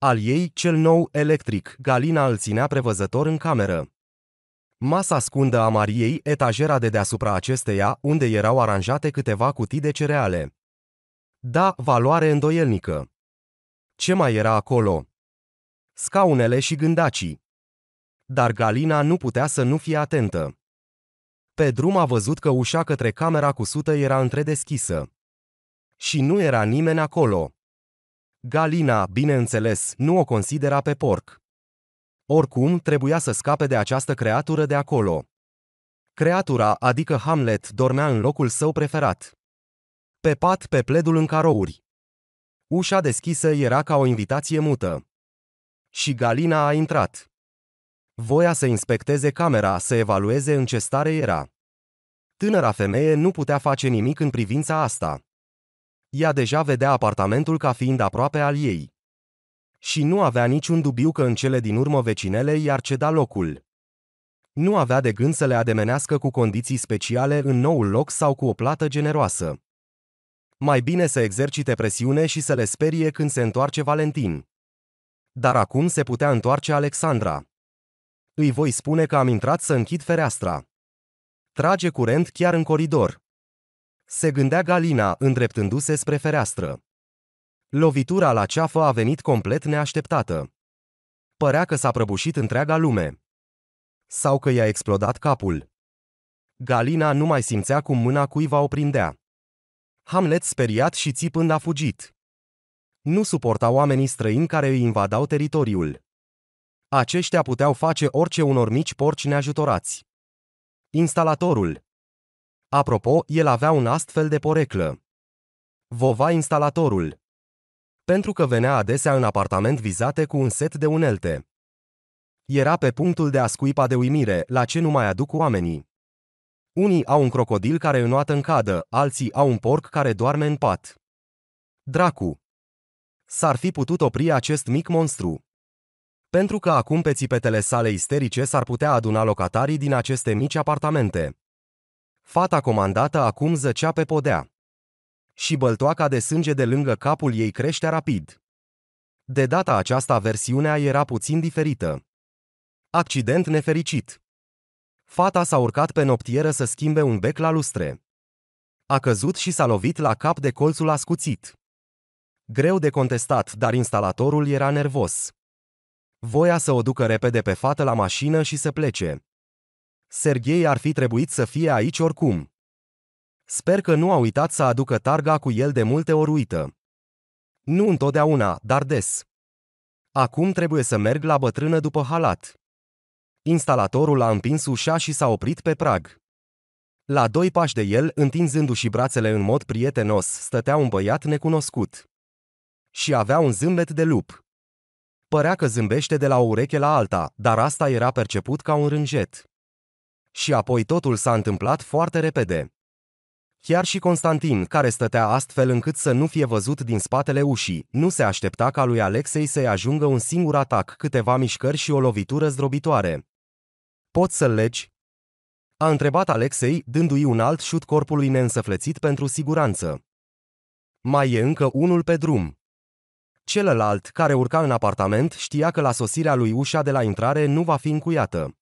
Al ei, cel nou, electric, Galina îl ținea prevăzător în cameră. Masa scundă a Mariei, etajera de deasupra acesteia, unde erau aranjate câteva cutii de cereale. Da, valoare îndoielnică. Ce mai era acolo? Scaunele și gândacii. Dar Galina nu putea să nu fie atentă. Pe drum a văzut că ușa către camera cu sută era întredeschisă. Și nu era nimeni acolo. Galina, bineînțeles, nu o considera pe porc. Oricum, trebuia să scape de această creatură de acolo. Creatura, adică Hamlet, dormea în locul său preferat. Pe pat, pe pledul în carouri. Ușa deschisă era ca o invitație mută. Și Galina a intrat. Voia să inspecteze camera, să evalueze în ce stare era. Tânăra femeie nu putea face nimic în privința asta. Ea deja vedea apartamentul ca fiind aproape al ei. Și nu avea niciun dubiu că în cele din urmă vecinele i-ar ceda locul. Nu avea de gând să le ademenească cu condiții speciale în noul loc sau cu o plată generoasă. Mai bine să exercite presiune și să le sperie când se întoarce Valentin. Dar acum se putea întoarce Alexandra. Îi voi spune că am intrat să închid fereastra. Trage curent chiar în coridor se gândea Galina, îndreptându-se spre fereastră. Lovitura la ceafă a venit complet neașteptată. Părea că s-a prăbușit întreaga lume. Sau că i-a explodat capul. Galina nu mai simțea cum mâna cuiva o prindea. Hamlet speriat și țipând a fugit. Nu suporta oamenii străini care îi invadau teritoriul. Aceștia puteau face orice unor mici porci neajutorați. Instalatorul, Apropo, el avea un astfel de poreclă. Vova instalatorul. Pentru că venea adesea în apartament vizate cu un set de unelte. Era pe punctul de a scuipa de uimire la ce nu mai aduc oamenii. Unii au un crocodil care înoată în cadă, alții au un porc care doarme în pat. Dracu! S-ar fi putut opri acest mic monstru. Pentru că acum pe țipetele sale isterice s-ar putea aduna locatarii din aceste mici apartamente. Fata comandată acum zăcea pe podea. Și băltoaca de sânge de lângă capul ei creștea rapid. De data aceasta versiunea era puțin diferită. Accident nefericit. Fata s-a urcat pe noptieră să schimbe un bec la lustre. A căzut și s-a lovit la cap de colțul ascuțit. Greu de contestat, dar instalatorul era nervos. Voia să o ducă repede pe fată la mașină și să plece. Serghei ar fi trebuit să fie aici oricum. Sper că nu a uitat să aducă targa cu el de multe ori uită. Nu întotdeauna, dar des. Acum trebuie să merg la bătrână după halat. Instalatorul a împins ușa și s-a oprit pe prag. La doi pași de el, întinzându-și brațele în mod prietenos, stătea un băiat necunoscut. Și avea un zâmbet de lup. Părea că zâmbește de la o ureche la alta, dar asta era perceput ca un rânjet și apoi totul s-a întâmplat foarte repede. Chiar și Constantin, care stătea astfel încât să nu fie văzut din spatele ușii, nu se aștepta ca lui Alexei să-i ajungă un singur atac, câteva mișcări și o lovitură zdrobitoare. Poți să-l legi? A întrebat Alexei, dându-i un alt șut corpului neînsăflețit pentru siguranță. Mai e încă unul pe drum. Celălalt, care urca în apartament, știa că la sosirea lui ușa de la intrare nu va fi încuiată.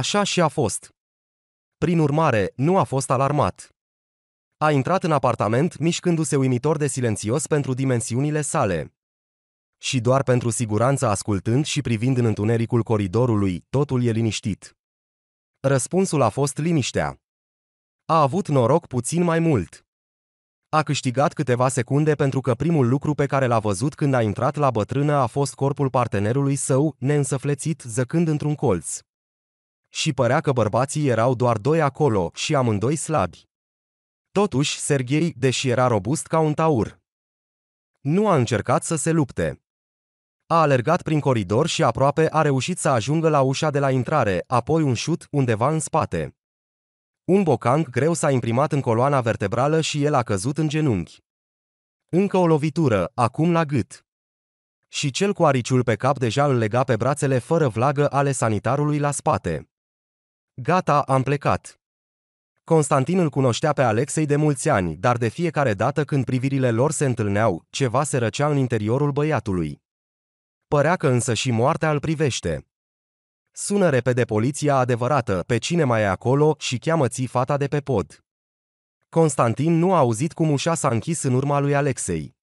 Așa și a fost. Prin urmare, nu a fost alarmat. A intrat în apartament mișcându-se uimitor de silențios pentru dimensiunile sale. Și doar pentru siguranță ascultând și privind în întunericul coridorului, totul e liniștit. Răspunsul a fost liniștea. A avut noroc puțin mai mult. A câștigat câteva secunde pentru că primul lucru pe care l-a văzut când a intrat la bătrână a fost corpul partenerului său, neînsăflețit, zăcând într-un colț și părea că bărbații erau doar doi acolo și amândoi slabi. Totuși, Serghei, deși era robust ca un taur, nu a încercat să se lupte. A alergat prin coridor și aproape a reușit să ajungă la ușa de la intrare, apoi un șut undeva în spate. Un bocanc greu s-a imprimat în coloana vertebrală și el a căzut în genunchi. Încă o lovitură, acum la gât. Și cel cu ariciul pe cap deja îl lega pe brațele fără vlagă ale sanitarului la spate. Gata, am plecat. Constantin îl cunoștea pe Alexei de mulți ani, dar de fiecare dată când privirile lor se întâlneau, ceva se răcea în interiorul băiatului. Părea că însă și moartea îl privește. Sună repede poliția adevărată, pe cine mai e acolo, și cheamă ți fata de pe pod. Constantin nu a auzit cum ușa s-a închis în urma lui Alexei.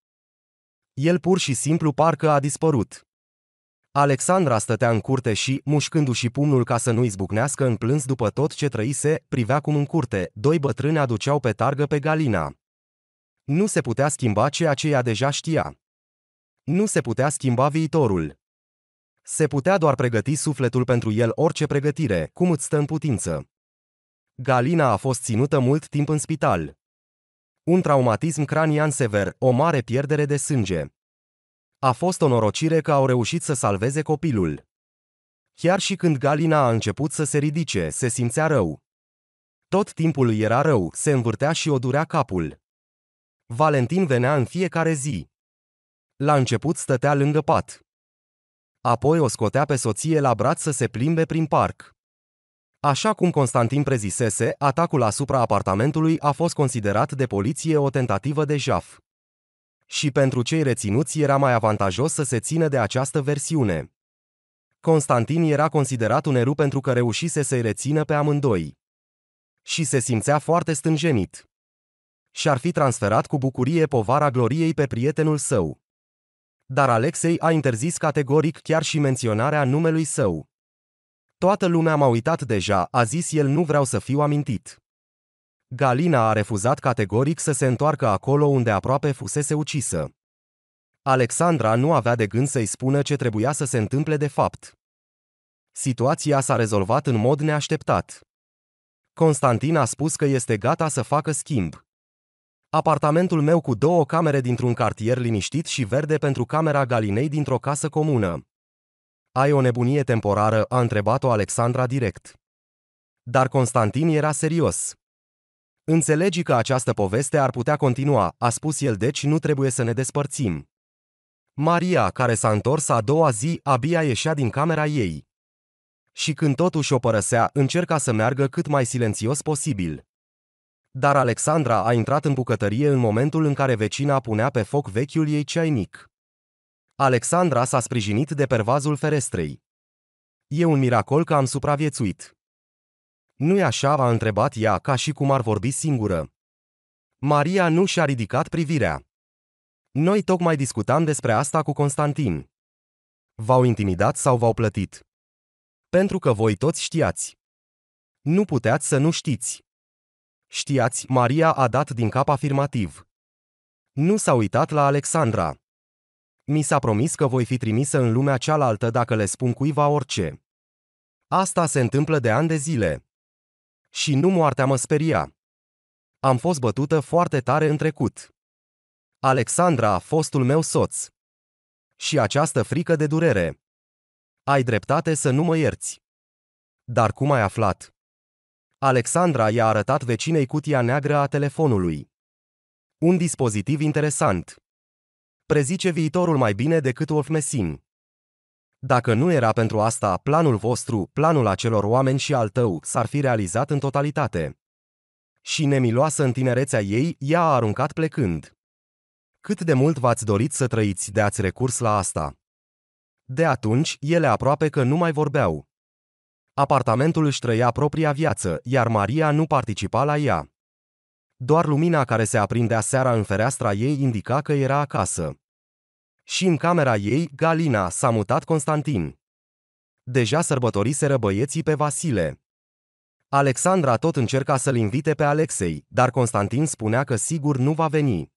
El pur și simplu parcă a dispărut. Alexandra stătea în curte și, mușcându-și pumnul ca să nu izbucnească în plâns după tot ce trăise, privea cum în curte, doi bătrâni aduceau pe targă pe Galina. Nu se putea schimba ceea ce ea deja știa. Nu se putea schimba viitorul. Se putea doar pregăti sufletul pentru el orice pregătire, cum îți stă în putință. Galina a fost ținută mult timp în spital. Un traumatism cranian sever, o mare pierdere de sânge. A fost o norocire că au reușit să salveze copilul. Chiar și când Galina a început să se ridice, se simțea rău. Tot timpul era rău, se învârtea și o durea capul. Valentin venea în fiecare zi. La început stătea lângă pat. Apoi o scotea pe soție la braț să se plimbe prin parc. Așa cum Constantin prezisese, atacul asupra apartamentului a fost considerat de poliție o tentativă de jaf și pentru cei reținuți era mai avantajos să se țină de această versiune. Constantin era considerat un eru pentru că reușise să-i rețină pe amândoi. Și se simțea foarte stânjenit. Și-ar fi transferat cu bucurie povara gloriei pe prietenul său. Dar Alexei a interzis categoric chiar și menționarea numelui său. Toată lumea m-a uitat deja, a zis el nu vreau să fiu amintit. Galina a refuzat categoric să se întoarcă acolo unde aproape fusese ucisă. Alexandra nu avea de gând să-i spună ce trebuia să se întâmple de fapt. Situația s-a rezolvat în mod neașteptat. Constantin a spus că este gata să facă schimb. Apartamentul meu cu două camere dintr-un cartier liniștit și verde pentru camera Galinei dintr-o casă comună. Ai o nebunie temporară, a întrebat-o Alexandra direct. Dar Constantin era serios. Înțelegi că această poveste ar putea continua, a spus el, deci nu trebuie să ne despărțim. Maria, care s-a întors a doua zi, abia ieșea din camera ei. Și când totuși o părăsea, încerca să meargă cât mai silențios posibil. Dar Alexandra a intrat în bucătărie în momentul în care vecina punea pe foc vechiul ei ceainic. Alexandra s-a sprijinit de pervazul ferestrei. E un miracol că am supraviețuit. Nu-i așa?" a întrebat ea ca și cum ar vorbi singură. Maria nu și-a ridicat privirea. Noi tocmai discutam despre asta cu Constantin. V-au intimidat sau v-au plătit? Pentru că voi toți știați. Nu puteați să nu știți. Știați, Maria a dat din cap afirmativ. Nu s-a uitat la Alexandra. Mi s-a promis că voi fi trimisă în lumea cealaltă dacă le spun cuiva orice. Asta se întâmplă de ani de zile. Și nu moartea mă speria. Am fost bătută foarte tare în trecut. Alexandra a fostul meu soț. Și această frică de durere. Ai dreptate să nu mă ierți. Dar cum ai aflat? Alexandra i-a arătat vecinei cutia neagră a telefonului. Un dispozitiv interesant. Prezice viitorul mai bine decât Wolfmesin. Dacă nu era pentru asta, planul vostru, planul acelor oameni și al tău, s-ar fi realizat în totalitate. Și nemiloasă în tinerețea ei, ea a aruncat plecând. Cât de mult v-ați dorit să trăiți de ați recurs la asta? De atunci, ele aproape că nu mai vorbeau. Apartamentul își trăia propria viață, iar Maria nu participa la ea. Doar lumina care se aprindea seara în fereastra ei indica că era acasă. Și în camera ei, Galina, s-a mutat Constantin. Deja sărbătoriseră băieții pe Vasile. Alexandra tot încerca să-l invite pe Alexei, dar Constantin spunea că sigur nu va veni.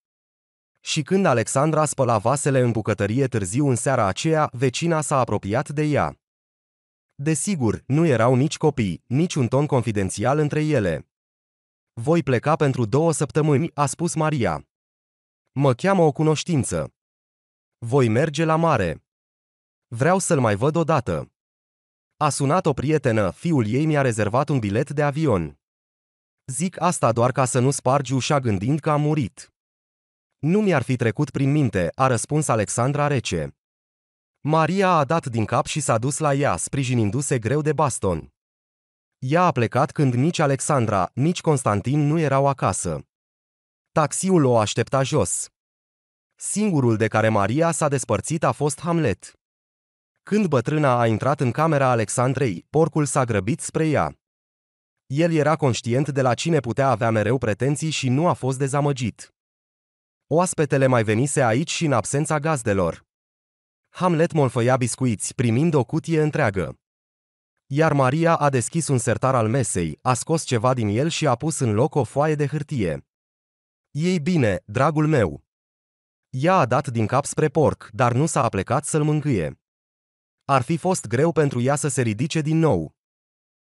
Și când Alexandra spăla vasele în bucătărie târziu în seara aceea, vecina s-a apropiat de ea. Desigur, nu erau nici copii, nici un ton confidențial între ele. Voi pleca pentru două săptămâni, a spus Maria. Mă cheamă o cunoștință. Voi merge la mare. Vreau să-l mai văd odată. A sunat o prietenă, fiul ei mi-a rezervat un bilet de avion. Zic asta doar ca să nu spargi ușa gândind că a murit. Nu mi-ar fi trecut prin minte, a răspuns Alexandra rece. Maria a dat din cap și s-a dus la ea, sprijinindu-se greu de baston. Ea a plecat când nici Alexandra, nici Constantin nu erau acasă. Taxiul o aștepta jos. Singurul de care Maria s-a despărțit a fost Hamlet. Când bătrâna a intrat în camera Alexandrei, porcul s-a grăbit spre ea. El era conștient de la cine putea avea mereu pretenții și nu a fost dezamăgit. Oaspetele mai venise aici și în absența gazdelor. Hamlet molfăia biscuiți, primind o cutie întreagă. Iar Maria a deschis un sertar al mesei, a scos ceva din el și a pus în loc o foaie de hârtie. Ei bine, dragul meu, ea a dat din cap spre porc, dar nu s-a aplecat să-l mângâie. Ar fi fost greu pentru ea să se ridice din nou.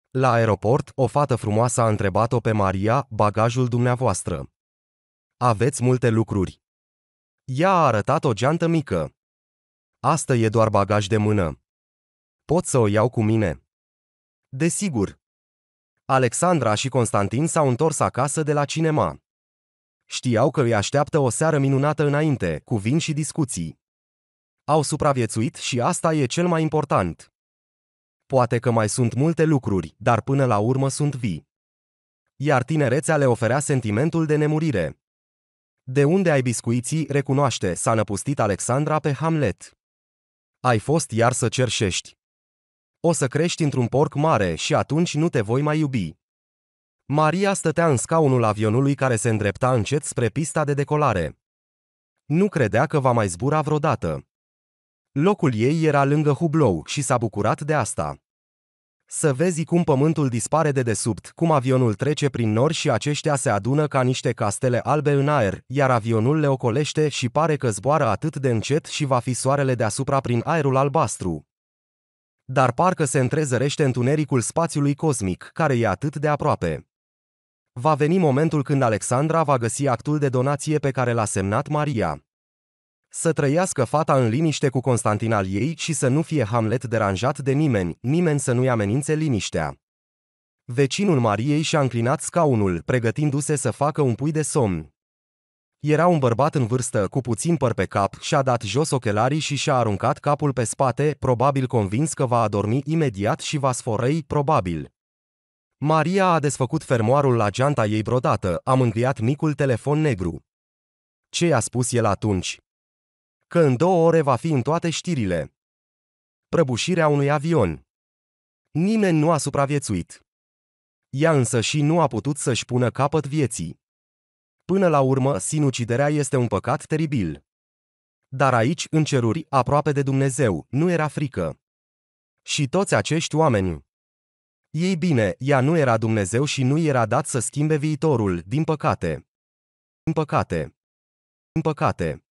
La aeroport, o fată frumoasă a întrebat-o pe Maria, bagajul dumneavoastră. Aveți multe lucruri. Ea a arătat o geantă mică. Asta e doar bagaj de mână. Pot să o iau cu mine? Desigur. Alexandra și Constantin s-au întors acasă de la cinema. Știau că îi așteaptă o seară minunată înainte, cu vin și discuții. Au supraviețuit și asta e cel mai important. Poate că mai sunt multe lucruri, dar până la urmă sunt vii. Iar tinerețea le oferea sentimentul de nemurire. De unde ai biscuiții, recunoaște, s-a năpustit Alexandra pe Hamlet. Ai fost iar să cerșești. O să crești într-un porc mare și atunci nu te voi mai iubi. Maria stătea în scaunul avionului care se îndrepta încet spre pista de decolare. Nu credea că va mai zbura vreodată. Locul ei era lângă hublou și s-a bucurat de asta. Să vezi cum pământul dispare de desubt, cum avionul trece prin nori și aceștia se adună ca niște castele albe în aer, iar avionul le ocolește și pare că zboară atât de încet și va fi soarele deasupra prin aerul albastru. Dar parcă se întrezărește întunericul spațiului cosmic, care e atât de aproape. Va veni momentul când Alexandra va găsi actul de donație pe care l-a semnat Maria. Să trăiască fata în liniște cu Constantin al ei și să nu fie Hamlet deranjat de nimeni, nimeni să nu-i amenințe liniștea. Vecinul Mariei și-a înclinat scaunul, pregătindu-se să facă un pui de somn. Era un bărbat în vârstă, cu puțin păr pe cap, și-a dat jos ochelarii și și-a aruncat capul pe spate, probabil convins că va adormi imediat și va sforăi, probabil. Maria a desfăcut fermoarul la geanta ei brodată, a mângâiat micul telefon negru. Ce i-a spus el atunci? Că în două ore va fi în toate știrile. Prăbușirea unui avion. Nimeni nu a supraviețuit. Ea însă și nu a putut să-și pună capăt vieții. Până la urmă, sinuciderea este un păcat teribil. Dar aici, în ceruri, aproape de Dumnezeu, nu era frică. Și toți acești oameni, ei bine, ea nu era Dumnezeu și nu era dat să schimbe viitorul, din păcate. Din păcate. Din păcate.